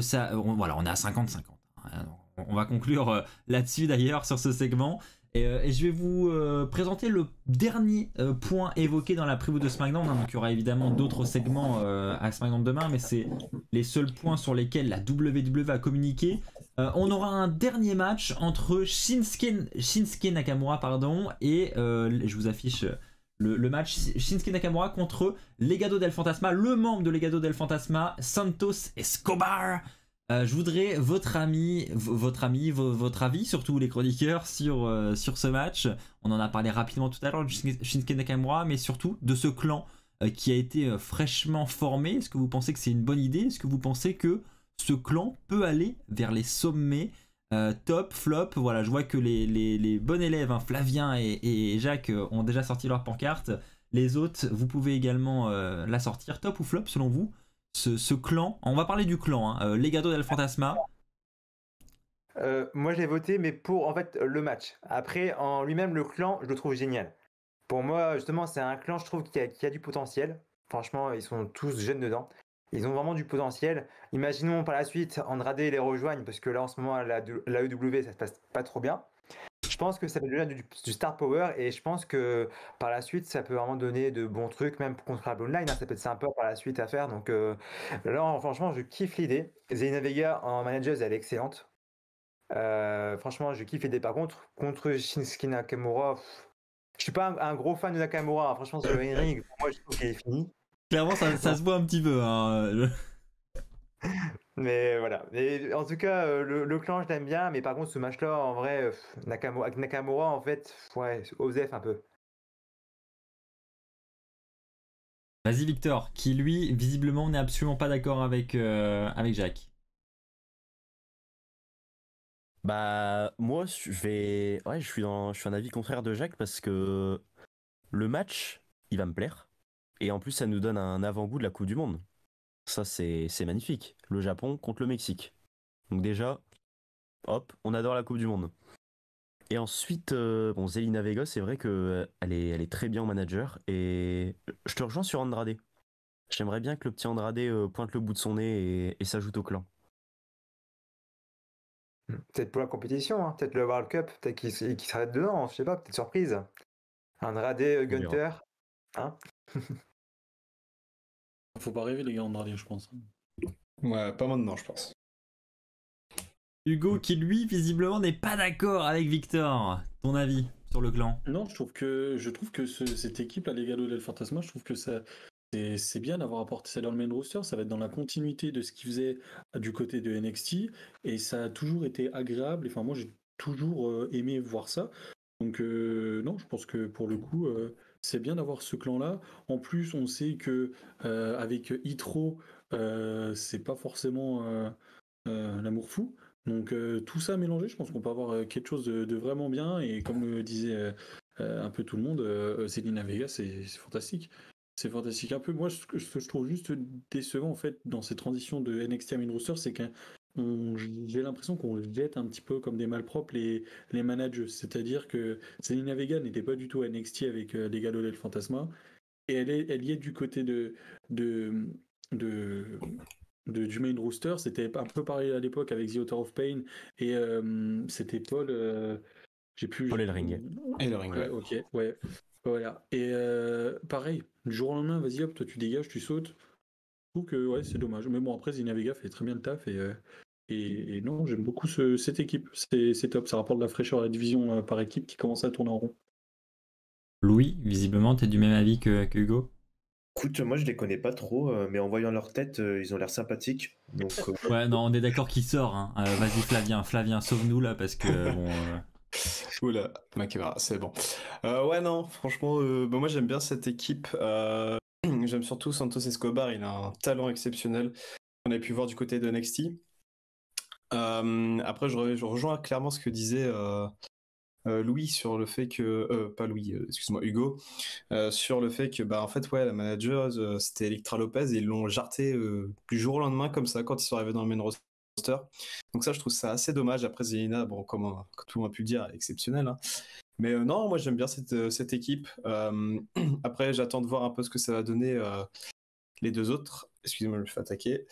ça. voilà, on est à 50-50. Hein, on va conclure là-dessus d'ailleurs sur ce segment. Euh, et, je vais vous euh, présenter le dernier euh, point évoqué dans la preview de SmackDown. Hein. donc il y aura évidemment d'autres segments à SmackDown demain, mais c'est les seuls points sur lesquels la WWE a communiqué. on aura un dernier match entre Shinsuke, Nakamura pardon, et je vous affiche le, le, match Shinsuke Nakamura contre Legado del Fantasma, le membre de Legado del Fantasma, Santos Escobar. Euh, je voudrais votre ami, votre ami, votre avis, surtout les chroniqueurs sur, euh, sur ce match. On en a parlé rapidement tout à l'heure de Shinsuke Nakamura, mais surtout de ce clan euh, qui a été fraîchement formé. Est-ce que vous pensez que c'est une bonne idée Est-ce que vous pensez que ce clan peut aller vers les sommets top, flop, voilà, je vois que les, les, bons élèves, hein, Flavien et, et Jacques, ont déjà sorti leur pancarte. Les autres, vous pouvez également la sortir, top ou flop selon vous ce, clan. On va parler du clan, hein, euh, Legado del Fantasma. Euh, moi, j'ai voté, mais pour en fait le match. Après, en lui-même, le clan, je le trouve génial. Pour moi, justement, c'est un clan, je trouve, qui a, du potentiel. Franchement, ils sont tous jeunes dedans. Ils ont vraiment du potentiel. Imaginons par la suite, Andrade les rejoigne, parce que là, en ce moment, la, la e ça se passe pas trop bien pense que ça peut être du, star power et je pense que par la suite, ça peut vraiment donner de bons trucs, même contre la Online. line hein. ça peut être sympa par la suite à faire. Donc euh, là, franchement, je kiffe l'idée. Zelina Vega en manager, elle est excellente. Euh, franchement, je kiffe l'idée. Par contre, contre Shinsuke Nakamura, je suis pas un, gros fan de Nakamura. Hein. franchement, sur le euh, ring, pour moi, je trouve est fini. Clairement, ça, se voit un petit peu. Hein, Mais voilà. en tout cas, euh, le, clan, je l'aime bien. Mais par contre, ce match-là, en vrai, Nakamura, Nakamura, en fait, ouais, Osef un peu. Vas-y, Victor, qui lui, visiblement, n'est absolument pas d'accord avec, euh, avec Jacques. Bah, moi, je vais. Ouais, je suis, dans... je suis un avis contraire de Jacques parce que le match, il va me plaire. Et en plus, ça nous donne un avant-goût de la Coupe du Monde. Ça, c'est magnifique. Le Japon contre le Mexique. Donc déjà, hop, on adore la Coupe du Monde. Et ensuite, euh, bon, Zelina Vega, c'est vrai qu'elle euh, est, elle est très bien au manager. Et je te rejoins sur Andrade. J'aimerais bien que le petit Andrade euh, pointe le bout de son nez et, s'ajoute au clan. Hmm. Peut-être pour la compétition, hein, peut-être le World Cup, peut-être qu'il s'arrête dedans, hein. je sais pas, peut-être surprise. Andrade, Gunter. Hein Faut pas rêver les gars en dernier, je pense. Ouais, pas maintenant, je pense. Hugo, qui lui, visiblement, n'est pas d'accord avec Victor. Ton avis sur le clan Non, je trouve que, je trouve que cette équipe, là, les gars de le Fantasma, je trouve que ça, c'est bien d'avoir apporté ça dans le main roster, ça va être dans la continuité de ce qu'ils faisait du côté de NXT, et ça a toujours été agréable, enfin moi j'ai toujours euh, aimé voir ça, donc euh, non, je pense que pour le coup, euh, c'est bien d'avoir ce clan-là. En plus, on sait que euh, avec Itro, euh, c'est pas forcément euh, euh, l'amour fou. Donc tout ça mélangé, je pense qu'on peut avoir quelque chose de, vraiment bien. Et comme le disait un peu tout le monde, Céline Vega, c'est fantastique. C'est fantastique. Un peu, moi, ce que je trouve juste décevant, en fait, dans ces transitions de NXT à Main Rooster c'est qu'un j'ai l'impression qu'on jette un petit peu comme des malpropres les, les managers. C'est-à-dire que Selena Vega n'était pas du tout NXT avec euh, les Galo del Fantasma. Et elle, est, elle y est du côté de, de, de, du main rooster. C'était un peu pareil à l'époque avec The Author of Pain. Et euh, c'était Paul. Euh, j'ai plus. Paul Elring. Elring, ouais. Ok, ouais. Voilà. Et euh, pareil, du jour au lendemain, vas-y hop, toi tu dégages, tu sautes. ou que ouais, c'est dommage. Mais bon, après, Zelina Vega fait très bien le taf et et, non, j'aime beaucoup cette équipe. C'est top. Ça rapporte de la fraîcheur à la division euh, par équipe qui commence à tourner en rond. Louis, visiblement, tu es du même avis que, Hugo Écoute, moi je les connais pas trop, euh, mais en voyant leur tête, euh, ils ont l'air sympathiques. Ouais, non, on est d'accord qu'il sort. Hein. Vas-y, Flavien, Flavien, sauve-nous là parce que. Oula, c'est bon. ouais, non, franchement, bah, moi j'aime bien cette équipe. j'aime surtout Santos Escobar, il a un talent exceptionnel. On a pu voir du côté de NXT. Euh, après, je, rejoins clairement ce que disait euh, euh, Louis sur le fait que, pas Louis, excuse-moi, Hugo, sur le fait que, bah, en fait, ouais, la manager, c'était Electra Lopez et ils l'ont jarté du jour au lendemain comme ça quand ils sont arrivés dans le main roster. Donc ça, je trouve ça assez dommage. Après, Zelina, bon, comme, tout le monde a pu dire, exceptionnel. Hein. Mais non, moi, j'aime bien cette, cette équipe. après, j'attends de voir un peu ce que ça va donner les deux autres. Excusez-moi, je me fais attaquer.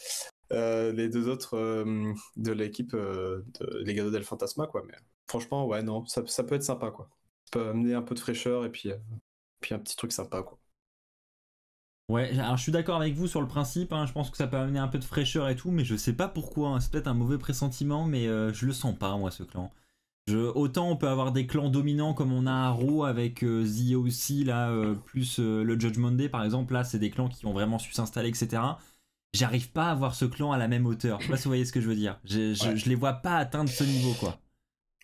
Euh, les deux autres euh, de l'équipe, euh, de, les del Fantasma, quoi. Mais franchement, ouais, non, ça, peut être sympa, quoi. Ça peut amener un peu de fraîcheur et puis, puis un petit truc sympa, quoi. Ouais, alors je suis d'accord avec vous sur le principe, hein. je pense que ça peut amener un peu de fraîcheur et tout, mais je sais pas pourquoi, hein. c'est peut-être un mauvais pressentiment, mais je le sens pas, moi, ce clan. Je, autant on peut avoir des clans dominants comme on a à Raw avec euh, aussi là, plus le Judgment Day par exemple, là c'est des clans qui ont vraiment su s'installer, etc j'arrive pas à voir ce clan à la même hauteur. Je sais pas si vous voyez ce que je veux dire. Je, je, les vois pas atteindre ce niveau, quoi.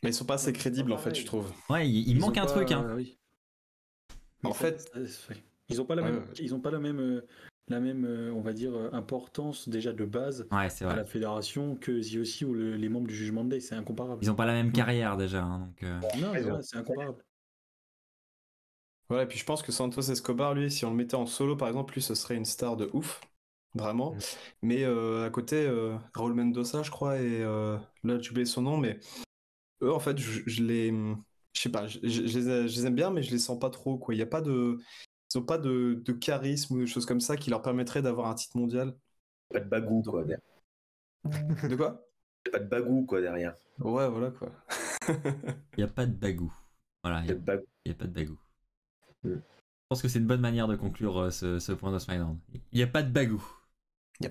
Mais ils sont pas assez crédibles, en fait, je trouve. Ouais, il, manque un truc, En fait, ils ont pas la même, ils ont pas la même, la euh, même, on va dire, euh, importance déjà de base à la fédération que aussi ou les membres du jugement de Day, c'est incomparable. Ils ont pas la même carrière déjà, hein, donc. Euh. Non, c'est incomparable. Voilà, et puis je pense que Santos Escobar, lui, si on le mettait en solo, par exemple, lui, ce serait une star de ouf vraiment. Mm. Mais euh, à côté, euh, Raul Mendoza, je crois, et euh, là, tu oublié son nom, mais eux, en fait, je, les. Je sais pas, je, les, aime bien, mais je les sens pas trop, quoi. Il n'y a pas de. Ils n'ont pas de, de, charisme ou des choses comme ça qui leur permettraient d'avoir un titre mondial. Pas de bagou, quoi. Derrière. De quoi Pas de bagou, quoi, derrière. Ouais, voilà, quoi. Il n'y a pas de bagou. Voilà, il n'y a, pas de bagou. Mm. Je pense que c'est une bonne manière de conclure ce, ce point de SmackDown. Il n'y a pas de bagou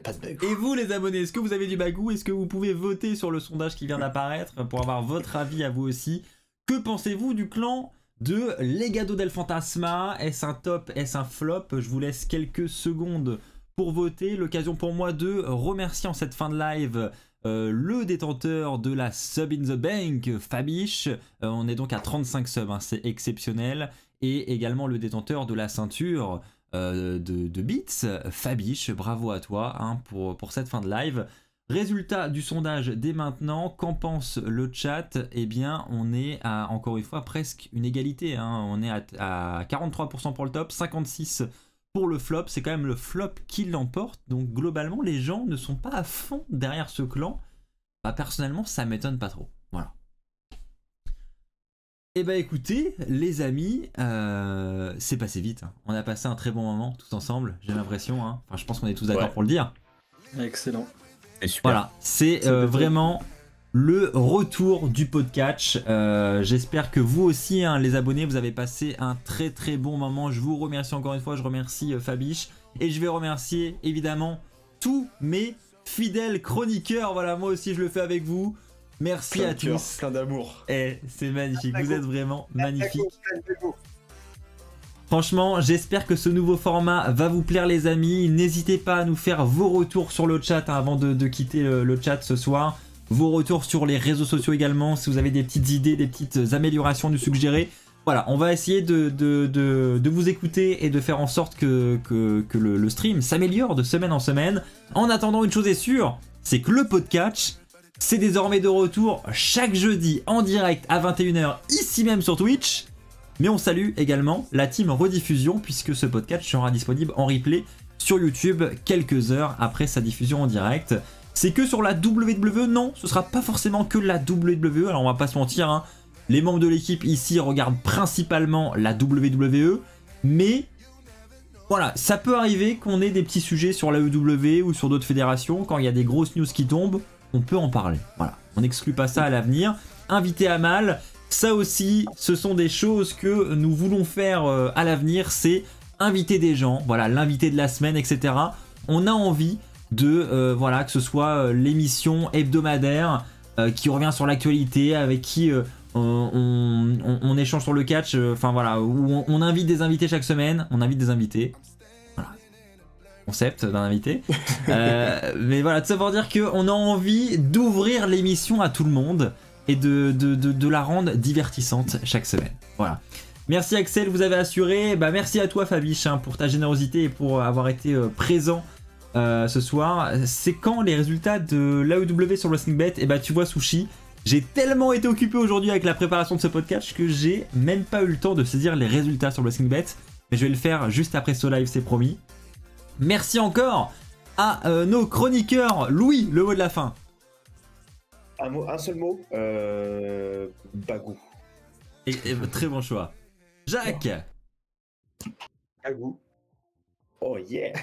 pas Et vous, les abonnés, est-ce que vous avez du bagou Est-ce que vous pouvez voter sur le sondage qui vient d'apparaître pour avoir votre avis à vous aussi Que pensez-vous du clan de Legado del Fantasma Est-ce un top Est-ce un flop Je vous laisse quelques secondes pour voter. L'occasion pour moi de remercier en cette fin de live euh, le détenteur de la sub in the bank, Fabiche. Euh, on est donc à 35 subs, hein, c'est exceptionnel. Et également le détenteur de la ceinture. Euh, de, de, Beats. Fabiche, bravo à toi hein, pour, pour cette fin de live. Résultat du sondage dès maintenant, qu'en pense le chat Eh bien, on est à, encore une fois, presque une égalité. Hein. On est à, 43% pour le top, 56% pour le flop. C'est quand même le flop qui l'emporte. Donc, globalement, les gens ne sont pas à fond derrière ce clan. Bah, personnellement, ça m'étonne pas trop. Eh bah ben écoutez, les amis, euh, c'est passé vite. Hein. On a passé un très bon moment tous ensemble, j'ai l'impression. Hein. Enfin, je pense qu'on est tous d'accord pour le dire. Excellent. Voilà, c'est euh, vraiment le retour du podcast. Euh, j'espère que vous aussi, hein, les abonnés, vous avez passé un très très bon moment. Je vous remercie encore une fois, je remercie Fabiche. Et je vais remercier évidemment tous mes fidèles chroniqueurs. Voilà, moi aussi je le fais avec vous. Merci à tous. d'amour. Eh, c'est magnifique. Vous êtes vraiment magnifique. Franchement, j'espère que ce nouveau format va vous plaire les amis. N'hésitez pas à nous faire vos retours sur le chat hein, avant de, quitter le, chat ce soir. Vos retours sur les réseaux sociaux également, si vous avez des petites idées, des petites améliorations nous suggérer. Voilà, on va essayer de, vous écouter et de faire en sorte que, le, le stream s'améliore de semaine en semaine. En attendant, une chose est sûre, c'est que le podcast c'est désormais de retour chaque jeudi en direct à 21h ici même sur Twitch. Mais on salue également la team rediffusion puisque ce podcast sera disponible en replay sur YouTube quelques heures après sa diffusion en direct. C'est que sur la WWE Non, ce sera pas forcément que la WWE, alors on va pas se mentir. Hein. Les membres de l'équipe ici regardent principalement la WWE, mais voilà, ça peut arriver qu'on ait des petits sujets sur la EW e ou sur d'autres fédérations quand il y a des grosses news qui tombent on peut en parler. Voilà, on n'exclut pas ça à l'avenir. Inviter à mal, ça aussi, ce sont des choses que nous voulons faire euh, à l'avenir, c'est inviter des gens, voilà, l'invité de la semaine, etc. On a envie de, euh, voilà, que ce soit euh, l'émission hebdomadaire qui revient sur l'actualité, avec qui on, échange sur le catch, enfin voilà, où on invite des invités chaque semaine, on invite des invités, concept d'un invité. Euh, mais voilà, tout ça pour dire qu'on a envie d'ouvrir l'émission à tout le monde et de, de, la rendre divertissante chaque semaine. Voilà. Merci Axel, vous avez assuré. Bah, merci à toi Fabiche hein, pour ta générosité et pour avoir été euh, présent euh, ce soir. C'est quand les résultats de l'AEW sur Bet Et eh bah tu vois Sushi, j'ai tellement été occupé aujourd'hui avec la préparation de ce podcast que j'ai même pas eu le temps de saisir les résultats sur Bet Mais je vais le faire juste après ce live, c'est promis. Merci encore à euh, nos chroniqueurs. Louis, le mot de la fin. Un, seul mot euh, Bagou. très bon choix. Jacques Bagou. Oh yeah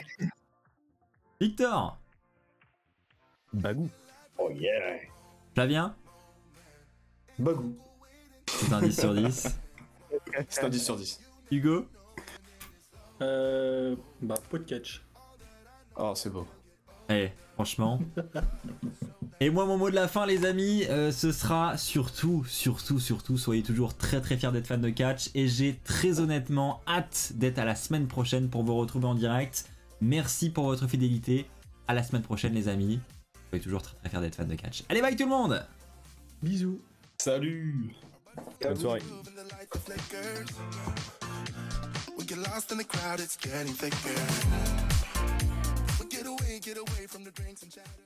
Victor Bagou. Oh yeah Flavien Bagou. C'est un 10 sur 10. C'est un 10 sur 10. Hugo euh, Bah, pot catch. Oh, c'est beau. Eh, franchement. Et moi, mon mot de la fin, les amis, euh, ce sera surtout, surtout, surtout, soyez toujours très, très fiers d'être fan de catch. Et j'ai très honnêtement hâte d'être à la semaine prochaine pour vous retrouver en direct. Merci pour votre fidélité. À la semaine prochaine, les amis. Soyez toujours très, très fiers d'être fan de catch. Allez, bye tout le monde Bisous Salut Bonne soirée get away from the drinks and chatter.